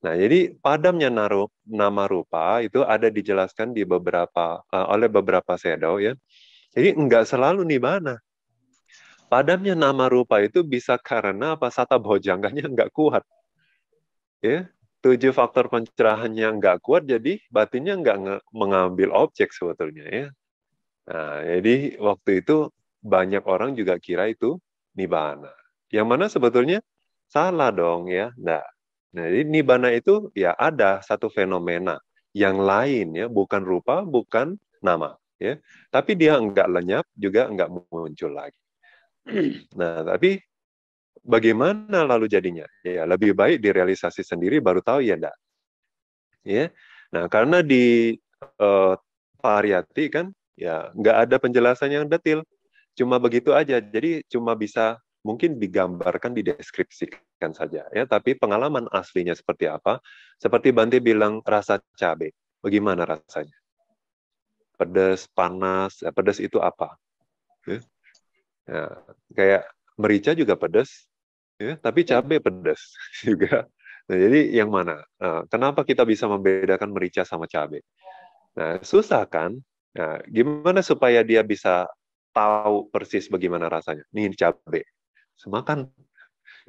Nah, jadi padamnya naruh, nama rupa itu ada dijelaskan di beberapa uh, oleh beberapa shadow ya. Jadi nggak selalu nih mana. Padamnya nama rupa itu bisa karena apa? Sata bhojangkanya nggak kuat. Ya, tujuh faktor pencerahannya nggak kuat jadi batinnya nggak mengambil objek sebetulnya ya. Nah, jadi waktu itu banyak orang juga kira itu nibana. Yang mana sebetulnya salah dong ya. Nah, nah jadi nibana itu ya ada satu fenomena yang lain ya, bukan rupa, bukan nama ya. Tapi dia enggak lenyap juga enggak muncul lagi. Nah, tapi bagaimana lalu jadinya? Ya, lebih baik direalisasi sendiri baru tahu ya enggak. Ya. Nah, karena di uh, kan ya enggak ada penjelasan yang detil cuma begitu aja jadi cuma bisa mungkin digambarkan, dideskripsikan saja ya, tapi pengalaman aslinya seperti apa? Seperti Bante bilang rasa cabe. Bagaimana rasanya? Pedas, panas, ya, pedas itu apa? Ya. Ya, kayak merica juga pedas, ya, tapi ya. cabe pedas juga. Nah, jadi yang mana? Nah, kenapa kita bisa membedakan merica sama cabe? Nah, susah kan? Nah, gimana supaya dia bisa tahu persis bagaimana rasanya? Nih cabe, semakan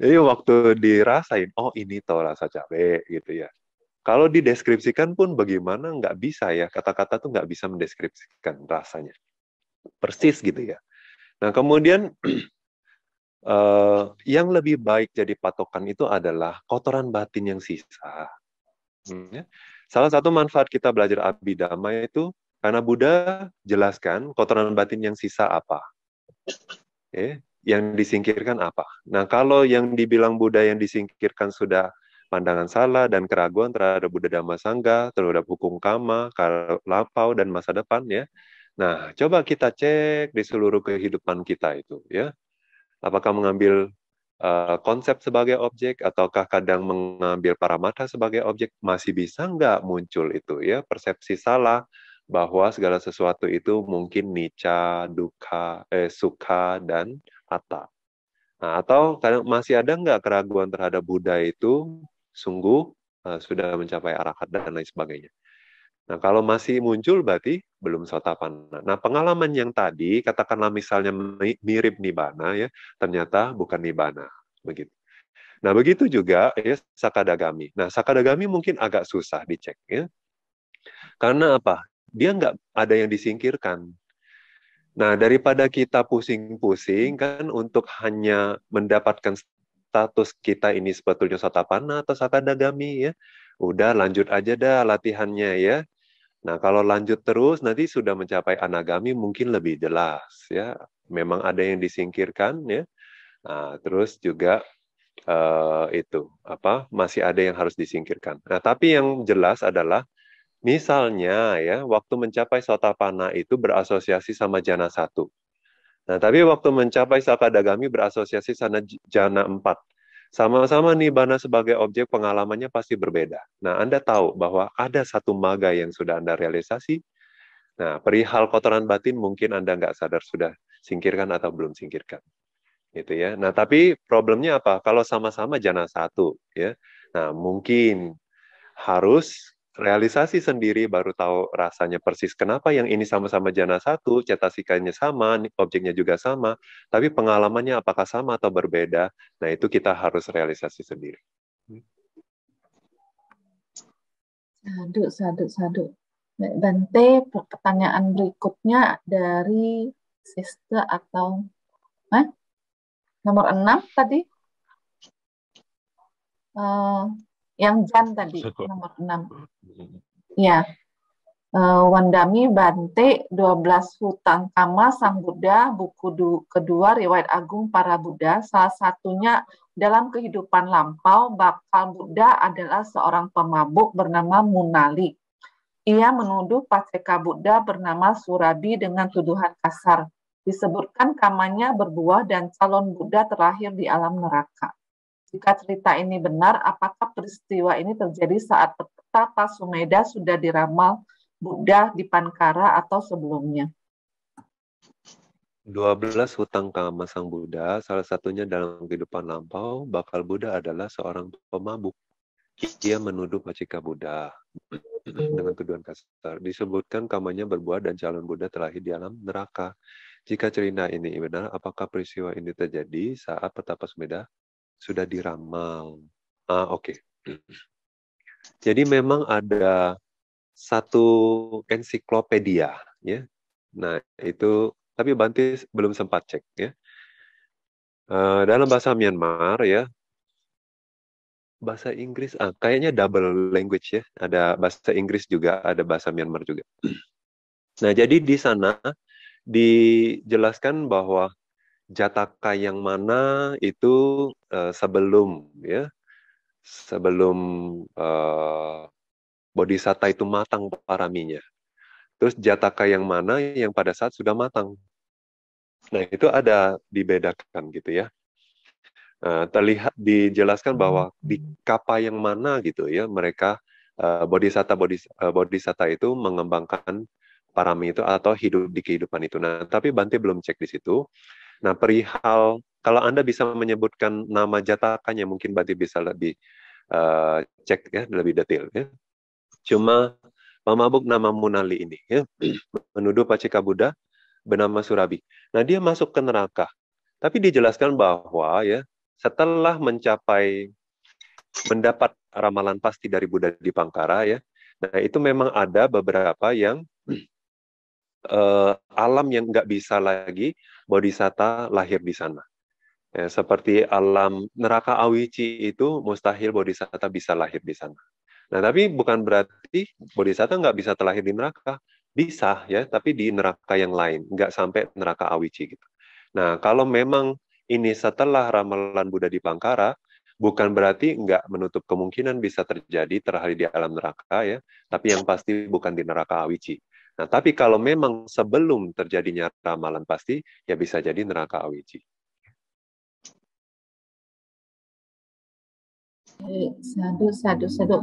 jadi waktu dirasain oh ini toh rasa cabe gitu ya kalau dideskripsikan pun bagaimana nggak bisa ya kata-kata tuh nggak bisa mendeskripsikan rasanya persis gitu ya nah kemudian Uh, yang lebih baik jadi patokan itu adalah kotoran batin yang sisa. Hmm, ya. Salah satu manfaat kita belajar abidama itu karena Buddha jelaskan kotoran batin yang sisa apa. Okay. Eh, yang disingkirkan apa? Nah, kalau yang dibilang Buddha yang disingkirkan sudah pandangan salah dan keraguan terhadap Buddha Dhamma Sangga, terhadap hukum kama, lapau dan masa depan ya. Nah, coba kita cek di seluruh kehidupan kita itu ya. Apakah mengambil uh, konsep sebagai objek ataukah kadang mengambil para mata sebagai objek masih bisa nggak muncul itu ya persepsi salah bahwa segala sesuatu itu mungkin nica, duka, eh, suka dan Atta. Nah, atau kadang masih ada nggak keraguan terhadap Buddha itu sungguh uh, sudah mencapai arahat dan lain sebagainya. Nah, kalau masih muncul berarti belum sotapanna. Nah, pengalaman yang tadi katakanlah misalnya mirip nibana ya, ternyata bukan nibana begitu. Nah, begitu juga ya sakadagami. Nah, sakadagami mungkin agak susah dicek ya. Karena apa? Dia nggak ada yang disingkirkan. Nah, daripada kita pusing-pusing hmm. kan untuk hanya mendapatkan status kita ini sebetulnya satapana atau satadagami ya. Udah lanjut aja dah latihannya ya. Nah, kalau lanjut terus nanti sudah mencapai anagami mungkin lebih jelas ya. Memang ada yang disingkirkan ya. Nah, terus juga uh, itu apa masih ada yang harus disingkirkan. Nah, tapi yang jelas adalah Misalnya ya, waktu mencapai sotapana itu berasosiasi sama jana satu. Nah, tapi waktu mencapai sakadagami berasosiasi sana jana empat. Sama-sama nih, nibana sebagai objek pengalamannya pasti berbeda. Nah, Anda tahu bahwa ada satu maga yang sudah Anda realisasi. Nah, perihal kotoran batin mungkin Anda nggak sadar sudah singkirkan atau belum singkirkan. Gitu ya. Nah, tapi problemnya apa? Kalau sama-sama jana satu, ya. Nah, mungkin harus realisasi sendiri baru tahu rasanya persis kenapa yang ini sama-sama jana satu, cetasikannya sama, objeknya juga sama, tapi pengalamannya apakah sama atau berbeda? Nah itu kita harus realisasi sendiri. Sadu, sadu, sadu. Bante, pertanyaan berikutnya dari Sister atau eh? nomor enam tadi. Uh, yang Jan tadi nomor enam mm-hmm. ya uh, Wandami Bante 12 hutang Kama Sang Buddha buku du, kedua riwayat agung para Buddha salah satunya dalam kehidupan lampau bakal Buddha adalah seorang pemabuk bernama Munali ia menuduh Paceka Buddha bernama Surabi dengan tuduhan kasar disebutkan kamanya berbuah dan calon Buddha terakhir di alam neraka jika cerita ini benar, apakah peristiwa ini terjadi saat petapa Sumeda sudah diramal Buddha di Pankara atau sebelumnya? 12 hutang kama sang Buddha, salah satunya dalam kehidupan lampau, bakal Buddha adalah seorang pemabuk. Dia menuduh Pacika Buddha dengan tuduhan kasar. Disebutkan kamanya berbuat dan calon Buddha terlahir di alam neraka. Jika cerita ini benar, apakah peristiwa ini terjadi saat Petapa Sumeda sudah diramal. Ah, oke. Okay. Jadi memang ada satu ensiklopedia ya. Nah, itu tapi Banti belum sempat cek ya. Uh, dalam bahasa Myanmar ya. Bahasa Inggris ah kayaknya double language ya. Ada bahasa Inggris juga, ada bahasa Myanmar juga. Nah, jadi di sana dijelaskan bahwa jataka yang mana itu uh, sebelum ya sebelum uh, bodhisatta itu matang paraminya. Terus jataka yang mana yang pada saat sudah matang. Nah itu ada dibedakan gitu ya. Uh, terlihat dijelaskan bahwa hmm. di kapal yang mana gitu ya mereka uh, bodhisatta bodhisatta itu mengembangkan parami itu atau hidup di kehidupan itu. Nah tapi Bante belum cek di situ. Nah, perihal kalau Anda bisa menyebutkan nama jatakannya mungkin berarti bisa lebih uh, cek ya lebih detail ya. Cuma pemabuk nama Munali ini ya, menuduh Pacika Buddha bernama Surabi. Nah, dia masuk ke neraka. Tapi dijelaskan bahwa ya setelah mencapai mendapat ramalan pasti dari Buddha di Pangkara ya. Nah, itu memang ada beberapa yang uh, alam yang nggak bisa lagi bodhisatta lahir di sana. Ya, seperti alam neraka awici itu mustahil bodhisatta bisa lahir di sana. Nah, tapi bukan berarti bodhisatta nggak bisa terlahir di neraka. Bisa ya, tapi di neraka yang lain, nggak sampai neraka awici gitu. Nah, kalau memang ini setelah ramalan Buddha di Pangkara, bukan berarti nggak menutup kemungkinan bisa terjadi terhari di alam neraka ya, tapi yang pasti bukan di neraka awici. Nah, tapi kalau memang sebelum terjadinya ramalan pasti, ya bisa jadi neraka awiji. Sadu, sadu, sadu.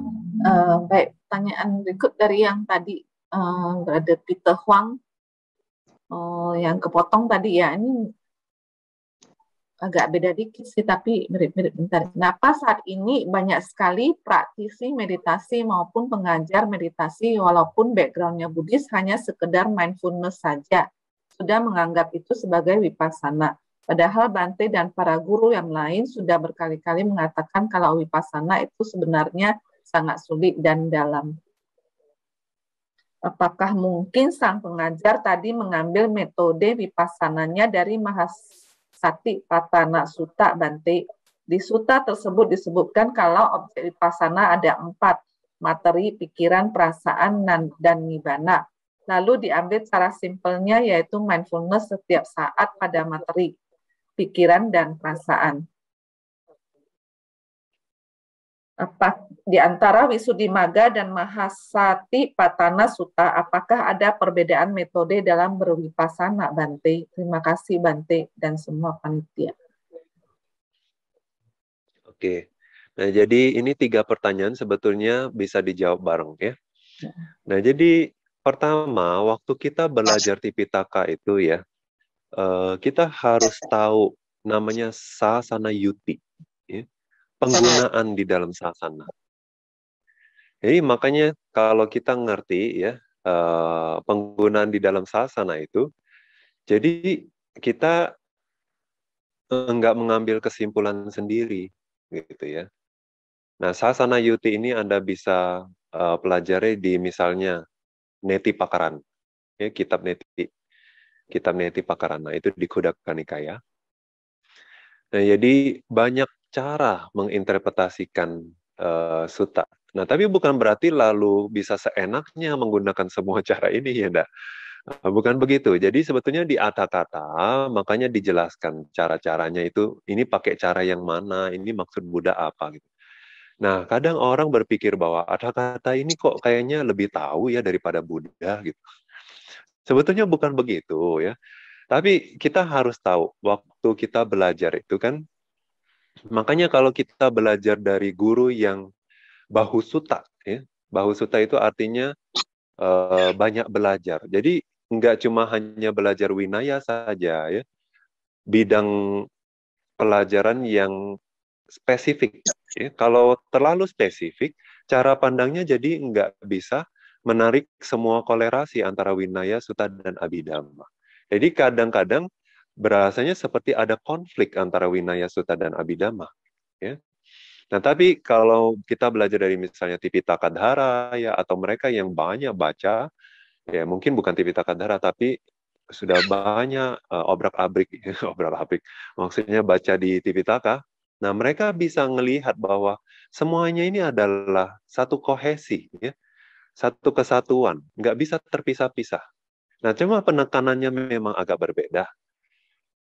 Uh, eh, baik, pertanyaan berikut dari yang tadi uh, eh, berada Peter Huang uh, yang kepotong tadi ya. Ini agak beda dikit sih tapi mirip-mirip bentar. Kenapa saat ini banyak sekali praktisi meditasi maupun pengajar meditasi walaupun backgroundnya Buddhis hanya sekedar mindfulness saja sudah menganggap itu sebagai wipasana. Padahal Bante dan para guru yang lain sudah berkali-kali mengatakan kalau wipasana itu sebenarnya sangat sulit dan dalam. Apakah mungkin sang pengajar tadi mengambil metode wipasananya dari mahasiswa sati patana suta bante. Di suta tersebut disebutkan kalau objek pasana ada empat, materi, pikiran, perasaan, dan nibana. Lalu diambil cara simpelnya yaitu mindfulness setiap saat pada materi, pikiran, dan perasaan apa di antara Wisudimaga dan Mahasati Patana suta apakah ada perbedaan metode dalam berwipasana Bante? Terima kasih Bante dan semua panitia. Oke. Nah, jadi ini tiga pertanyaan sebetulnya bisa dijawab bareng ya. ya. Nah, jadi pertama waktu kita belajar Tipitaka itu ya, eh, kita harus ya. tahu namanya sasana yuti. Ya penggunaan di dalam sasana. Jadi makanya kalau kita ngerti ya eh, penggunaan di dalam sasana itu, jadi kita eh, nggak mengambil kesimpulan sendiri gitu ya. Nah sasana yuti ini anda bisa eh, pelajari di misalnya neti pakaran, ya kitab neti, kitab neti pakaran. Nah itu di Kudaka Nah jadi banyak cara menginterpretasikan uh, suta. Nah, tapi bukan berarti lalu bisa seenaknya menggunakan semua cara ini ya, enggak. Eh, bukan begitu. Jadi sebetulnya di atas kata makanya dijelaskan cara-caranya itu ini pakai cara yang mana, ini maksud Buddha apa gitu. Nah, kadang orang berpikir bahwa atas kata ini kok kayaknya lebih tahu ya daripada Buddha gitu. Sebetulnya bukan begitu ya. Tapi kita harus tahu waktu kita belajar itu kan Makanya kalau kita belajar dari guru yang bahu suta, ya, bahu suta itu artinya uh, banyak belajar. Jadi nggak cuma hanya belajar winaya saja, ya, bidang pelajaran yang spesifik. Ya. Kalau terlalu spesifik, cara pandangnya jadi nggak bisa menarik semua kolerasi antara winaya, suta, dan abidama. Jadi kadang-kadang berasanya seperti ada konflik antara Winaya Sutta dan Abhidhamma. Ya. Nah, tapi kalau kita belajar dari misalnya Tipitaka Dhara ya atau mereka yang banyak baca, ya mungkin bukan Tipitaka Dhara tapi sudah banyak uh, obrak-abrik obrak-abrik maksudnya baca di Tipitaka. Nah, mereka bisa melihat bahwa semuanya ini adalah satu kohesi ya. Satu kesatuan, nggak bisa terpisah-pisah. Nah, cuma penekanannya memang agak berbeda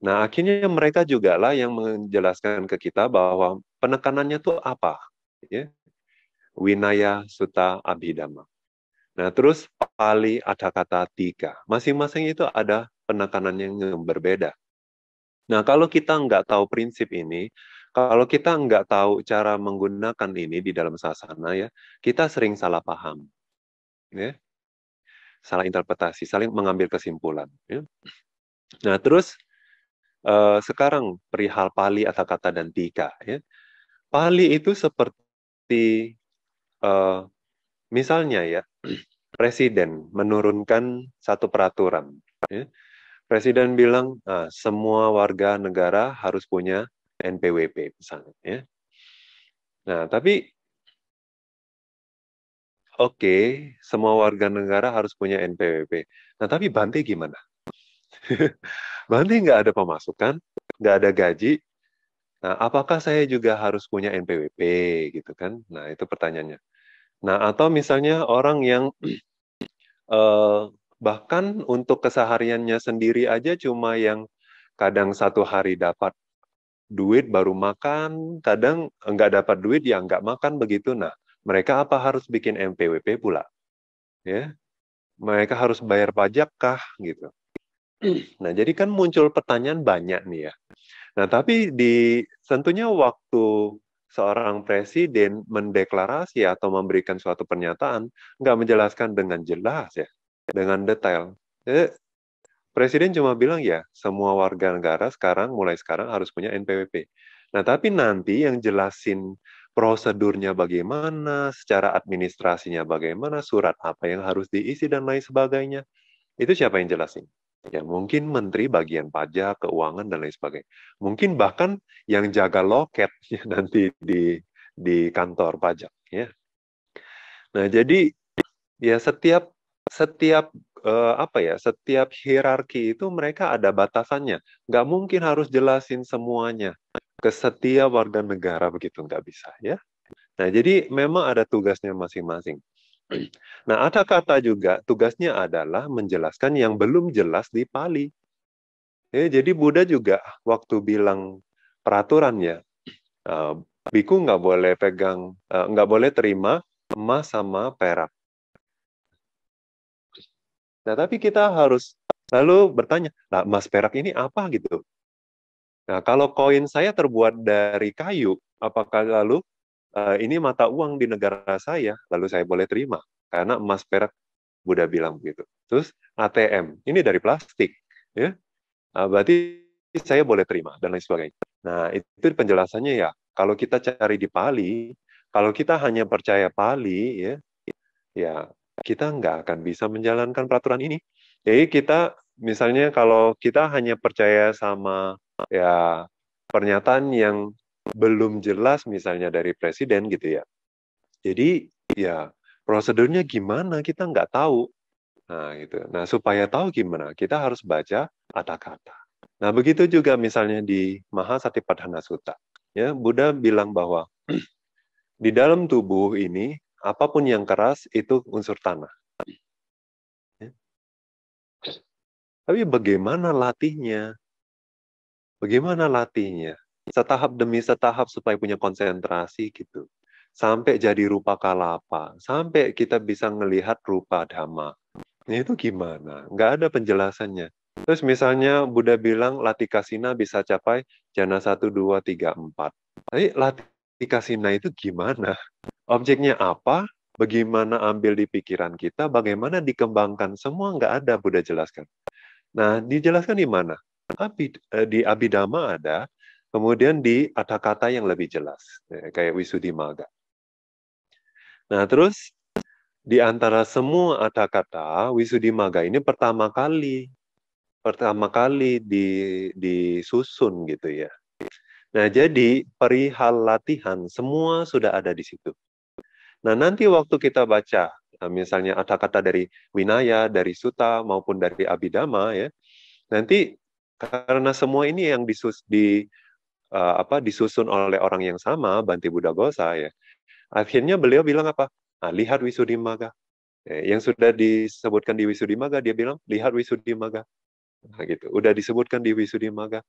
Nah, akhirnya mereka juga lah yang menjelaskan ke kita bahwa penekanannya itu apa, ya. Winaya suta Abhidhamma. Nah, terus Pali ada kata Tiga. Masing-masing itu ada penekanan yang berbeda. Nah, kalau kita nggak tahu prinsip ini, kalau kita nggak tahu cara menggunakan ini di dalam sasana ya, kita sering salah paham. Ya. Salah interpretasi, saling mengambil kesimpulan. Ya. Nah, terus uh, sekarang perihal pali atau kata dan tika ya pali itu seperti uh, misalnya ya presiden menurunkan satu peraturan ya. presiden bilang ah, semua warga negara harus punya NPWP misalnya ya nah tapi oke okay, semua warga negara harus punya NPWP. Nah, tapi Bante gimana? Berarti nggak ada pemasukan, nggak ada gaji. Nah, apakah saya juga harus punya NPWP gitu kan? Nah, itu pertanyaannya. Nah, atau misalnya orang yang eh, bahkan untuk kesehariannya sendiri aja cuma yang kadang satu hari dapat duit baru makan, kadang nggak dapat duit ya nggak makan begitu. Nah, mereka apa harus bikin NPWP pula? Ya, mereka harus bayar pajak kah gitu? Nah, jadi kan muncul pertanyaan banyak nih ya. Nah, tapi di tentunya waktu seorang presiden mendeklarasi atau memberikan suatu pernyataan nggak menjelaskan dengan jelas ya, dengan detail. Jadi, presiden cuma bilang ya, semua warga negara sekarang mulai sekarang harus punya NPWP. Nah, tapi nanti yang jelasin prosedurnya bagaimana, secara administrasinya bagaimana, surat apa yang harus diisi dan lain sebagainya. Itu siapa yang jelasin? ya mungkin menteri bagian pajak, keuangan dan lain sebagainya. Mungkin bahkan yang jaga loket ya, nanti di di kantor pajak ya. Nah, jadi ya setiap setiap uh, apa ya, setiap hierarki itu mereka ada batasannya. Nggak mungkin harus jelasin semuanya ke setiap warga negara begitu nggak bisa ya. Nah, jadi memang ada tugasnya masing-masing. Nah, ada kata juga tugasnya adalah menjelaskan yang belum jelas di Pali. Ya, jadi Buddha juga waktu bilang peraturannya, uh, biku nggak boleh pegang, uh, nggak boleh terima emas sama perak. Nah, tapi kita harus lalu bertanya, nah, emas perak ini apa gitu? Nah, kalau koin saya terbuat dari kayu, apakah lalu Eh, ini mata uang di negara saya, lalu saya boleh terima karena emas perak Buddha bilang begitu. Terus ATM, ini dari plastik, ya. Nah, berarti saya boleh terima dan lain sebagainya. Nah, itu penjelasannya ya. Kalau kita cari di Pali, kalau kita hanya percaya Pali, ya, ya kita nggak akan bisa menjalankan peraturan ini. Jadi kita, misalnya kalau kita hanya percaya sama ya pernyataan yang belum jelas misalnya dari presiden gitu ya. Jadi ya prosedurnya gimana kita nggak tahu. Nah gitu. Nah supaya tahu gimana kita harus baca kata-kata. Nah begitu juga misalnya di Mahasatipadhana Sutta. Ya Buddha bilang bahwa di dalam tubuh ini apapun yang keras itu unsur tanah. Ya. Tapi bagaimana latihnya? Bagaimana latihnya? setahap demi setahap supaya punya konsentrasi gitu sampai jadi rupa kalapa sampai kita bisa melihat rupa dhamma ini nah, itu gimana nggak ada penjelasannya terus misalnya Buddha bilang latikasina bisa capai jana satu dua tiga empat tapi latikasina itu gimana objeknya apa bagaimana ambil di pikiran kita, bagaimana dikembangkan semua nggak ada Buddha jelaskan. Nah, dijelaskan di mana? Abid, eh, di Abidama ada, Kemudian di ada kata yang lebih jelas, ya, kayak wisudimaga Nah, terus di antara semua ada kata wisudi ini pertama kali pertama kali di disusun gitu ya. Nah, jadi perihal latihan semua sudah ada di situ. Nah, nanti waktu kita baca nah, misalnya ada kata dari winaya, dari suta maupun dari abidama ya. Nanti karena semua ini yang disus, di, uh, apa disusun oleh orang yang sama Banti Budagosa ya akhirnya beliau bilang apa nah, lihat Wisudimaga eh, yang sudah disebutkan di Wisudimaga dia bilang lihat Wisudimaga nah, gitu udah disebutkan di Wisudimaga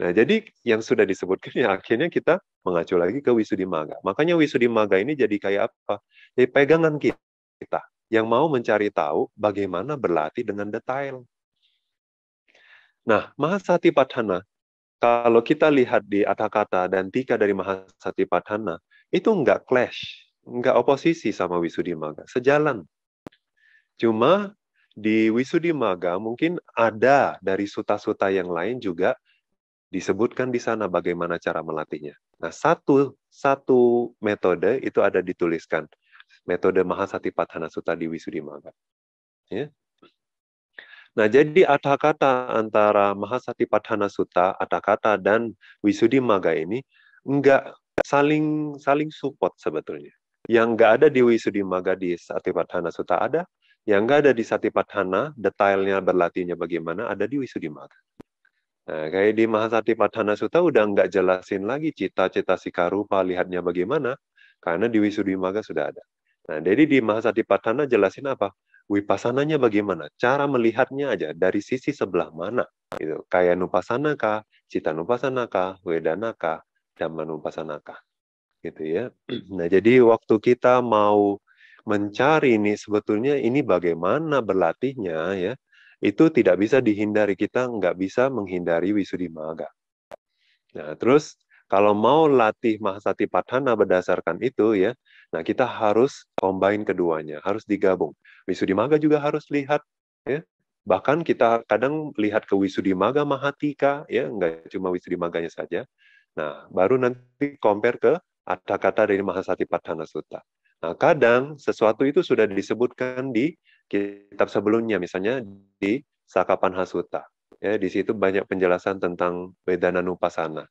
nah jadi yang sudah disebutkan ya akhirnya kita mengacu lagi ke Wisudimaga makanya Wisudimaga ini jadi kayak apa jadi pegangan kita yang mau mencari tahu bagaimana berlatih dengan detail nah Mahasati Padhana kalau kita lihat di Atakata dan Tika dari Mahasati Padhana, itu enggak clash, enggak oposisi sama Wisudi Maga, sejalan. Cuma di Wisudi Maga mungkin ada dari suta-suta yang lain juga disebutkan di sana bagaimana cara melatihnya. Nah, satu satu metode itu ada dituliskan. Metode Mahasati Padhana Sutta di Wisudi Maga. Ya. Nah, jadi ada kata antara Mahasati Padhana Sutta, kata dan Wisudi Maga ini enggak saling saling support sebetulnya. Yang enggak ada di Wisudi Maga di Padhana Sutta ada, yang enggak ada di Padhana detailnya berlatihnya bagaimana ada di Wisudi Maga. Nah, kayak di Mahasati Padhana Sutta udah enggak jelasin lagi cita-cita si karupa lihatnya bagaimana, karena di Wisudi Maga sudah ada. Nah, jadi di Mahasati Padhana jelasin apa? wipasananya bagaimana, cara melihatnya aja dari sisi sebelah mana. Gitu. Kayak nupasana kah, cita nupasana kah, wedana kah, Gitu ya. Hmm. Nah, jadi waktu kita mau mencari ini sebetulnya ini bagaimana berlatihnya ya itu tidak bisa dihindari kita nggak bisa menghindari wisudimaga. Nah terus kalau mau latih mahasati padhana berdasarkan itu ya, nah kita harus combine keduanya, harus digabung. Wisudimaga juga harus lihat ya. Bahkan kita kadang lihat ke Wisudimaga Mahatika ya, enggak cuma Wisudimaganya saja. Nah, baru nanti compare ke kata-kata dari Mahasati Padhana Sutta. Nah, kadang sesuatu itu sudah disebutkan di kitab sebelumnya, misalnya di Sakapan Hasuta. Ya, di situ banyak penjelasan tentang Vedana Nupasana.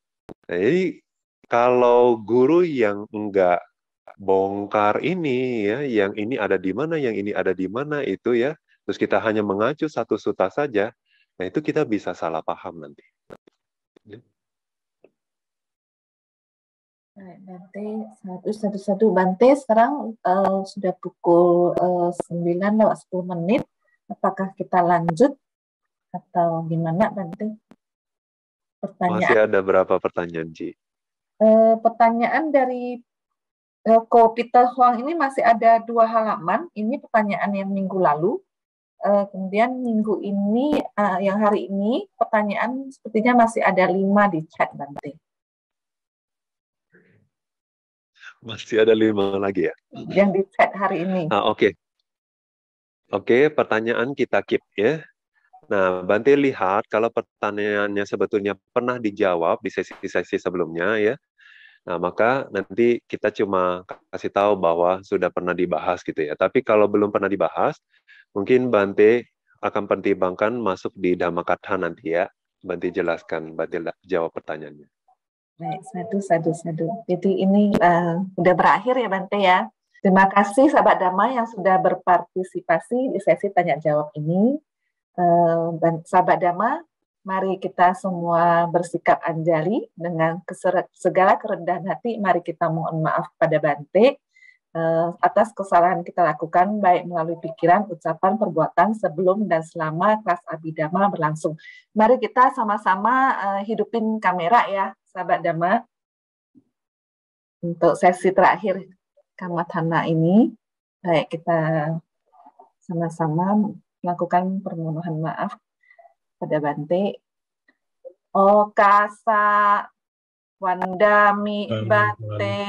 Nah, jadi kalau guru yang enggak bongkar ini ya, yang ini ada di mana, yang ini ada di mana itu ya, terus kita hanya mengacu satu suta saja, nah itu kita bisa salah paham nanti. Ya. Bante, satu satu satu Bante sekarang uh, sudah pukul eh, sembilan lewat sepuluh menit. Apakah kita lanjut atau gimana Bante? pertanyaan. Masih ada berapa pertanyaan, Ji? E, pertanyaan dari e, Ko Peter Huang ini masih ada dua halaman. Ini pertanyaan yang minggu lalu. E, kemudian minggu ini, e, yang hari ini, pertanyaan sepertinya masih ada lima di chat nanti. Masih ada lima lagi ya? Yang di chat hari ini. Ah, Oke. Okay. Oke, okay, pertanyaan kita keep ya. Nah, Bante lihat kalau pertanyaannya sebetulnya pernah dijawab di sesi-sesi sebelumnya ya. Nah, maka nanti kita cuma kasih tahu bahwa sudah pernah dibahas gitu ya. Tapi kalau belum pernah dibahas, mungkin Bante akan pertimbangkan masuk di Dhammakatha nanti ya. Bante jelaskan, Bante jawab pertanyaannya. Baik, satu, satu, satu. Jadi ini uh, udah berakhir ya Bante ya. Terima kasih sahabat damai yang sudah berpartisipasi di sesi tanya jawab ini sahabat Dhamma, mari kita semua bersikap anjali dengan segala kerendahan hati. Mari kita mohon maaf pada Bante eh, atas kesalahan kita lakukan baik melalui pikiran, ucapan, perbuatan sebelum dan selama kelas abidama berlangsung. Mari kita sama-sama eh, hidupin kamera ya, sahabat Dama. Untuk sesi terakhir Kamathana ini, baik kita sama-sama melakukan permohonan maaf pada Bante. Oh, Kasa, Wandami, Bante.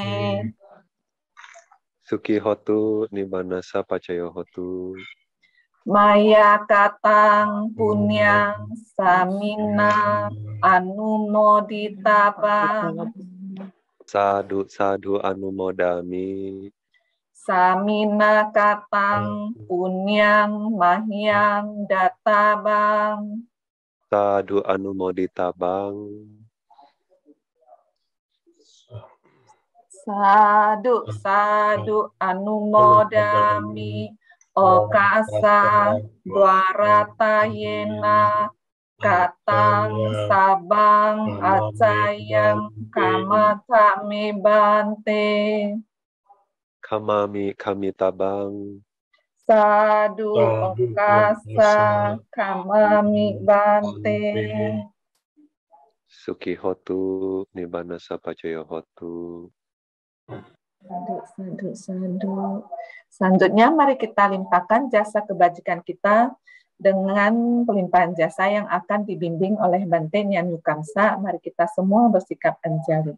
Suki hotu, nibanasa pacayo hotu. Maya katang punyang samina anumodita bang. Sadu sadu anumodami. Samina katang punyang mahyang databang. Sadu anu ditabang. Sadu sadu anu modami okasa duarata yena katang sabang acayang kamatame bante kamami tabang. sadu okasa kamami bante sukihotu nibbana hotu. Sadu, sadu, sadu. Selanjutnya mari kita limpahkan jasa kebajikan kita dengan pelimpahan jasa yang akan dibimbing oleh Bante Nyanyu Kamsa, Mari kita semua bersikap anjali.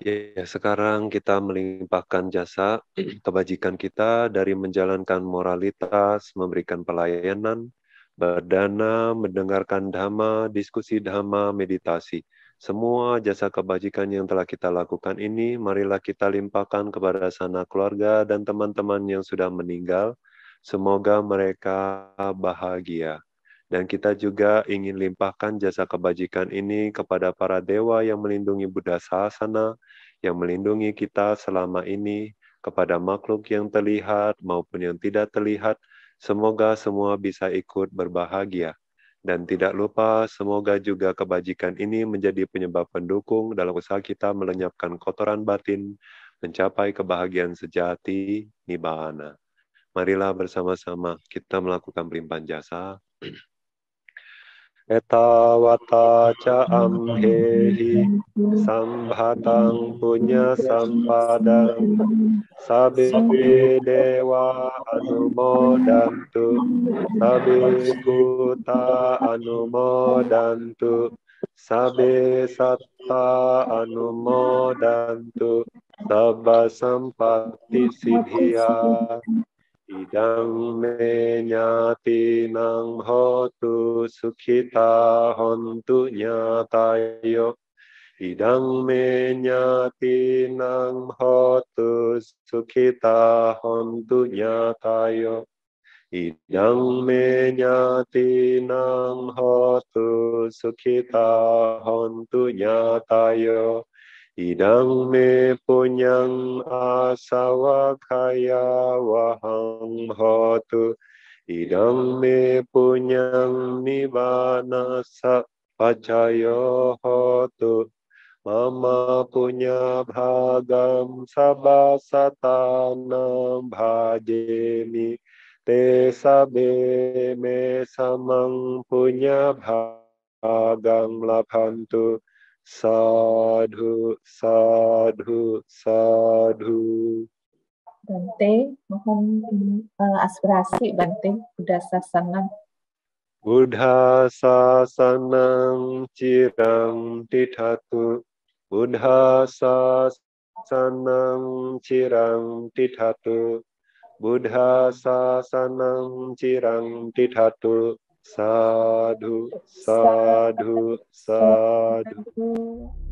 Ya, sekarang kita melimpahkan jasa kebajikan kita dari menjalankan moralitas, memberikan pelayanan, berdana, mendengarkan dhamma, diskusi dhamma, meditasi. Semua jasa kebajikan yang telah kita lakukan ini, marilah kita limpahkan kepada sana keluarga dan teman-teman yang sudah meninggal. Semoga mereka bahagia. Dan kita juga ingin limpahkan jasa kebajikan ini kepada para dewa yang melindungi Buddha Sahasana, yang melindungi kita selama ini, kepada makhluk yang terlihat maupun yang tidak terlihat, semoga semua bisa ikut berbahagia. Dan tidak lupa, semoga juga kebajikan ini menjadi penyebab pendukung dalam usaha kita melenyapkan kotoran batin, mencapai kebahagiaan sejati, nibbana. Marilah bersama-sama kita melakukan pelimpahan jasa. Etawata ca amhehi sambhatang punya sampadang sabi dewa anumodantu sabe kuta anumodantu sabi satta anumodantu sabba sampatti siddhya Idang me nyati nang hotu sukhita hontu nyatayo. Idang me nyati nang hotu sukhita hontu nyatayo. Idang me nyati nang hotu sukhita hontu nyatayo. Idang me punyang asawakaya wahang hotu. Idang me punyang nibbana sapacayo hotu. Mama punya bhagam sabasatanam bhajemi. Te sabe me samang punya bhagam labhantu sadhu, sadhu, sadhu. Bante, mohon uh, aspirasi Bante, Buddha Sasanam. Buddha Sasanam Ciram Tithatu. Buddha Sasanam Ciram Tithatu. Buddha Sasanam Ciram Tithatu. sadhu, sadhu, sadhu.